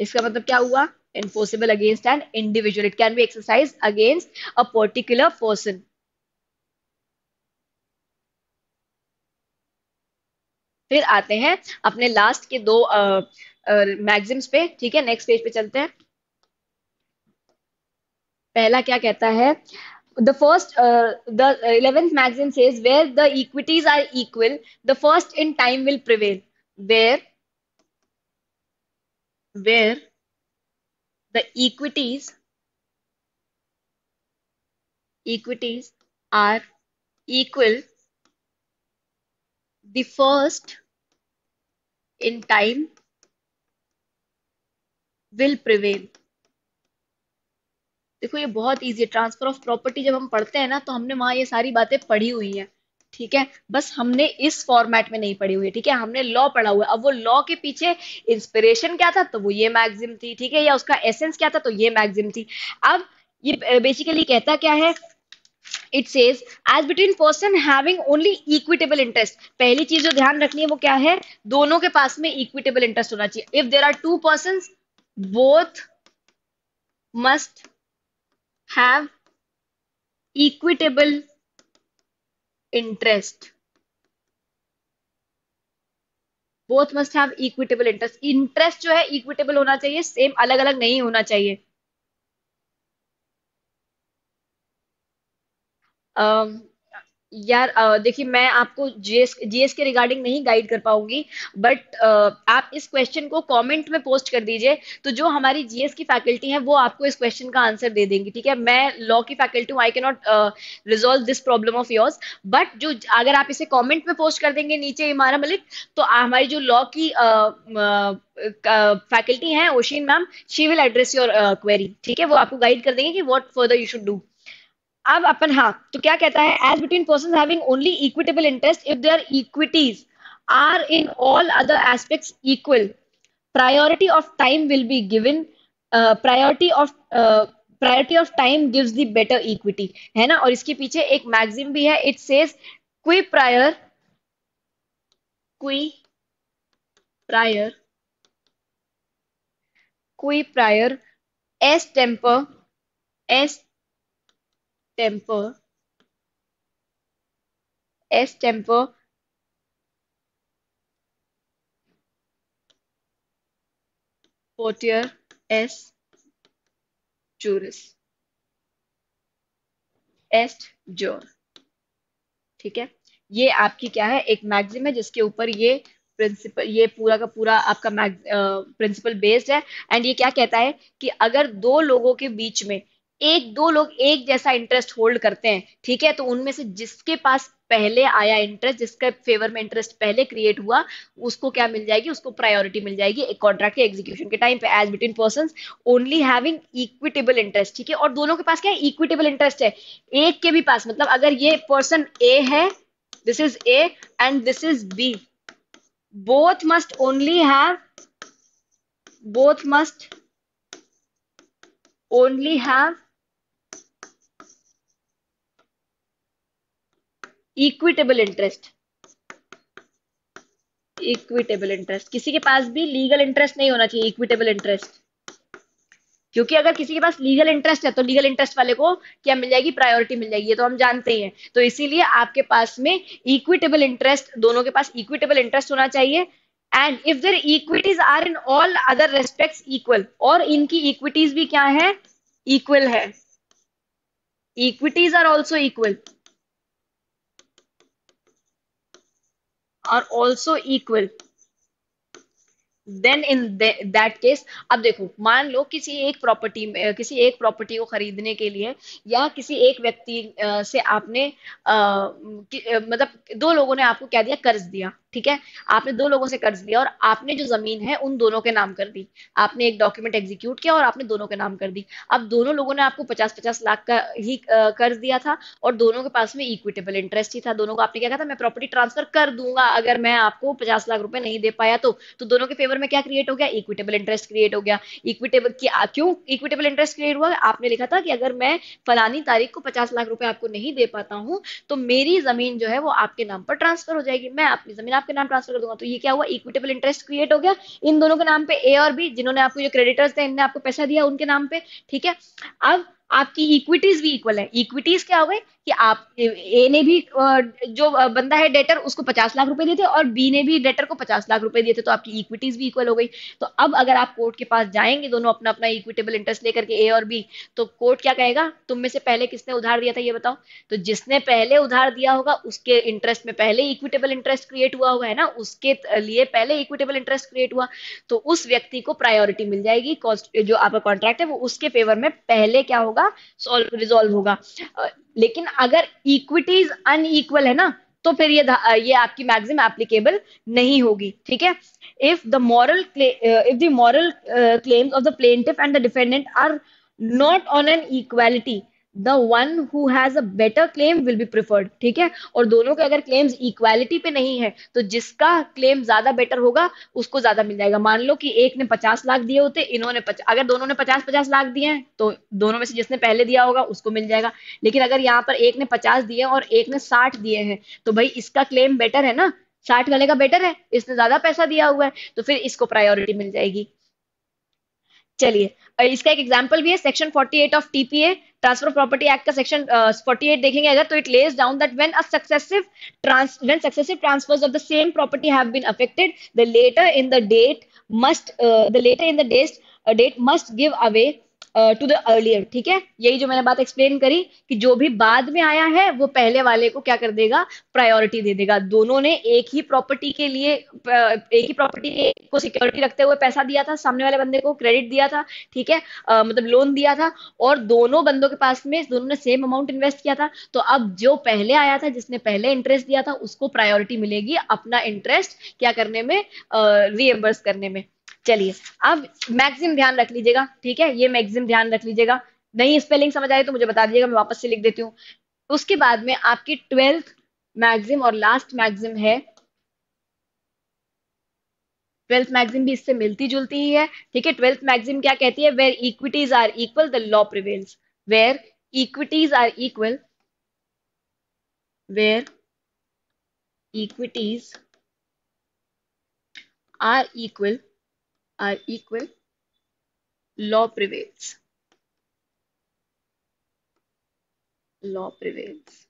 Speaker 1: इसका मतलब क्या हुआ enforceable against an individual it can be exercise against a particular person फिर आते हैं अपने लास्ट के दो uh, मैगजिम्स पे ठीक है नेक्स्ट पेज पे चलते हैं पहला क्या कहता है the first uh, the 11th maxim says where the equities are equal the first in time will prevail where where the equities equities are equal the first in time will prevail देखो ये बहुत easy है transfer of property जब हम पढ़ते हैं ना तो हमने वहां ये सारी बातें पढ़ी हुई हैं ठीक है बस हमने इस फॉर्मेट में नहीं पढ़ी हुई ठीक है हमने लॉ पढ़ा हुआ है अब वो लॉ के पीछे इंस्पिरेशन क्या था तो वो ये मैगजिम थी ठीक है या उसका एसेंस क्या था तो ये मैगजिम थी अब ये बेसिकली कहता क्या है it says as between person having only equitable interest पहली चीज जो ध्यान रखनी है वो क्या है दोनों के पास में इक्विटेबल इंटरेस्ट होना चाहिए if there are two person both must have equitable interest both must have equitable interest interest जो है इक्विटेबल होना चाहिए सेम अलग अलग नहीं होना चाहिए um, यार देखिए मैं आपको जीएस जीएस के रिगार्डिंग नहीं गाइड कर पाऊंगी बट आप इस क्वेश्चन को कमेंट में पोस्ट कर दीजिए तो जो हमारी जीएस की फैकल्टी है वो आपको इस क्वेश्चन का आंसर दे देंगी ठीक है मैं लॉ की फैकल्टी हूँ I can not resolve this problem of yours but जो अगर आप इसे कॉमेंट में पोस्ट कर देंगे नीचे इमारा मलिक तो हमारी जो लॉ की फैकल्टी है Oshin ma'am she will address your query ठीक है वो आपको गाइड कर देंगे कि what further you should do अब अपन हाँ तो क्या कहता है as between person having only equitable interest if there equities are in all other aspects equal priority of time will be given priority of priority of time gives the better equity है ना और इसके पीछे एक maxim भी है it says क्वी प्रायर क्वी प्रायर क्वी प्रायर एस टेम्पर एस temper s temper portier s juris est जोर ठीक है ये आपकी क्या है एक मैगजिम है जिसके ऊपर ये प्रिंसिपल ये पूरा का पूरा आपका प्रिंसिपल बेस्ड है एंड ये क्या कहता है कि अगर दो लोगों के बीच में एक दो लोग एक जैसा इंटरेस्ट होल्ड करते हैं ठीक है तो उनमें से जिसके पास पहले आया इंटरेस्ट जिसके फेवर में इंटरेस्ट पहले क्रिएट हुआ उसको क्या मिल जाएगी उसको प्रायोरिटी मिल जाएगी एक कॉन्ट्रैक्ट के एग्जीक्यूशन के टाइम पे as between person only having equitable interest ठीक है और दोनों के पास क्या है इक्विटेबल इंटरेस्ट है एक के भी पास मतलब अगर ये पर्सन ए है this is A and this is B both must only have both must only have equitable interest equitable interest किसी के पास भी लीगल इंटरेस्ट नहीं होना चाहिए इक्विटेबल इंटरेस्ट क्योंकि अगर किसी के पास लीगल इंटरेस्ट है तो लीगल इंटरेस्ट वाले को क्या मिल जाएगी प्रायोरिटी मिल जाएगी ये तो हम जानते ही हैं तो इसीलिए आपके पास में इक्विटेबल इंटरेस्ट दोनों के पास इक्विटेबल इंटरेस्ट होना चाहिए and if there equities are in all other respect equal और इनकी इक्विटीज भी क्या है इक्वल है equities are also equal are also equal then in that case अब देखो मान लो किसी एक प्रॉपर्टी में किसी एक प्रॉपर्टी को खरीदने के लिए या किसी एक व्यक्ति से आपने आ, मतलब दो लोगों ने आपको क्या दिया कर्ज दिया ठीक है आपने दो लोगों से कर्ज लिया और आपने जो जमीन है उन दोनों के नाम कर दी आपने एक डॉक्यूमेंट एग्जीक्यूट किया और आपने दोनों के नाम कर दी अब दोनों लोगों ने आपको पचास पचास लाख का ही कर्ज दिया था और दोनों के पास में इक्विटेबल इंटरेस्ट ही था दोनों को आपने क्या कहा था मैं प्रॉपर्टी ट्रांसफर कर दूंगा अगर मैं आपको पचास लाख रुपए नहीं दे पाया तो तो दोनों के फेवर में क्या क्रिएट हो गया इक्विटेबल इंटरेस्ट क्रिएट हो गया इक्विटेबल क्यों इक्विटेबल इंटरेस्ट क्रिएट हुआ आपने लिखा था कि अगर मैं फलानी तारीख को पचास लाख रुपए आपको नहीं दे पाता हूं तो मेरी जमीन जो है वो आपके नाम पर ट्रांसफर हो जाएगी मैं अपनी जमीन आप आपके नाम ट्रांसफर कर दूंगा तो ये क्या हुआ इक्विटेबल इंटरेस्ट क्रिएट हो गया इन दोनों के नाम पे ए और बी जिन्होंने आपको जो क्रेडिटर्स थे इनने आपको पैसा दिया उनके नाम पे ठीक है अब आपकी इक्विटीज भी इक्वल है इक्विटीज क्या हो गई कि आप ए ने भी जो बंदा है डेटर उसको पचास लाख रुपए दिए थे और बी ने भी डेटर को पचास लाख रुपए दिए थे तो आपकी इक्विटीज भी इक्वल हो गई तो अब अगर आप कोर्ट के पास जाएंगे दोनों अपना अपना इक्विटेबल इंटरेस्ट लेकर के ए और बी तो कोर्ट क्या कहेगा तुम में से पहले किसने उधार दिया था ये बताओ तो जिसने पहले उधार दिया होगा उसके इंटरेस्ट में पहले इक्विटेबल इंटरेस्ट क्रिएट हुआ होगा है ना उसके लिए पहले इक्विटेबल इंटरेस्ट क्रिएट हुआ तो उस व्यक्ति को प्रायोरिटी मिल जाएगी जो आपका कॉन्ट्रैक्ट है वो उसके फेवर में पहले क्या होगा सॉल्व रिजोल्व होगा लेकिन अगर इक्विटीज अनईक्वल है ना तो फिर ये ये आपकी मैक्सिम एप्लीकेबल नहीं होगी ठीक है if the moral if the moral claims of the plaintiff and the defendant are not on an equality the one who has a better claim will be preferred ठीक है और दोनों के अगर क्लेम्स इक्वालिटी पे नहीं है तो जिसका क्लेम ज्यादा बेटर होगा उसको ज्यादा मिल जाएगा मान लो कि एक ने पचास लाख दिए होते इन्होंने पच, अगर दोनों ने पचास पचास लाख दिए हैं तो दोनों में से जिसने पहले दिया होगा उसको मिल जाएगा लेकिन अगर यहाँ पर एक ने पचास दिए और एक ने साठ दिए हैं तो भाई इसका क्लेम बेटर है ना साठ वाले का बेटर है इसने ज्यादा पैसा दिया हुआ है तो फिर इसको प्रायोरिटी मिल जाएगी चलिए इसका एक एग्जाम्पल भी है section 48 of TPA transfer property act का सेक्शन फोर्टी एट देखेंगे अगर तो it lays down that when successive trans when successive transfers of the same property have been affected the latter in the date must the latter in the the date must give away to the earlier ठीक है यही जो मैंने बात explain करी कि जो भी बाद में आया है वो पहले वाले को क्या कर देगा प्रायोरिटी दे देगा दोनों ने एक ही प्रॉपर्टी के लिए एक ही प्रॉपर्टी को सिक्योरिटी रखते हुए पैसा दिया था सामने वाले बंदे को क्रेडिट दिया था ठीक है मतलब लोन दिया था और दोनों बंदों के पास में दोनों ने सेम अमाउंट इन्वेस्ट किया था तो अब जो पहले आया था जिसने पहले इंटरेस्ट दिया था उसको प्रायोरिटी मिलेगी अपना इंटरेस्ट क्या करने में रीएम्बर्स करने में चलिए अब मैक्सिम ध्यान रख लीजिएगा ठीक है ये मैक्सिम ध्यान रख लीजिएगा नहीं स्पेलिंग समझ आए तो मुझे बता दीजिएगा मैं वापस से लिख देती हूँ उसके बाद में आपकी ट्वेल्थ मैक्सिम और लास्ट मैक्सिम है ट्वेल्थ मैगजिम भी इससे मिलती जुलती ही है ठीक है ट्वेल्थ मैग्जिम क्या कहती है where equities are equal the law prevails where equities are equal where equities are equal are equal, law prevails. Law prevails.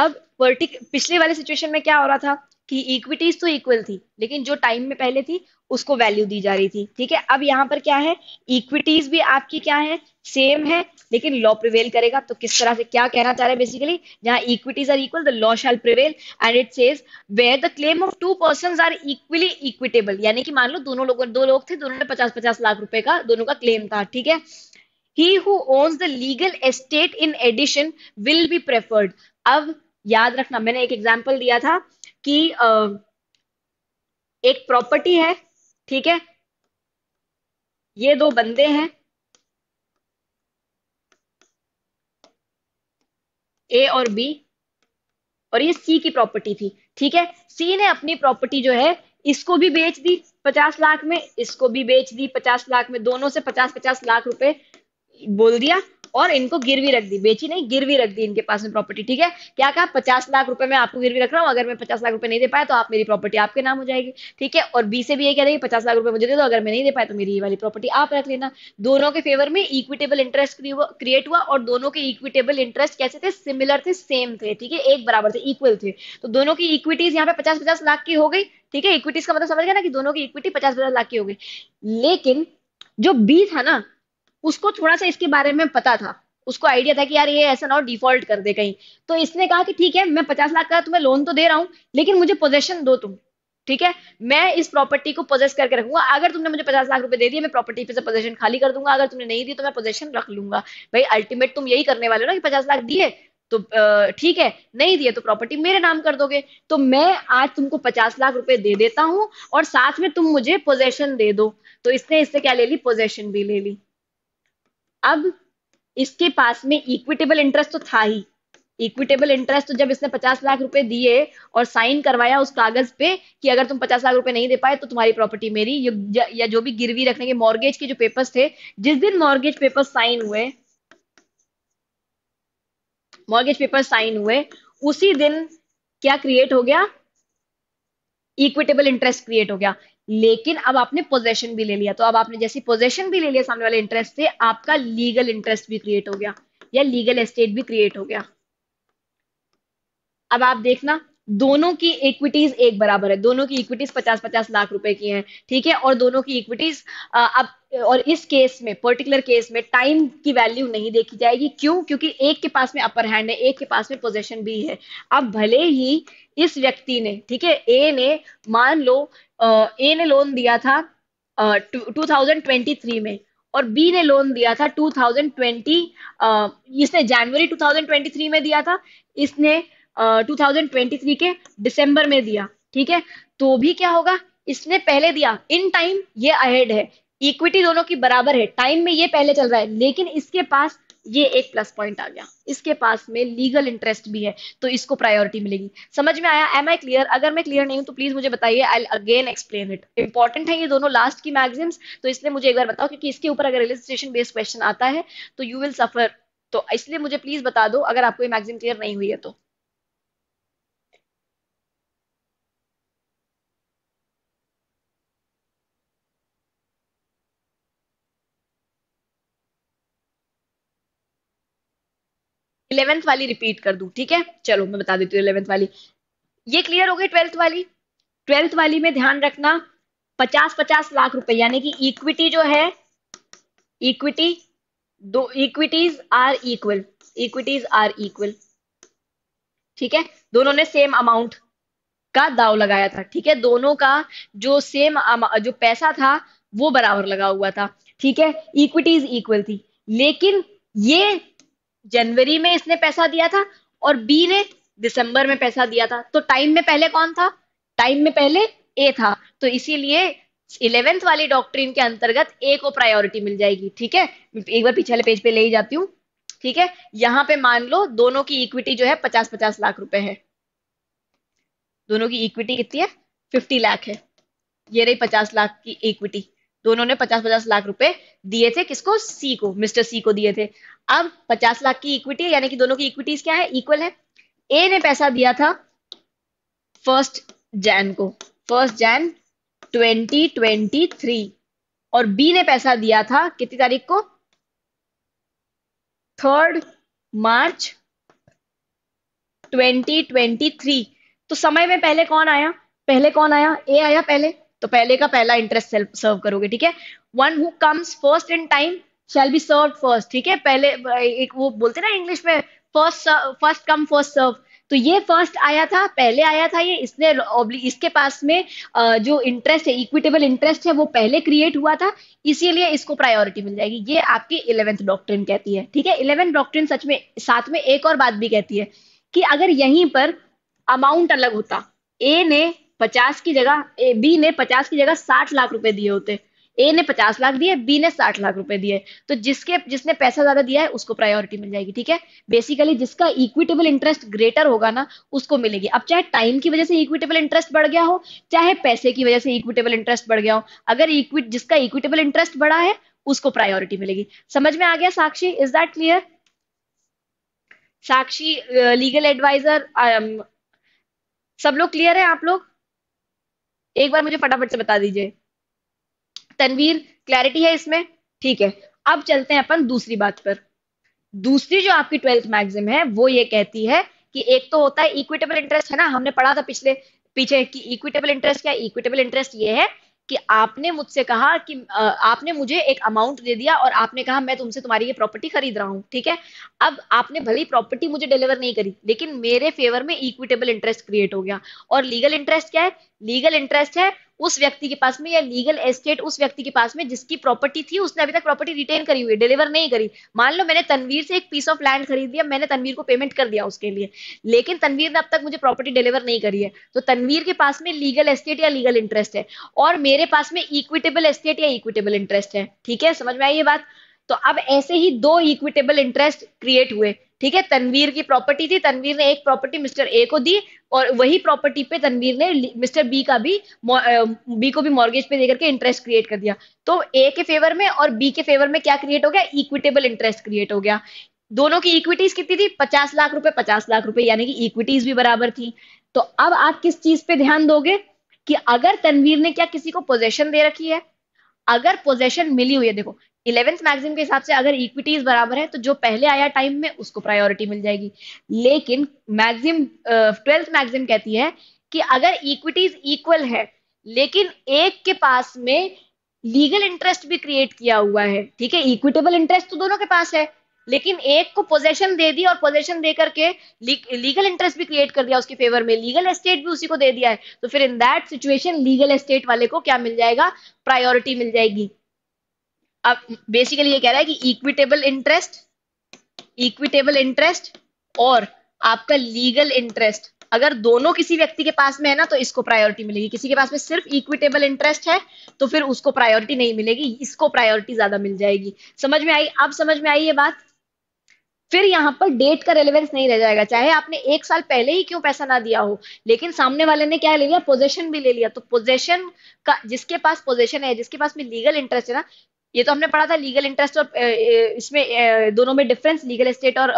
Speaker 1: अब वर्टिक पिछले वाले सिचुएशन में क्या हो रहा था कि इक्विटीज तो इक्वल थी लेकिन जो टाइम में पहले थी उसको वैल्यू दी जा रही थी ठीक है अब यहाँ पर क्या है इक्विटीज भी आपकी क्या है सेम है लेकिन लॉ प्रिवेल करेगा तो किस तरह से क्या कहना चाह रहे हैं बेसिकली जहाँ equities are equal the law shall prevail and it says where the claim of two person are equally equitable यानी कि मान लो दोनों लोगों दो लोग थे दोनों ने पचास पचास लाख रुपए का दोनों का क्लेम था ठीक है he who owns the legal estate in addition will be preferred अब याद रखना मैंने एक एग्जाम्पल दिया था कि एक प्रॉपर्टी है ठीक है ये दो बंदे हैं ए और बी और ये सी की प्रॉपर्टी थी ठीक है सी ने अपनी प्रॉपर्टी जो है इसको भी बेच दी पचास लाख में इसको भी बेच दी पचास लाख में दोनों से पचास पचास लाख रुपए बोल दिया और इनको गिरवी रख दी बेची नहीं गिरवी रख दी इनके पास में प्रॉपर्टी ठीक है क्या कहा पचास लाख रुपए में आपको गिरवी रख रहा हूँ अगर मैं पचास लाख रुपए नहीं दे पाया तो आप मेरी प्रॉपर्टी आपके नाम हो जाएगी ठीक है और बी से भी ये कह रही पचास लाख रुपए मुझे दे दो अगर मैं नहीं दे पाया तो मेरी ये वाली प्रॉपर्टी आप रख लेना दोनों के फेवर में इक्विटेबल इंटरेस्ट क्रिएट हुआ और दोनों के इक्विटेबल इंटरेस्ट कैसे थे सिमिलर थे सेम थे ठीक है एक बराबर थे इक्वल थे तो दोनों की इक्विटीज यहाँ पे पचास पचास लाख की हो गई ठीक है इक्विटीज का मतलब समझ गया ना कि दोनों की इक्विटी पचास पचास लाख की हो गई लेकिन जो बी था ना उसको थोड़ा सा इसके बारे में पता था उसको आइडिया था कि यार ये ऐसा ना हो डिफॉल्ट कर दे कहीं तो इसने कहा कि ठीक है मैं पचास लाख का तुम्हें लोन तो दे रहा हूँ लेकिन मुझे पोजेशन दो तुम ठीक है मैं इस प्रॉपर्टी को पोजेस करके रखूंगा अगर तुमने मुझे पचास लाख रुपए दे दिए मैं प्रॉपर्टी पे से पोजेशन खाली कर दूंगा अगर तुमने नहीं दी तो मैं पोजेशन रख लूंगा भाई अल्टीमेट तुम यही करने वाले हो ना कि पचास लाख दिए तो ठीक है नहीं दिए तो प्रॉपर्टी मेरे नाम कर दोगे तो मैं आज तुमको पचास लाख रुपए दे देता हूँ और साथ में तुम मुझे पोजेशन दे दो तो इसने इससे क्या ले ली पोजेशन भी ले ली अब इसके पास में इक्विटेबल इंटरेस्ट तो था ही इक्विटेबल इंटरेस्ट तो जब इसने पचास लाख रुपए दिए और साइन करवाया उस कागज पे कि अगर तुम पचास लाख रुपए नहीं दे पाए तो तुम्हारी प्रॉपर्टी मेरी या जो भी गिरवी रखने के मॉर्गेज के जो पेपर्स थे जिस दिन मॉर्गेज पेपर साइन हुए मॉर्गेज पेपर साइन हुए उसी दिन क्या क्रिएट हो गया इक्विटेबल इंटरेस्ट क्रिएट हो गया लेकिन अब आपने पोजेशन भी ले लिया तो अब आपने जैसे पोजेशन भी ले लिया सामने वाले इंटरेस्ट से आपका लीगल इंटरेस्ट भी क्रिएट हो गया या लीगल एस्टेट भी क्रिएट हो गया अब आप देखना दोनों की इक्विटीज एक बराबर है दोनों की इक्विटीज पचास पचास लाख रुपए की हैं ठीक है और दोनों की इक्विटीज अब और इस केस में पर्टिकुलर केस में टाइम की वैल्यू नहीं देखी जाएगी क्यों क्योंकि एक के पास में अपर हैंड है एक के पास में पोजेशन भी है अब भले ही इस व्यक्ति ने ठीक है ए ने मान लो ए ने लोन दिया था टू थाउजेंड ट्वेंटी थ्री में और बी ने लोन दिया था ट्वेंटी इसने जनवरी थ्री में दिया था इसने ट्वेंटी थ्री के दिसंबर में दिया ठीक है तो भी क्या होगा इसने पहले दिया इन टाइम ये अहेड है इक्विटी दोनों की बराबर है टाइम में ये पहले चल रहा है लेकिन इसके पास ये एक प्लस पॉइंट आ गया इसके पास में लीगल इंटरेस्ट भी है तो इसको प्रायोरिटी मिलेगी समझ में आया एम आई क्लियर अगर मैं क्लियर नहीं हूं तो प्लीज मुझे बताइए I again explain it important है ये दोनों लास्ट की मैगजीम्स तो इसलिए मुझे एक बार बताओ क्योंकि इसके ऊपर अगर स्टेशन बेस्ड क्वेश्चन आता है तो यू विल सफर तो इसलिए मुझे प्लीज बता दो अगर आपको ये मैगजिम क्लियर नहीं हुई है तो इलेवेंथ वाली रिपीट कर दू ठीक है चलो मैं बता देती हूँ इलेवेंथ वाली ये क्लियर हो गई ट्वेल्थ वाली ट्वेल्थ वाली में ध्यान रखना पचास पचास लाख रुपए यानी कि इक्विटी जो है इक्विटी दो equities are equal equities are equal ठीक है दोनों ने सेम अमाउंट का दाव लगाया था ठीक है दोनों का जो सेम जो पैसा था वो बराबर लगा हुआ था ठीक है इक्विटीज इक्वल थी लेकिन ये जनवरी में इसने पैसा दिया था और बी ने दिसंबर में पैसा दिया था तो टाइम में पहले कौन था टाइम में पहले ए था तो इसीलिए इलेवेंथ वाली डॉक्ट्रीन के अंतर्गत ए को प्रायोरिटी मिल जाएगी ठीक है एक बार पिछले पेज पे ले ही जाती हूँ ठीक है यहाँ पे मान लो दोनों की इक्विटी जो है पचास पचास लाख रुपए है दोनों की इक्विटी कितनी है फिफ्टी लाख है ये रही पचास लाख की इक्विटी दोनों तो ने पचास पचास लाख रुपए दिए थे किसको सी को मिस्टर सी को दिए थे अब पचास लाख की इक्विटी यानी कि दोनों की इक्विटीज क्या है इक्वल है ए ने पैसा दिया था फर्स्ट जैन को फर्स्ट जैन 2023 और बी ने पैसा दिया था कितनी तारीख को थर्ड मार्च 2023 तो समय में पहले कौन आया पहले कौन आया ए आया पहले तो पहले का पहला इंटरेस्ट सर्व करोगे ठीक है one who comes first in time shall be serve first ठीक है पहले एक वो बोलते ना इंग्लिश में first first come first serve तो ये फर्स्ट आया था पहले आया था ये इसने इसके पास में जो इंटरेस्ट है इक्विटेबल इंटरेस्ट है वो पहले क्रिएट हुआ था इसीलिए इसको प्रायोरिटी मिल जाएगी ये आपकी इलेवेंथ डॉक्ट्रिन कहती है ठीक है इलेवेंथ डॉक्ट्रिन सच में साथ में एक और बात भी कहती है कि अगर यहीं पर अमाउंट अलग होता ए ने पचास की जगह ए, बी ने पचास की जगह साठ लाख रुपए दिए होते ए ने पचास लाख दिए बी ने साठ लाख रुपए दिए तो जिसके जिसने पैसा ज्यादा दिया है उसको प्रायोरिटी मिल जाएगी ठीक है बेसिकली जिसका इक्विटेबल इंटरेस्ट ग्रेटर होगा ना उसको मिलेगी अब चाहे टाइम की वजह से इक्विटेबल इंटरेस्ट बढ़ गया हो चाहे पैसे की वजह से इक्विटेबल इंटरेस्ट बढ़ गया हो अगर इक्विट जिसका इक्विटेबल इंटरेस्ट बढ़ा है उसको प्रायोरिटी मिलेगी समझ में आ गया Sakshi is that clear Sakshi legal advisor सब लोग क्लियर है आप लोग एक बार मुझे फटाफट से बता दीजिए तनवीर क्लैरिटी है इसमें ठीक है अब चलते हैं अपन दूसरी बात पर दूसरी जो आपकी ट्वेल्थ मैगजिम है वो ये कहती है कि एक तो होता है इक्विटेबल इंटरेस्ट है ना हमने पढ़ा था पिछले पीछे कि इक्विटेबल इंटरेस्ट क्या इक्विटेबल इंटरेस्ट ये है कि आपने मुझसे कहा कि आपने मुझे एक अमाउंट दे दिया और आपने कहा मैं तुमसे तुम्हारी ये प्रॉपर्टी खरीद रहा हूँ ठीक है अब आपने भली प्रॉपर्टी मुझे डिलीवर नहीं करी लेकिन मेरे फेवर में इक्विटेबल इंटरेस्ट क्रिएट हो गया और लीगल इंटरेस्ट क्या है लीगल इंटरेस्ट है उस व्यक्ति के पास में या लीगल एस्टेट उस व्यक्ति के पास में जिसकी प्रॉपर्टी थी उसने अभी तक प्रॉपर्टी रिटेन करी हुई डिलीवर नहीं करी मान लो मैंने तनवीर से एक पीस ऑफ लैंड खरीद दिया मैंने तनवीर को पेमेंट कर दिया उसके लिए लेकिन तनवीर ने अब तक मुझे प्रॉपर्टी डिलीवर नहीं करी है तो तनवीर के पास में लीगल एस्टेट या लीगल इंटरेस्ट है और मेरे पास में इक्विटेबल एस्टेट या इक्विटेबल इंटरेस्ट है ठीक है समझ में आई ये बात तो अब ऐसे ही दो इक्विटेबल इंटरेस्ट क्रिएट हुए ठीक है तनवीर की प्रॉपर्टी थी तनवीर ने एक प्रॉपर्टी मिस्टर ए को दी और वही प्रॉपर्टी पे तनवीर ने मिस्टर बी का भी बी को भी मॉर्गेज पे देकर के इंटरेस्ट क्रिएट कर दिया तो ए के फेवर में और बी के फेवर में क्या क्रिएट हो गया इक्विटेबल इंटरेस्ट क्रिएट हो गया दोनों की इक्विटीज कितनी थी पचास लाख रुपए पचास लाख रुपए यानी कि इक्विटीज भी बराबर थी तो अब आप किस चीज पे ध्यान दोगे कि अगर तनवीर ने क्या किसी को पोजेशन दे रखी है अगर पोजेशन मिली हुई है देखो इलेवेंथ मैक्सिम के हिसाब से अगर इक्विटीज बराबर है तो जो पहले आया टाइम में उसको प्रायोरिटी मिल जाएगी लेकिन मैक्सिम ट्वेल्थ मैक्सिम कहती है कि अगर इक्विटीज इक्वल है लेकिन एक के पास में लीगल इंटरेस्ट भी क्रिएट किया हुआ है ठीक है इक्विटेबल इंटरेस्ट तो दोनों के पास है लेकिन एक को पोजेशन दे दी और पोजेशन दे करके लीगल इंटरेस्ट भी क्रिएट कर दिया उसके फेवर में लीगल एस्टेट भी उसी को दे दिया है तो फिर in that situation legal estate वाले को क्या मिल जाएगा प्रायोरिटी मिल जाएगी अब बेसिकली ये कह रहा है कि इक्विटेबल इंटरेस्ट इक्विटेबल इंटरेस्ट और आपका लीगल इंटरेस्ट अगर दोनों किसी व्यक्ति के पास में है ना तो इसको प्रायोरिटी मिलेगी किसी के पास में सिर्फ इक्विटेबल इंटरेस्ट है तो फिर उसको प्रायोरिटी नहीं मिलेगी इसको प्रायोरिटी ज्यादा मिल जाएगी समझ में आई अब समझ में आई ये बात फिर यहाँ पर डेट का रेलिवेंस नहीं रह जाएगा चाहे आपने एक साल पहले ही क्यों पैसा ना दिया हो लेकिन सामने वाले ने क्या ले लिया पोजेशन भी ले लिया तो पोजेशन का जिसके पास पोजेशन है जिसके पास में लीगल इंटरेस्ट है ना ये तो हमने पढ़ा था लीगल इंटरेस्ट और इसमें दोनों में डिफरेंस लीगल एस्टेट और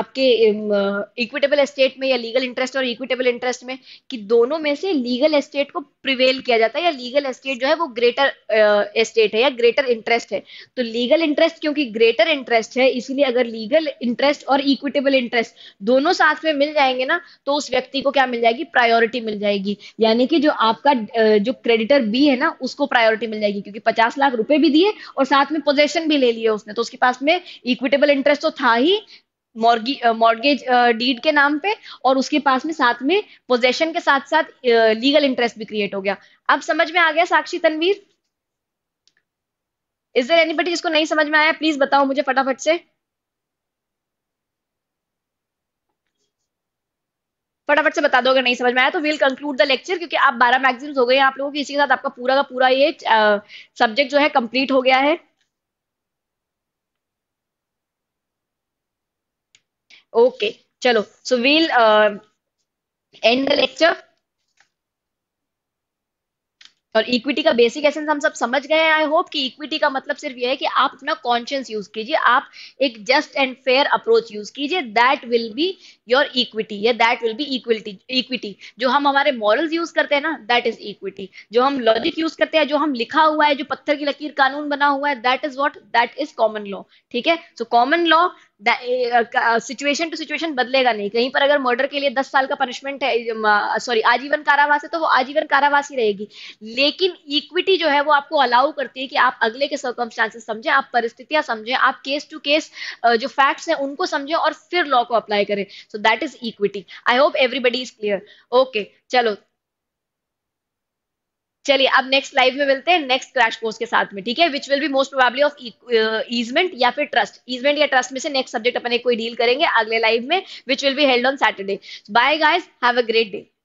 Speaker 1: आपके इक्विटेबल एस्टेट में या लीगल इंटरेस्ट और इक्विटेबल इंटरेस्ट में कि दोनों में से लीगल एस्टेट को प्रिवेल किया जाता है या लीगल एस्टेट जो है वो ग्रेटर एस्टेट है या ग्रेटर इंटरेस्ट है तो लीगल इंटरेस्ट क्योंकि ग्रेटर इंटरेस्ट है इसीलिए अगर लीगल इंटरेस्ट और इक्विटेबल इंटरेस्ट दोनों साथ में मिल जाएंगे ना तो उस व्यक्ति को क्या मिल जाएगी प्रायोरिटी मिल जाएगी यानी कि जो आपका जो क्रेडिटर बी है ना उसको प्रायोरिटी मिल जाएगी क्योंकि पचास लाख रुपए भी दिए और साथ में पोजेशन भी ले लिया उसने तो उसके पास में इक्विटेबल इंटरेस्ट तो था ही मॉर्गेज डीड के नाम पे और उसके पास में साथ में पोजेशन के साथ साथ लीगल इंटरेस्ट भी क्रिएट हो गया अब समझ में आ गया Sakshi Tanveer is there anybody जिसको नहीं समझ में आया प्लीज बताओ मुझे फटाफट से फटाफट से बता दो अगर नहीं समझ में आया तो विल कंक्लूड द लेक्चर क्योंकि आप बारह मैगजीन्स हो गए हैं आप लोगों की इसी के साथ आपका पूरा का पूरा ये सब्जेक्ट जो है कंप्लीट हो गया है ओके चलो so we'll end the lecture और इक्विटी का बेसिक एसेंस हम सब समझ गए हैं आई होप कि इक्विटी का मतलब सिर्फ यह है कि आप अपना कॉन्शियस यूज कीजिए आप एक just and fair approach use कीजिए that will be your equity या that will be equity equity जो हम हमारे मॉरल्स यूज करते हैं ना दैट इज इक्विटी जो हम लॉजिक यूज करते हैं जो हम लिखा हुआ है जो पत्थर की लकीर कानून बना हुआ है that is what that is common law ठीक है so common law situation to situation बदलेगा नहीं कहीं पर अगर मर्डर के लिए दस साल का पनिशमेंट है सॉरी uh, uh आजीवन कारावास है तो वो आजीवन कारावास ही रहेगी लेकिन इक्विटी जो है वो आपको अलाउ करती है कि आप अगले के सर्कमस्टांसेस समझें आप परिस्थितियां समझें आप केस टू केस जो फैक्ट्स हैं उनको समझें और फिर लॉ को अप्लाई करें so so that is equity I hope everybody is clear okay चलो चलिए अब नेक्स्ट लाइव में मिलते हैं नेक्स्ट क्रैश कोर्स के साथ में ठीक है which will be most probably of easement या फिर ट्रस्ट ईजमेंट या ट्रस्ट में से नेक्स्ट सब्जेक्ट अपने कोई डील करेंगे अगले लाइव में which will be held on Saturday bye guys have a great day